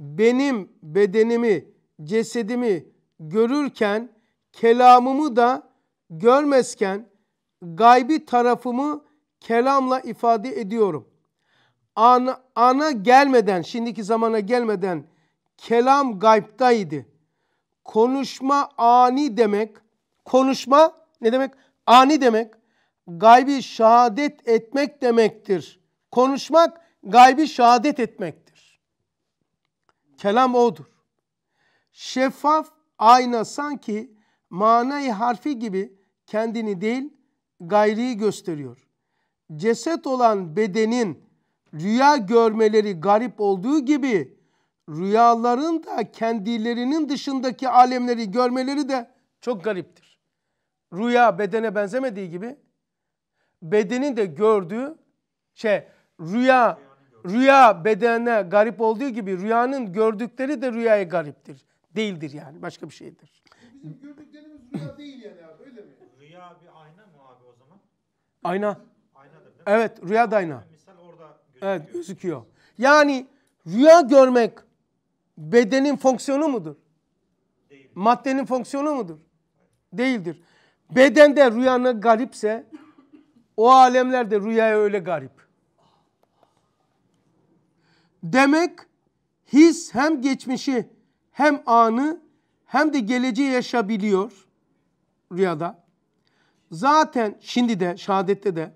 benim bedenimi, cesedimi görürken, kelamımı da görmezken, gaybi tarafımı kelamla ifade ediyorum ana, ana gelmeden, şimdiki zamana gelmeden kelam gaybtaydı. Konuşma ani demek, konuşma ne demek? Ani demek, gaybi şehadet etmek demektir. Konuşmak gaybi şehadet etmektir. Kelam odur. Şeffaf ayna sanki manayı harfi gibi kendini değil gayriyi gösteriyor. Ceset olan bedenin rüya görmeleri garip olduğu gibi rüyaların da kendilerinin dışındaki alemleri görmeleri de çok gariptir. Rüya bedene benzemediği gibi bedenin de gördüğü şey rüya rüya bedene garip olduğu gibi rüyanın gördükleri de rüyaya gariptir. Değildir yani başka bir şeydir. Bizim gördüklerimiz rüya değil yani abi öyle mi? Rüya bir ayna mı abi o zaman? Ayna. Aynadır değil mi? Evet rüya da ayna. Evet gözüküyor. Yani rüya görmek bedenin fonksiyonu mudur? Değil. Maddenin fonksiyonu mudur? Değildir. Bedende rüyanı garipse o alemlerde rüyaya öyle garip. Demek his hem geçmişi hem anı hem de geleceği yaşabiliyor rüyada. Zaten şimdi de şahadette de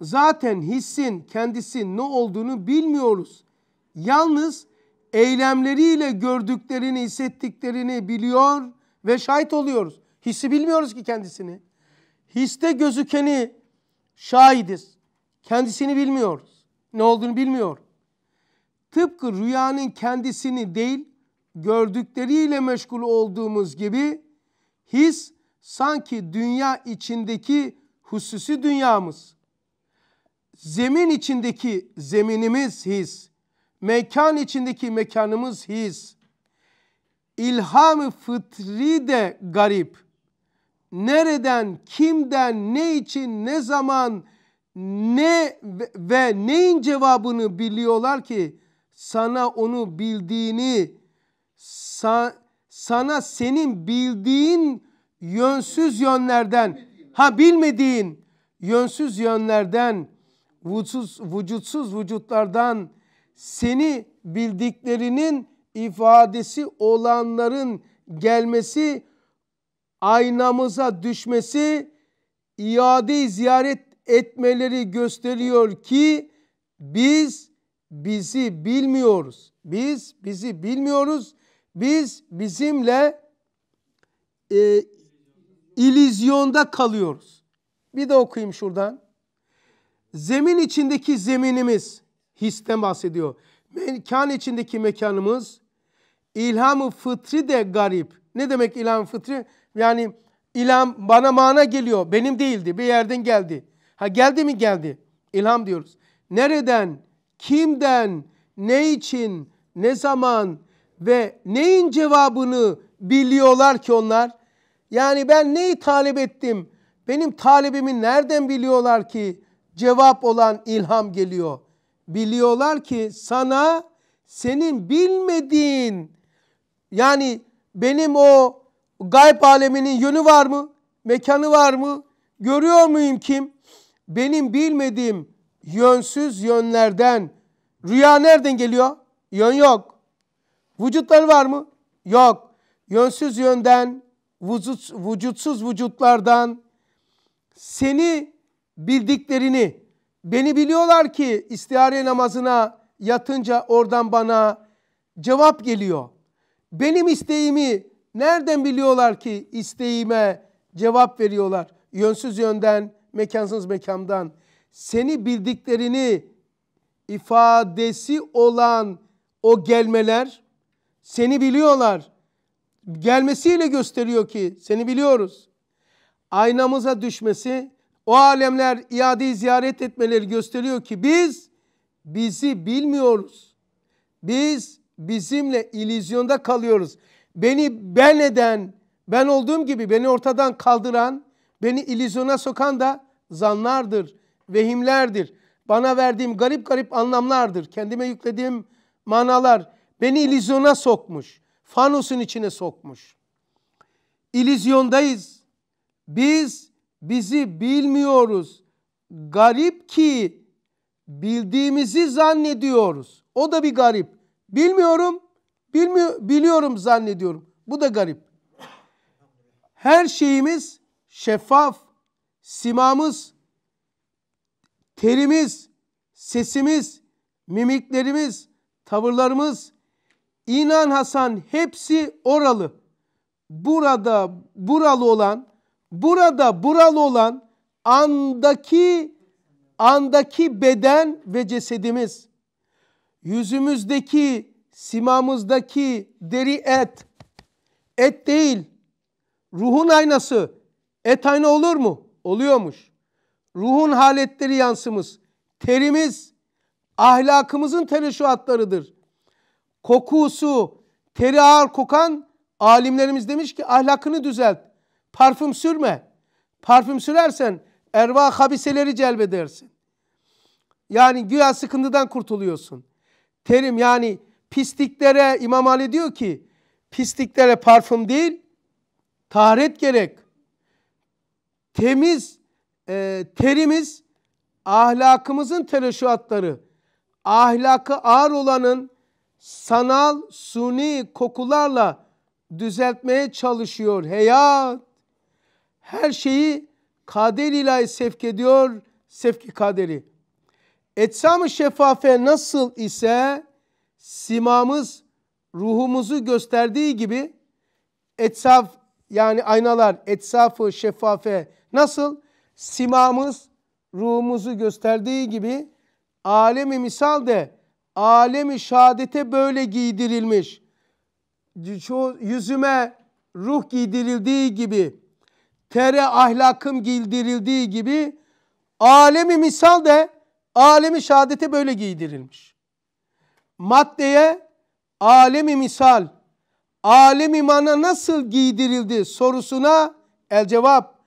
zaten hissin kendisi ne olduğunu bilmiyoruz. Yalnız eylemleriyle gördüklerini, hissettiklerini biliyor ve şahit oluyoruz. Hissi bilmiyoruz ki kendisini. Histe gözükeni şahidiz. Kendisini bilmiyoruz. Ne olduğunu bilmiyor. Tıpkı rüyanın kendisini değil, gördükleriyle meşgul olduğumuz gibi his sanki dünya içindeki hususi dünyamız zemin içindeki zeminimiz his, mekan içindeki mekanımız his, ilham-ı fıtri de garip. Nereden, kimden, ne için, ne zaman, ne ve neyin cevabını biliyorlar ki sana onu bildiğini, sa, sana senin bildiğin yönsüz yönlerden, ha bilmediğin yönsüz yönlerden vücutsuz, vücutsuz vücutlardan seni bildiklerinin ifadesi olanların gelmesi, aynamıza düşmesi, iade ziyaret etmeleri gösteriyor ki biz bizi bilmiyoruz. Biz bizi bilmiyoruz. Biz bizimle e, ilizyonda kalıyoruz. Bir de okuyayım şuradan zemin içindeki zeminimiz histen bahsediyor. Mekan içindeki mekanımız ilham-ı fıtri de garip. Ne demek ilham fıtri? Yani ilham bana mana geliyor. Benim değildi. Bir yerden geldi. Ha geldi mi geldi. İlham diyoruz. Nereden, kimden, ne için, ne zaman ve neyin cevabını biliyorlar ki onlar? Yani ben neyi talep ettim? Benim talebimi nereden biliyorlar ki? cevap olan ilham geliyor. Biliyorlar ki sana senin bilmediğin yani benim o gayb aleminin yönü var mı? Mekanı var mı? Görüyor muyum kim? Benim bilmediğim yönsüz yönlerden rüya nereden geliyor? Yön yok. Vücutları var mı? Yok. Yönsüz yönden, vücut, vücutsuz vücutlardan seni bildiklerini beni biliyorlar ki istihare namazına yatınca oradan bana cevap geliyor. Benim isteğimi nereden biliyorlar ki isteğime cevap veriyorlar? Yönsüz yönden, mekansız mekandan. Seni bildiklerini ifadesi olan o gelmeler seni biliyorlar. Gelmesiyle gösteriyor ki seni biliyoruz. Aynamıza düşmesi o alemler iadeyi ziyaret etmeleri gösteriyor ki biz bizi bilmiyoruz. Biz bizimle ilizyonda kalıyoruz. Beni ben eden, ben olduğum gibi beni ortadan kaldıran, beni ilizyona sokan da zanlardır, vehimlerdir. Bana verdiğim garip garip anlamlardır. Kendime yüklediğim manalar beni ilizyona sokmuş. Fanusun içine sokmuş. İlizyondayız. Biz bizi bilmiyoruz. Garip ki bildiğimizi zannediyoruz. O da bir garip. Bilmiyorum, bilmi biliyorum zannediyorum. Bu da garip. Her şeyimiz şeffaf, simamız, terimiz, sesimiz, mimiklerimiz, tavırlarımız, inan Hasan hepsi oralı. Burada buralı olan burada buralı olan andaki andaki beden ve cesedimiz, yüzümüzdeki, simamızdaki deri et, et değil, ruhun aynası, et ayna olur mu? Oluyormuş. Ruhun haletleri yansımız, terimiz, ahlakımızın tereşuatlarıdır. Kokusu, teri ağır kokan alimlerimiz demiş ki ahlakını düzelt. Parfüm sürme. Parfüm sürersen erva habiseleri celbedersin. Yani güya sıkıntıdan kurtuluyorsun. Terim yani pisliklere İmam Ali diyor ki pisliklere parfüm değil taharet gerek. Temiz e, terimiz ahlakımızın tereşuatları. Ahlakı ağır olanın sanal suni kokularla düzeltmeye çalışıyor. Heyat her şeyi kader ilahi sevk ediyor, sevki kaderi. Etsam-ı şeffafe nasıl ise simamız ruhumuzu gösterdiği gibi etsaf yani aynalar etsafı şeffafe nasıl simamız ruhumuzu gösterdiği gibi alemi misal de alemi şahadete böyle giydirilmiş. Yüzüme ruh giydirildiği gibi tere ahlakım giydirildiği gibi alemi misal de alemi şehadete böyle giydirilmiş. Maddeye alemi misal, alemi mana nasıl giydirildi sorusuna el cevap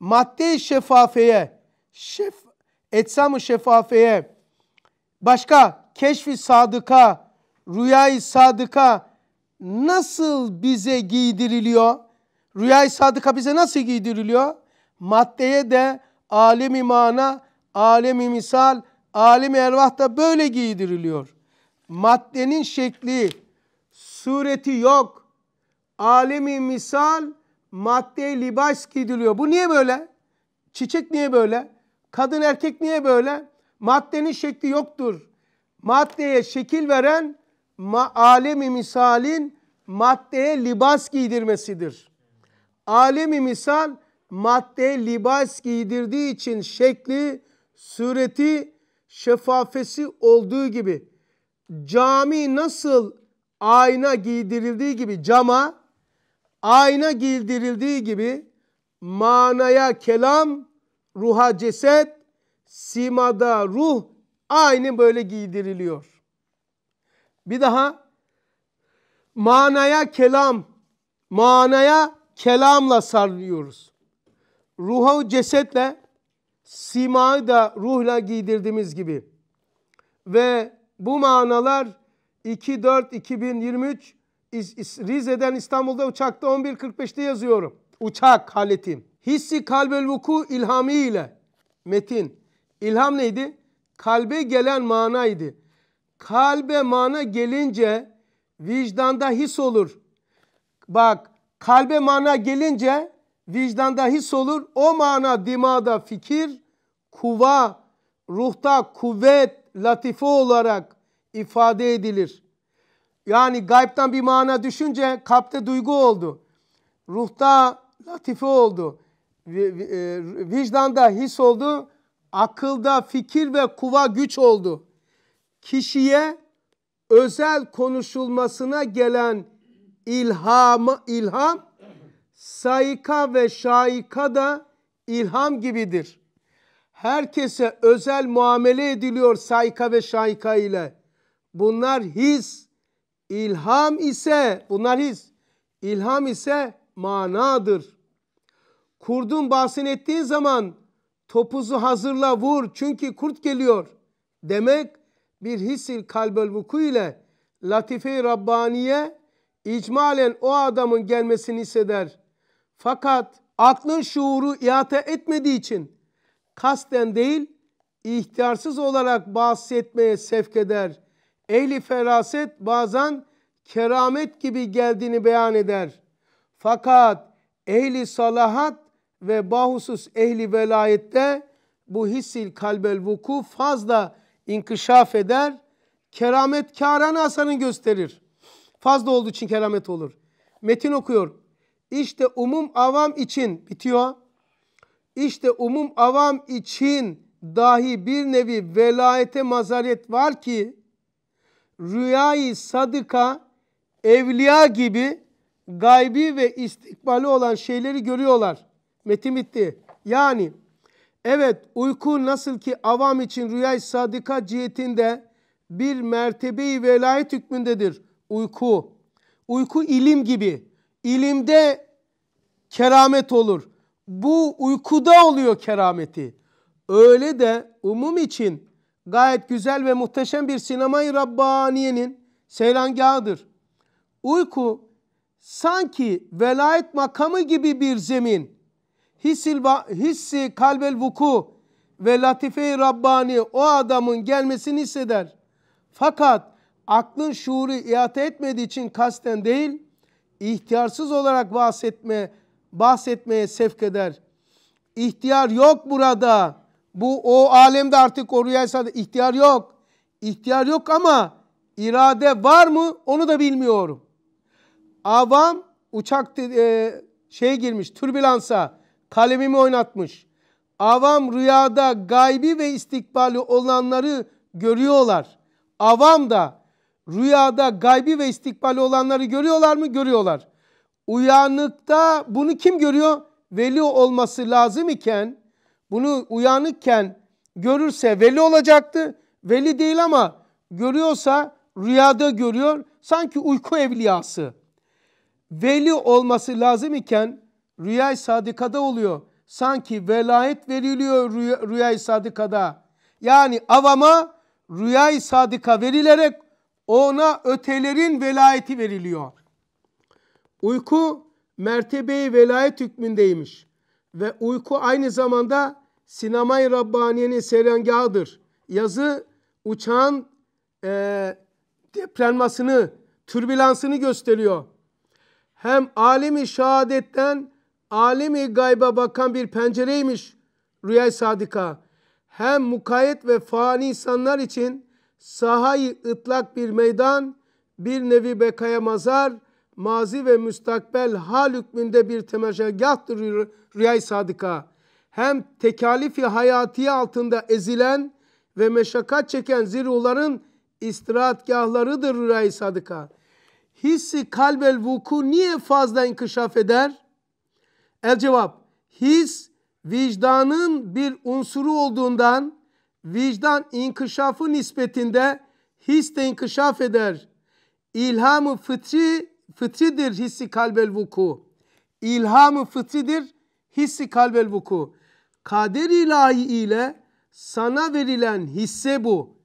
madde-i şeffafeye, şef, etsam-ı şeffafeye, başka keşfi sadıka, rüyayı sadıka nasıl bize giydiriliyor? Rüyayı sadıka bize nasıl giydiriliyor? Maddeye de alemi mana, alemi misal, alemi ervah da böyle giydiriliyor. Maddenin şekli, sureti yok. Alemi misal, maddeye libas giydiriliyor. Bu niye böyle? Çiçek niye böyle? Kadın erkek niye böyle? Maddenin şekli yoktur. Maddeye şekil veren ma alemi misalin maddeye libas giydirmesidir. Alemi misal madde libas giydirdiği için şekli, sureti, şeffafesi olduğu gibi cami nasıl ayna giydirildiği gibi cama ayna giydirildiği gibi manaya kelam, ruha ceset, simada ruh aynı böyle giydiriliyor. Bir daha manaya kelam, manaya kelamla sarılıyoruz. Ruha cesetle, simayı da ruhla giydirdiğimiz gibi. Ve bu manalar 2-4-2023 Rize'den İstanbul'da uçakta 11.45'te yazıyorum. Uçak haletim. Hissi kalbel vuku ilhamı ile. Metin. İlham neydi? Kalbe gelen manaydı. Kalbe mana gelince vicdanda his olur. Bak Kalbe mana gelince vicdanda his olur. O mana dimada fikir, kuva, ruhta kuvvet, latife olarak ifade edilir. Yani gaybtan bir mana düşünce kalpte duygu oldu. Ruhta latife oldu. E, vicdanda his oldu. Akılda fikir ve kuva güç oldu. Kişiye özel konuşulmasına gelen ilhamı ilham, sayka ve şayika da ilham gibidir. Herkese özel muamele ediliyor sayka ve şayika ile. Bunlar his, ilham ise, bunlar his, ilham ise manadır. Kurdun bahsin ettiğin zaman topuzu hazırla vur çünkü kurt geliyor demek bir hisil kalbel vuku ile latife-i Rabbaniye icmalen o adamın gelmesini hisseder. Fakat aklın şuuru iate etmediği için kasten değil ihtiyarsız olarak bahsetmeye sevk eder. Ehli feraset bazen keramet gibi geldiğini beyan eder. Fakat ehli salahat ve bahusus ehli velayette bu hissil kalbel vuku fazla inkişaf eder. Keramet karan asanı gösterir. Fazla olduğu için keramet olur. Metin okuyor. İşte umum avam için bitiyor. İşte umum avam için dahi bir nevi velayete mazaret var ki rüyayı sadıka evliya gibi gaybi ve istikbali olan şeyleri görüyorlar. Metin bitti. Yani evet uyku nasıl ki avam için rüyayı sadıka cihetinde bir mertebeyi velayet hükmündedir uyku. Uyku ilim gibi. İlimde keramet olur. Bu uykuda oluyor kerameti. Öyle de umum için gayet güzel ve muhteşem bir sinemayı Rabbaniye'nin seyrangahıdır. Uyku sanki velayet makamı gibi bir zemin. Hissil, hissi kalbel vuku ve latife-i Rabbani o adamın gelmesini hisseder. Fakat aklın şuuru iate etmediği için kasten değil, ihtiyarsız olarak bahsetme, bahsetmeye sevk eder. İhtiyar yok burada. Bu o alemde artık oruyaysa rüyaysa da ihtiyar yok. İhtiyar yok ama irade var mı onu da bilmiyorum. Avam uçak e, şey girmiş türbülansa kalemimi oynatmış. Avam rüyada gaybi ve istikbali olanları görüyorlar. Avam da Rüyada gaybi ve istikbali olanları görüyorlar mı? Görüyorlar. Uyanıkta bunu kim görüyor? Veli olması lazım iken bunu uyanıkken görürse veli olacaktı. Veli değil ama görüyorsa rüyada görüyor. Sanki uyku evliyası. Veli olması lazım iken rüyay sadikada oluyor. Sanki velayet veriliyor rüya, rüyay sadikada. Yani avama rüyay sadika verilerek ona ötelerin velayeti veriliyor. Uyku mertebeyi velayet hükmündeymiş ve uyku aynı zamanda sinemay Rabbaniye'nin serengahıdır. Yazı uçağın e, deprenmasını, türbülansını gösteriyor. Hem alemi şehadetten alemi gayba bakan bir pencereymiş rüya sadika. Hem mukayet ve fani insanlar için sahayı ıtlak bir meydan, bir nevi bekaya mazar, mazi ve müstakbel hal hükmünde bir temeşergahtır rüyay sadika. Hem tekalifi hayatiye altında ezilen ve meşakkat çeken ziruların istirahatgahlarıdır rüyay sadika. Hissi kalbel vuku niye fazla inkişaf eder? El cevap, his vicdanın bir unsuru olduğundan vicdan inkişafı nispetinde his de inkışaf eder. İlhamı fıtri, fıtridir hissi kalbel vuku. İlhamı fıtridir hissi kalbel vuku. Kader ilahi ile sana verilen hisse bu.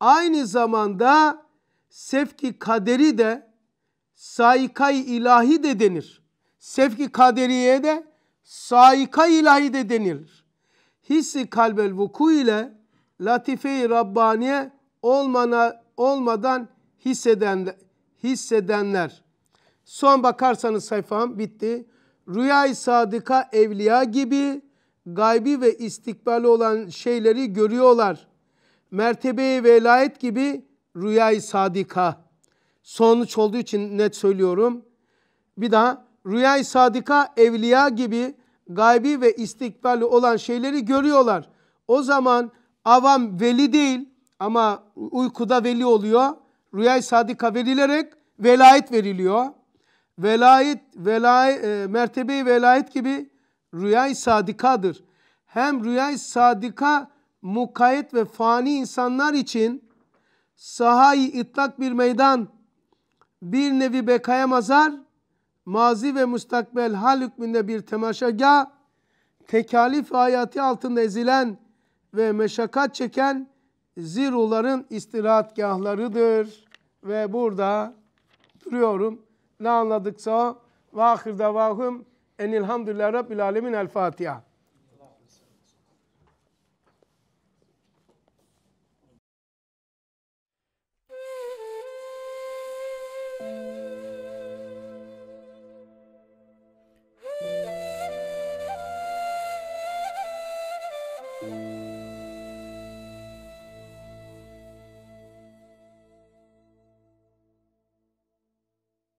Aynı zamanda sevki kaderi de saikay ilahi de denir. Sevki kaderiye de saika ilahi de denir. Hissi kalbel vuku ile latife-i Rabbaniye olmana, olmadan hisseden, hissedenler. Son bakarsanız sayfam bitti. Rüya-i sadıka evliya gibi gaybi ve istikbali olan şeyleri görüyorlar. Mertebe-i velayet gibi rüya-i sadika. Sonuç olduğu için net söylüyorum. Bir daha rüya-i sadika evliya gibi gaybi ve istikbali olan şeyleri görüyorlar. O zaman avam veli değil ama uykuda veli oluyor. Rüyay sadika verilerek velayet veriliyor. Velayet, velay, e, mertebe velayet gibi rüyay sadikadır. Hem rüyay sadika mukayet ve fani insanlar için sahayı itlak bir meydan, bir nevi bekaya mazar, mazi ve mustakbel hal hükmünde bir temaşagah, tekalif hayatı altında ezilen ve meşakkat çeken ziruların istirahatgahlarıdır. Ve burada duruyorum. Ne anladıksa o. Ve ahir davahım enilhamdülillah rabbil alemin el Fatiha.